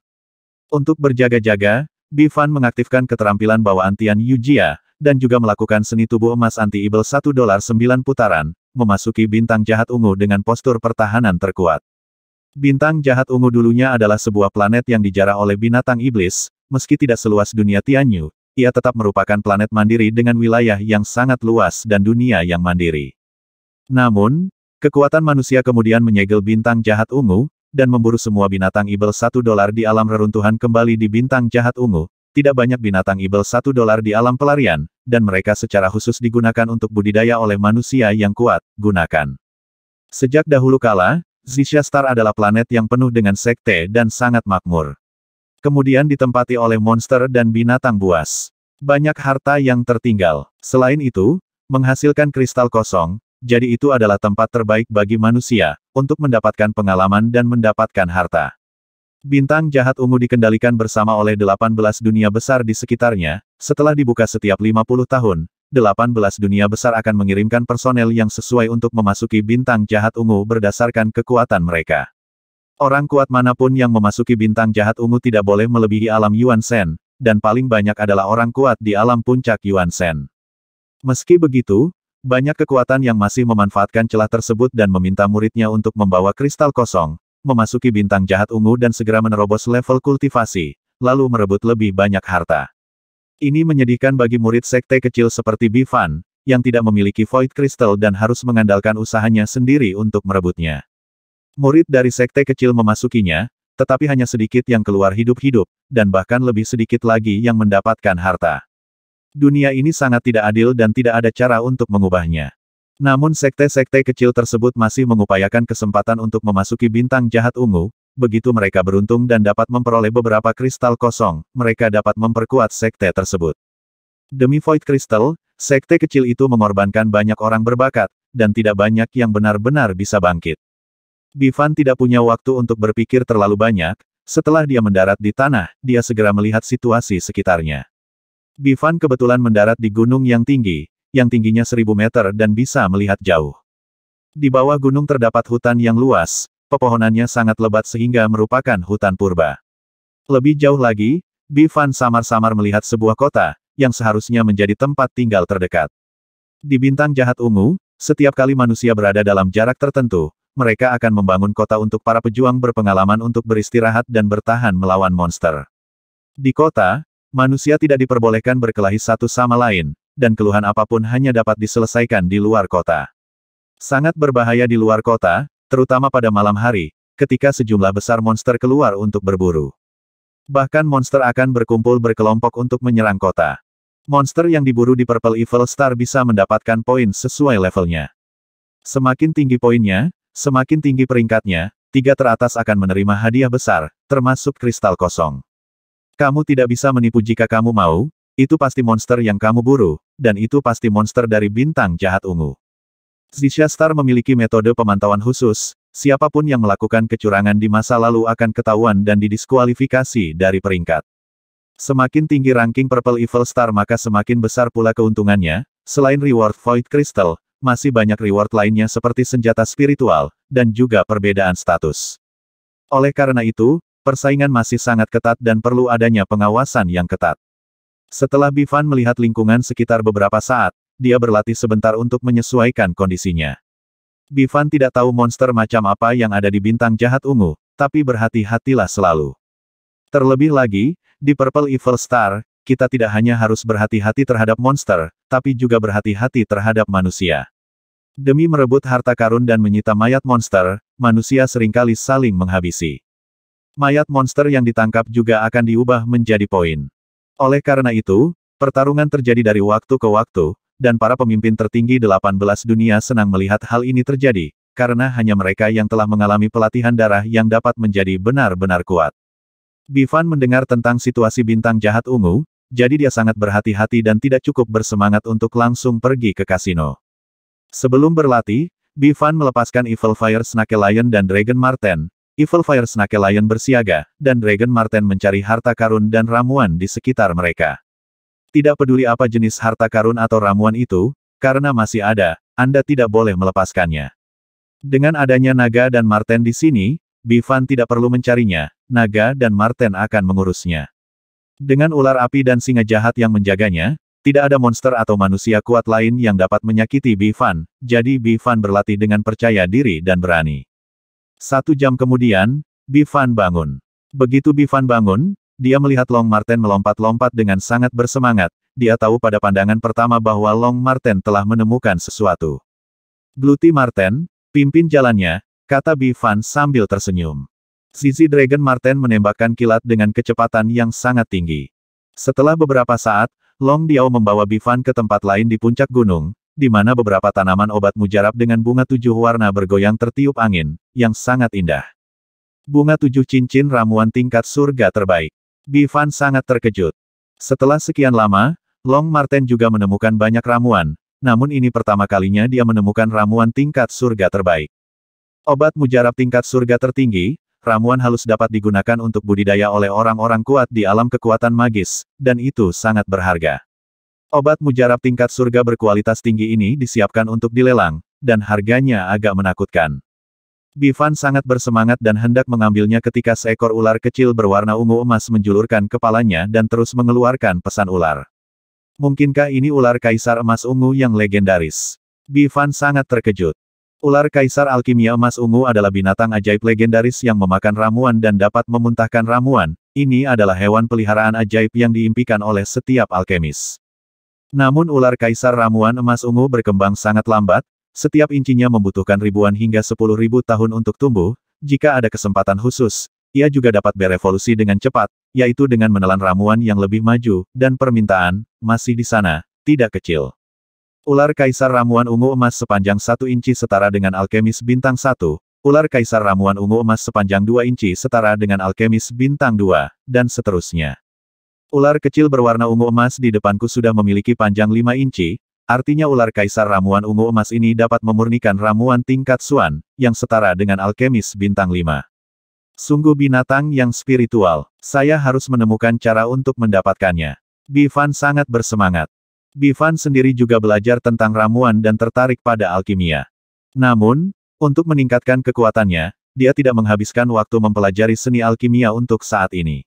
Untuk berjaga-jaga, Bifan mengaktifkan keterampilan bawaan Tian Yujia, dan juga melakukan seni tubuh emas anti-ibel 1 dolar 9 putaran, memasuki bintang jahat ungu dengan postur pertahanan terkuat. Bintang jahat ungu dulunya adalah sebuah planet yang dijarah oleh binatang iblis, meski tidak seluas dunia Tianyu, ia tetap merupakan planet mandiri dengan wilayah yang sangat luas dan dunia yang mandiri. Namun, kekuatan manusia kemudian menyegel bintang jahat ungu, dan memburu semua binatang ibel satu dolar di alam reruntuhan kembali di bintang jahat ungu, tidak banyak binatang ibel satu dolar di alam pelarian, dan mereka secara khusus digunakan untuk budidaya oleh manusia yang kuat, gunakan. Sejak dahulu kala, Zisha Star adalah planet yang penuh dengan sekte dan sangat makmur. Kemudian ditempati oleh monster dan binatang buas. Banyak harta yang tertinggal. Selain itu, menghasilkan kristal kosong, jadi itu adalah tempat terbaik bagi manusia, untuk mendapatkan pengalaman dan mendapatkan harta. Bintang jahat ungu dikendalikan bersama oleh 18 dunia besar di sekitarnya, setelah dibuka setiap 50 tahun, 18 dunia besar akan mengirimkan personel yang sesuai untuk memasuki bintang jahat ungu berdasarkan kekuatan mereka. Orang kuat manapun yang memasuki bintang jahat ungu tidak boleh melebihi alam Yuan Shen, dan paling banyak adalah orang kuat di alam puncak Yuan Shen. Meski begitu, banyak kekuatan yang masih memanfaatkan celah tersebut dan meminta muridnya untuk membawa kristal kosong, memasuki bintang jahat ungu dan segera menerobos level kultivasi, lalu merebut lebih banyak harta. Ini menyedihkan bagi murid sekte kecil seperti Bifan, yang tidak memiliki Void Crystal dan harus mengandalkan usahanya sendiri untuk merebutnya. Murid dari sekte kecil memasukinya, tetapi hanya sedikit yang keluar hidup-hidup, dan bahkan lebih sedikit lagi yang mendapatkan harta. Dunia ini sangat tidak adil dan tidak ada cara untuk mengubahnya. Namun sekte-sekte kecil tersebut masih mengupayakan kesempatan untuk memasuki bintang jahat ungu, begitu mereka beruntung dan dapat memperoleh beberapa kristal kosong, mereka dapat memperkuat sekte tersebut. Demi Void Crystal, sekte kecil itu mengorbankan banyak orang berbakat, dan tidak banyak yang benar-benar bisa bangkit. Bivan tidak punya waktu untuk berpikir terlalu banyak, setelah dia mendarat di tanah, dia segera melihat situasi sekitarnya. Bivan kebetulan mendarat di gunung yang tinggi, yang tingginya seribu meter dan bisa melihat jauh. Di bawah gunung terdapat hutan yang luas, pepohonannya sangat lebat sehingga merupakan hutan purba. Lebih jauh lagi, Bivan samar-samar melihat sebuah kota, yang seharusnya menjadi tempat tinggal terdekat. Di bintang jahat ungu, setiap kali manusia berada dalam jarak tertentu, mereka akan membangun kota untuk para pejuang berpengalaman untuk beristirahat dan bertahan melawan monster. Di kota, manusia tidak diperbolehkan berkelahi satu sama lain, dan keluhan apapun hanya dapat diselesaikan di luar kota. Sangat berbahaya di luar kota, terutama pada malam hari, ketika sejumlah besar monster keluar untuk berburu. Bahkan monster akan berkumpul berkelompok untuk menyerang kota. Monster yang diburu di Purple Evil Star bisa mendapatkan poin sesuai levelnya. Semakin tinggi poinnya, semakin tinggi peringkatnya, tiga teratas akan menerima hadiah besar, termasuk kristal kosong. Kamu tidak bisa menipu jika kamu mau, itu pasti monster yang kamu buru, dan itu pasti monster dari bintang jahat ungu. Zisha Star memiliki metode pemantauan khusus, siapapun yang melakukan kecurangan di masa lalu akan ketahuan dan didiskualifikasi dari peringkat. Semakin tinggi ranking Purple Evil Star maka semakin besar pula keuntungannya, selain reward Void Crystal, masih banyak reward lainnya seperti senjata spiritual, dan juga perbedaan status. Oleh karena itu, persaingan masih sangat ketat dan perlu adanya pengawasan yang ketat. Setelah Bivan melihat lingkungan sekitar beberapa saat, dia berlatih sebentar untuk menyesuaikan kondisinya. Bivan tidak tahu monster macam apa yang ada di bintang jahat ungu, tapi berhati-hatilah selalu. Terlebih lagi, di Purple Evil Star, kita tidak hanya harus berhati-hati terhadap monster, tapi juga berhati-hati terhadap manusia. Demi merebut harta karun dan menyita mayat monster, manusia seringkali saling menghabisi. Mayat monster yang ditangkap juga akan diubah menjadi poin. Oleh karena itu, pertarungan terjadi dari waktu ke waktu, dan para pemimpin tertinggi 18 dunia senang melihat hal ini terjadi, karena hanya mereka yang telah mengalami pelatihan darah yang dapat menjadi benar-benar kuat. Bivan mendengar tentang situasi bintang jahat ungu, jadi dia sangat berhati-hati dan tidak cukup bersemangat untuk langsung pergi ke kasino. Sebelum berlatih, Bivan melepaskan Evil Fire Snake Lion dan Dragon Marten, Evil Fire Snake Lion bersiaga, dan Dragon Marten mencari harta karun dan ramuan di sekitar mereka. Tidak peduli apa jenis harta karun atau ramuan itu, karena masih ada, Anda tidak boleh melepaskannya. Dengan adanya Naga dan Marten di sini, Bifan tidak perlu mencarinya, Naga dan Marten akan mengurusnya. Dengan ular api dan singa jahat yang menjaganya, tidak ada monster atau manusia kuat lain yang dapat menyakiti Bifan, jadi Bifan berlatih dengan percaya diri dan berani. Satu jam kemudian, Bifan bangun. Begitu Bifan bangun, dia melihat Long Martin melompat-lompat dengan sangat bersemangat, dia tahu pada pandangan pertama bahwa Long Martin telah menemukan sesuatu. Gluti Martin, pimpin jalannya, kata Bifan sambil tersenyum. Sisi Dragon Martin menembakkan kilat dengan kecepatan yang sangat tinggi. Setelah beberapa saat, Long Diao membawa Bifan ke tempat lain di puncak gunung, di mana beberapa tanaman obat mujarab dengan bunga tujuh warna bergoyang tertiup angin, yang sangat indah bunga tujuh cincin ramuan tingkat surga terbaik. Bivan sangat terkejut. Setelah sekian lama, Long Marten juga menemukan banyak ramuan, namun ini pertama kalinya dia menemukan ramuan tingkat surga terbaik. Obat mujarab tingkat surga tertinggi, ramuan halus dapat digunakan untuk budidaya oleh orang-orang kuat di alam kekuatan magis, dan itu sangat berharga. Obat mujarab tingkat surga berkualitas tinggi ini disiapkan untuk dilelang, dan harganya agak menakutkan. Bivan sangat bersemangat dan hendak mengambilnya ketika seekor ular kecil berwarna ungu emas menjulurkan kepalanya dan terus mengeluarkan pesan ular. Mungkinkah ini ular kaisar emas ungu yang legendaris? Bivan sangat terkejut. Ular kaisar alkimia emas ungu adalah binatang ajaib legendaris yang memakan ramuan dan dapat memuntahkan ramuan. Ini adalah hewan peliharaan ajaib yang diimpikan oleh setiap alkemis. Namun ular kaisar ramuan emas ungu berkembang sangat lambat, setiap incinya membutuhkan ribuan hingga sepuluh ribu tahun untuk tumbuh, jika ada kesempatan khusus, ia juga dapat berevolusi dengan cepat, yaitu dengan menelan ramuan yang lebih maju, dan permintaan, masih di sana, tidak kecil. Ular kaisar ramuan ungu emas sepanjang satu inci setara dengan alkemis bintang satu. ular kaisar ramuan ungu emas sepanjang dua inci setara dengan alkemis bintang dua, dan seterusnya. Ular kecil berwarna ungu emas di depanku sudah memiliki panjang lima inci, Artinya ular kaisar ramuan ungu emas ini dapat memurnikan ramuan tingkat Suan, yang setara dengan alkemis bintang 5. Sungguh binatang yang spiritual. Saya harus menemukan cara untuk mendapatkannya. Bivan sangat bersemangat. Bivan sendiri juga belajar tentang ramuan dan tertarik pada alkimia. Namun, untuk meningkatkan kekuatannya, dia tidak menghabiskan waktu mempelajari seni alkimia untuk saat ini.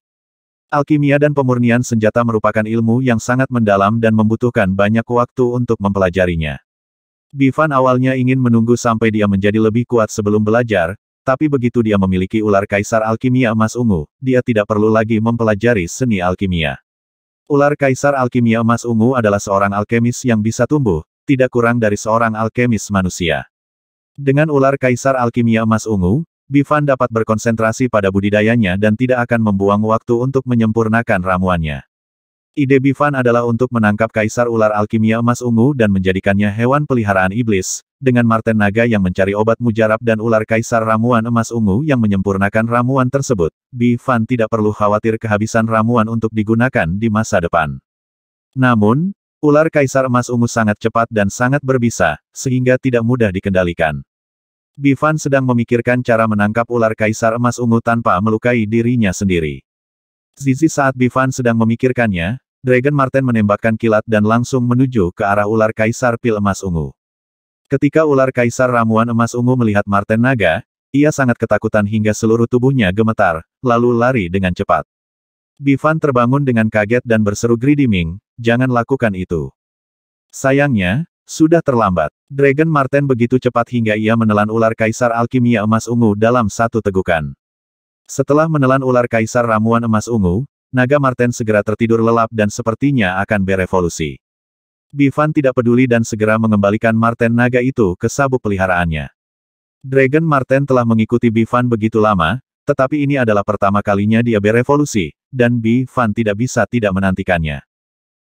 Alkimia dan pemurnian senjata merupakan ilmu yang sangat mendalam dan membutuhkan banyak waktu untuk mempelajarinya. Bivan awalnya ingin menunggu sampai dia menjadi lebih kuat sebelum belajar, tapi begitu dia memiliki ular kaisar alkimia emas ungu, dia tidak perlu lagi mempelajari seni alkimia. Ular kaisar alkimia emas ungu adalah seorang alkemis yang bisa tumbuh, tidak kurang dari seorang alkemis manusia. Dengan ular kaisar alkimia emas ungu, Bivan dapat berkonsentrasi pada budidayanya dan tidak akan membuang waktu untuk menyempurnakan ramuannya. Ide Bivan adalah untuk menangkap kaisar ular alkimia emas ungu dan menjadikannya hewan peliharaan iblis, dengan Marten Naga yang mencari obat mujarab dan ular kaisar ramuan emas ungu yang menyempurnakan ramuan tersebut. Bivan tidak perlu khawatir kehabisan ramuan untuk digunakan di masa depan. Namun, ular kaisar emas ungu sangat cepat dan sangat berbisa, sehingga tidak mudah dikendalikan. Bifan sedang memikirkan cara menangkap ular kaisar emas ungu tanpa melukai dirinya sendiri. Zizi saat Bifan sedang memikirkannya, Dragon Martin menembakkan kilat dan langsung menuju ke arah ular kaisar pil emas ungu. Ketika ular kaisar ramuan emas ungu melihat Martin Naga, ia sangat ketakutan hingga seluruh tubuhnya gemetar, lalu lari dengan cepat. Bifan terbangun dengan kaget dan berseru Gridiming, jangan lakukan itu. Sayangnya, sudah terlambat. Dragon Marten begitu cepat hingga ia menelan ular kaisar alkimia emas ungu dalam satu tegukan. Setelah menelan ular kaisar ramuan emas ungu, naga Marten segera tertidur lelap dan sepertinya akan berevolusi. Bivan tidak peduli dan segera mengembalikan Marten naga itu ke sabuk peliharaannya. Dragon Marten telah mengikuti Bivan begitu lama, tetapi ini adalah pertama kalinya dia berevolusi, dan Bivan tidak bisa tidak menantikannya.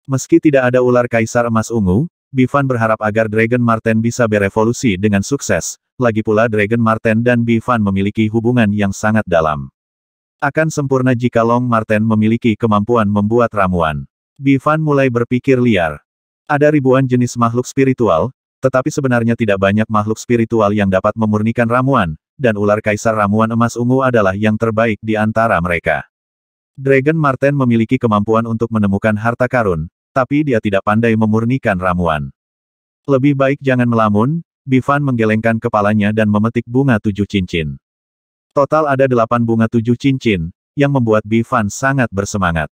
Meski tidak ada ular kaisar emas ungu, Bifan berharap agar Dragon Marten bisa berevolusi dengan sukses, lagi pula Dragon Marten dan Bifan memiliki hubungan yang sangat dalam. Akan sempurna jika Long Marten memiliki kemampuan membuat ramuan. Bifan mulai berpikir liar. Ada ribuan jenis makhluk spiritual, tetapi sebenarnya tidak banyak makhluk spiritual yang dapat memurnikan ramuan, dan ular kaisar ramuan emas ungu adalah yang terbaik di antara mereka. Dragon Marten memiliki kemampuan untuk menemukan harta karun, tapi dia tidak pandai memurnikan ramuan. Lebih baik jangan melamun, Bifan menggelengkan kepalanya dan memetik bunga tujuh cincin. Total ada delapan bunga tujuh cincin, yang membuat Bifan sangat bersemangat.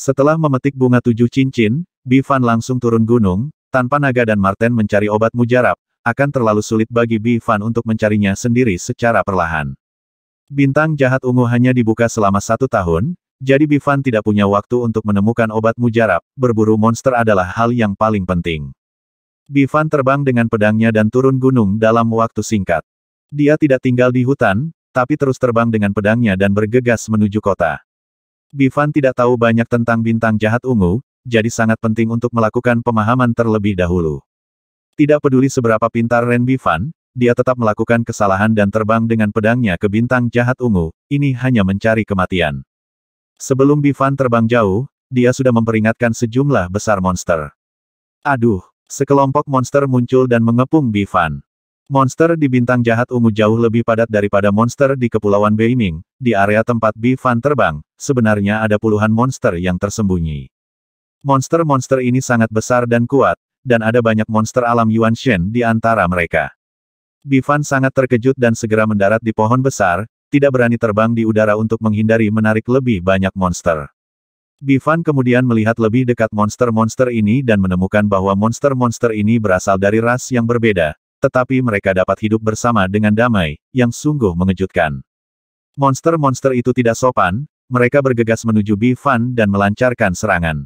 Setelah memetik bunga tujuh cincin, Bifan langsung turun gunung, tanpa naga dan Martin mencari obat mujarab, akan terlalu sulit bagi Bifan untuk mencarinya sendiri secara perlahan. Bintang jahat ungu hanya dibuka selama satu tahun, jadi Bivan tidak punya waktu untuk menemukan obat mujarab, berburu monster adalah hal yang paling penting. Bivan terbang dengan pedangnya dan turun gunung dalam waktu singkat. Dia tidak tinggal di hutan, tapi terus terbang dengan pedangnya dan bergegas menuju kota. Bivan tidak tahu banyak tentang bintang jahat ungu, jadi sangat penting untuk melakukan pemahaman terlebih dahulu. Tidak peduli seberapa pintar Ren Bivan, dia tetap melakukan kesalahan dan terbang dengan pedangnya ke bintang jahat ungu, ini hanya mencari kematian. Sebelum Bifan terbang jauh, dia sudah memperingatkan sejumlah besar monster. Aduh, sekelompok monster muncul dan mengepung Bifan. Monster di bintang jahat ungu jauh lebih padat daripada monster di Kepulauan Beiming, di area tempat Bifan terbang, sebenarnya ada puluhan monster yang tersembunyi. Monster-monster ini sangat besar dan kuat, dan ada banyak monster alam Yuan Shen di antara mereka. Bifan sangat terkejut dan segera mendarat di pohon besar, tidak berani terbang di udara untuk menghindari menarik lebih banyak monster. Bifan kemudian melihat lebih dekat monster-monster ini dan menemukan bahwa monster-monster ini berasal dari ras yang berbeda, tetapi mereka dapat hidup bersama dengan damai, yang sungguh mengejutkan. Monster-monster itu tidak sopan, mereka bergegas menuju Bifan dan melancarkan serangan.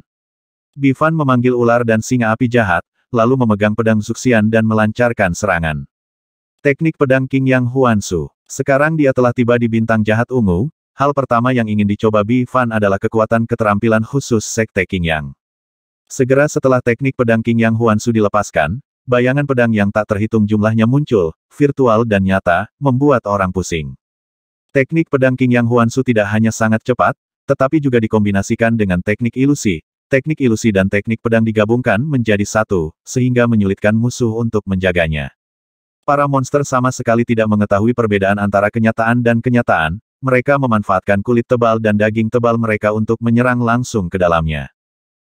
Bifan memanggil ular dan singa api jahat, lalu memegang pedang Zuxian dan melancarkan serangan. Teknik pedang King Yang Huansu sekarang dia telah tiba di bintang jahat ungu, hal pertama yang ingin dicoba Bi Fan adalah kekuatan keterampilan khusus Sekte King Yang. Segera setelah teknik pedang King Yang Huan Su dilepaskan, bayangan pedang yang tak terhitung jumlahnya muncul, virtual dan nyata, membuat orang pusing. Teknik pedang King Yang Huan Su tidak hanya sangat cepat, tetapi juga dikombinasikan dengan teknik ilusi. Teknik ilusi dan teknik pedang digabungkan menjadi satu, sehingga menyulitkan musuh untuk menjaganya. Para monster sama sekali tidak mengetahui perbedaan antara kenyataan dan kenyataan, mereka memanfaatkan kulit tebal dan daging tebal mereka untuk menyerang langsung ke dalamnya.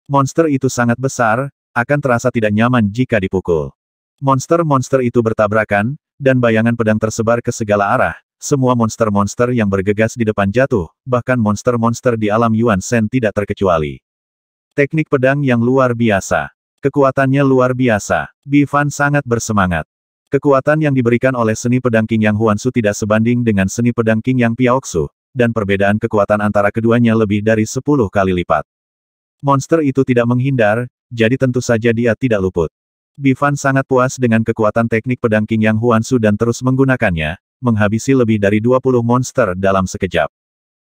Monster itu sangat besar, akan terasa tidak nyaman jika dipukul. Monster-monster itu bertabrakan, dan bayangan pedang tersebar ke segala arah, semua monster-monster yang bergegas di depan jatuh, bahkan monster-monster di alam Yuan Shen tidak terkecuali. Teknik pedang yang luar biasa. Kekuatannya luar biasa. Bifan sangat bersemangat. Kekuatan yang diberikan oleh seni pedang King Yang Huansu tidak sebanding dengan seni pedang King Yang Piaoksu, dan perbedaan kekuatan antara keduanya lebih dari sepuluh kali lipat. Monster itu tidak menghindar, jadi tentu saja dia tidak luput. Bifan sangat puas dengan kekuatan teknik pedang King Yang Huansu dan terus menggunakannya, menghabisi lebih dari 20 monster dalam sekejap.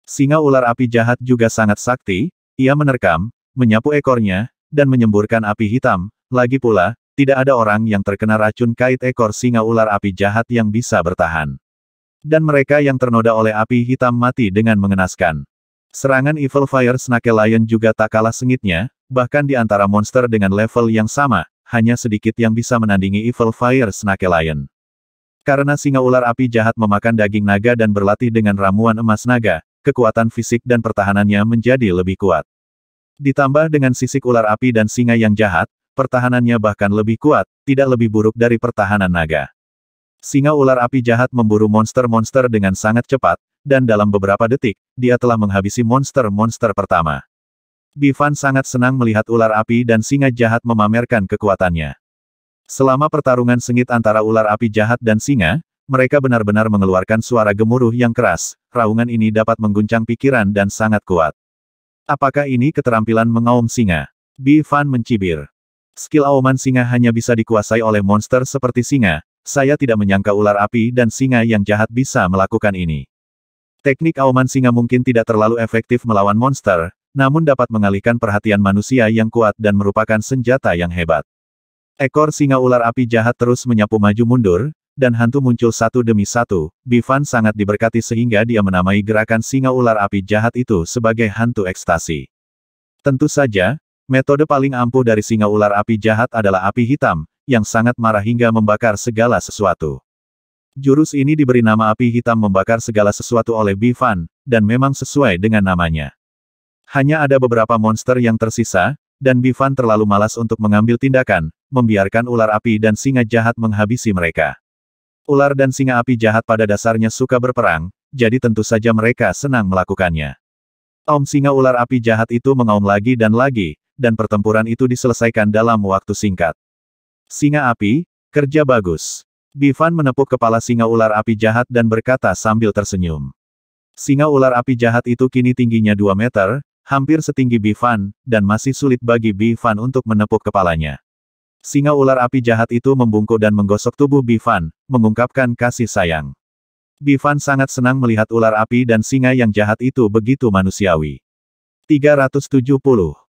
Singa ular api jahat juga sangat sakti, ia menerkam, menyapu ekornya, dan menyemburkan api hitam, lagi pula, tidak ada orang yang terkena racun kait ekor singa ular api jahat yang bisa bertahan. Dan mereka yang ternoda oleh api hitam mati dengan mengenaskan. Serangan Evil Fire Snake Lion juga tak kalah sengitnya, bahkan di antara monster dengan level yang sama, hanya sedikit yang bisa menandingi Evil Fire Snake Lion. Karena singa ular api jahat memakan daging naga dan berlatih dengan ramuan emas naga, kekuatan fisik dan pertahanannya menjadi lebih kuat. Ditambah dengan sisik ular api dan singa yang jahat, Pertahanannya bahkan lebih kuat, tidak lebih buruk dari pertahanan naga. Singa ular api jahat memburu monster-monster dengan sangat cepat, dan dalam beberapa detik, dia telah menghabisi monster-monster pertama. Bivan sangat senang melihat ular api dan singa jahat memamerkan kekuatannya. Selama pertarungan sengit antara ular api jahat dan singa, mereka benar-benar mengeluarkan suara gemuruh yang keras, raungan ini dapat mengguncang pikiran dan sangat kuat. Apakah ini keterampilan mengaum singa? Bivan mencibir. Skill aoman singa hanya bisa dikuasai oleh monster seperti singa, saya tidak menyangka ular api dan singa yang jahat bisa melakukan ini. Teknik aoman singa mungkin tidak terlalu efektif melawan monster, namun dapat mengalihkan perhatian manusia yang kuat dan merupakan senjata yang hebat. Ekor singa ular api jahat terus menyapu maju mundur, dan hantu muncul satu demi satu. Bivan sangat diberkati sehingga dia menamai gerakan singa ular api jahat itu sebagai hantu ekstasi. Tentu saja, Metode paling ampuh dari singa ular api jahat adalah api hitam, yang sangat marah hingga membakar segala sesuatu. Jurus ini diberi nama api hitam membakar segala sesuatu oleh Bifan, dan memang sesuai dengan namanya. Hanya ada beberapa monster yang tersisa, dan Bifan terlalu malas untuk mengambil tindakan, membiarkan ular api dan singa jahat menghabisi mereka. Ular dan singa api jahat pada dasarnya suka berperang, jadi tentu saja mereka senang melakukannya. Om singa ular api jahat itu mengaum lagi dan lagi, dan pertempuran itu diselesaikan dalam waktu singkat. Singa api, kerja bagus. Bivan menepuk kepala singa ular api jahat dan berkata sambil tersenyum. Singa ular api jahat itu kini tingginya 2 meter, hampir setinggi Bivan, dan masih sulit bagi Bivan untuk menepuk kepalanya. Singa ular api jahat itu membungkuk dan menggosok tubuh Bivan, mengungkapkan kasih sayang. Bivan sangat senang melihat ular api dan singa yang jahat itu begitu manusiawi. 370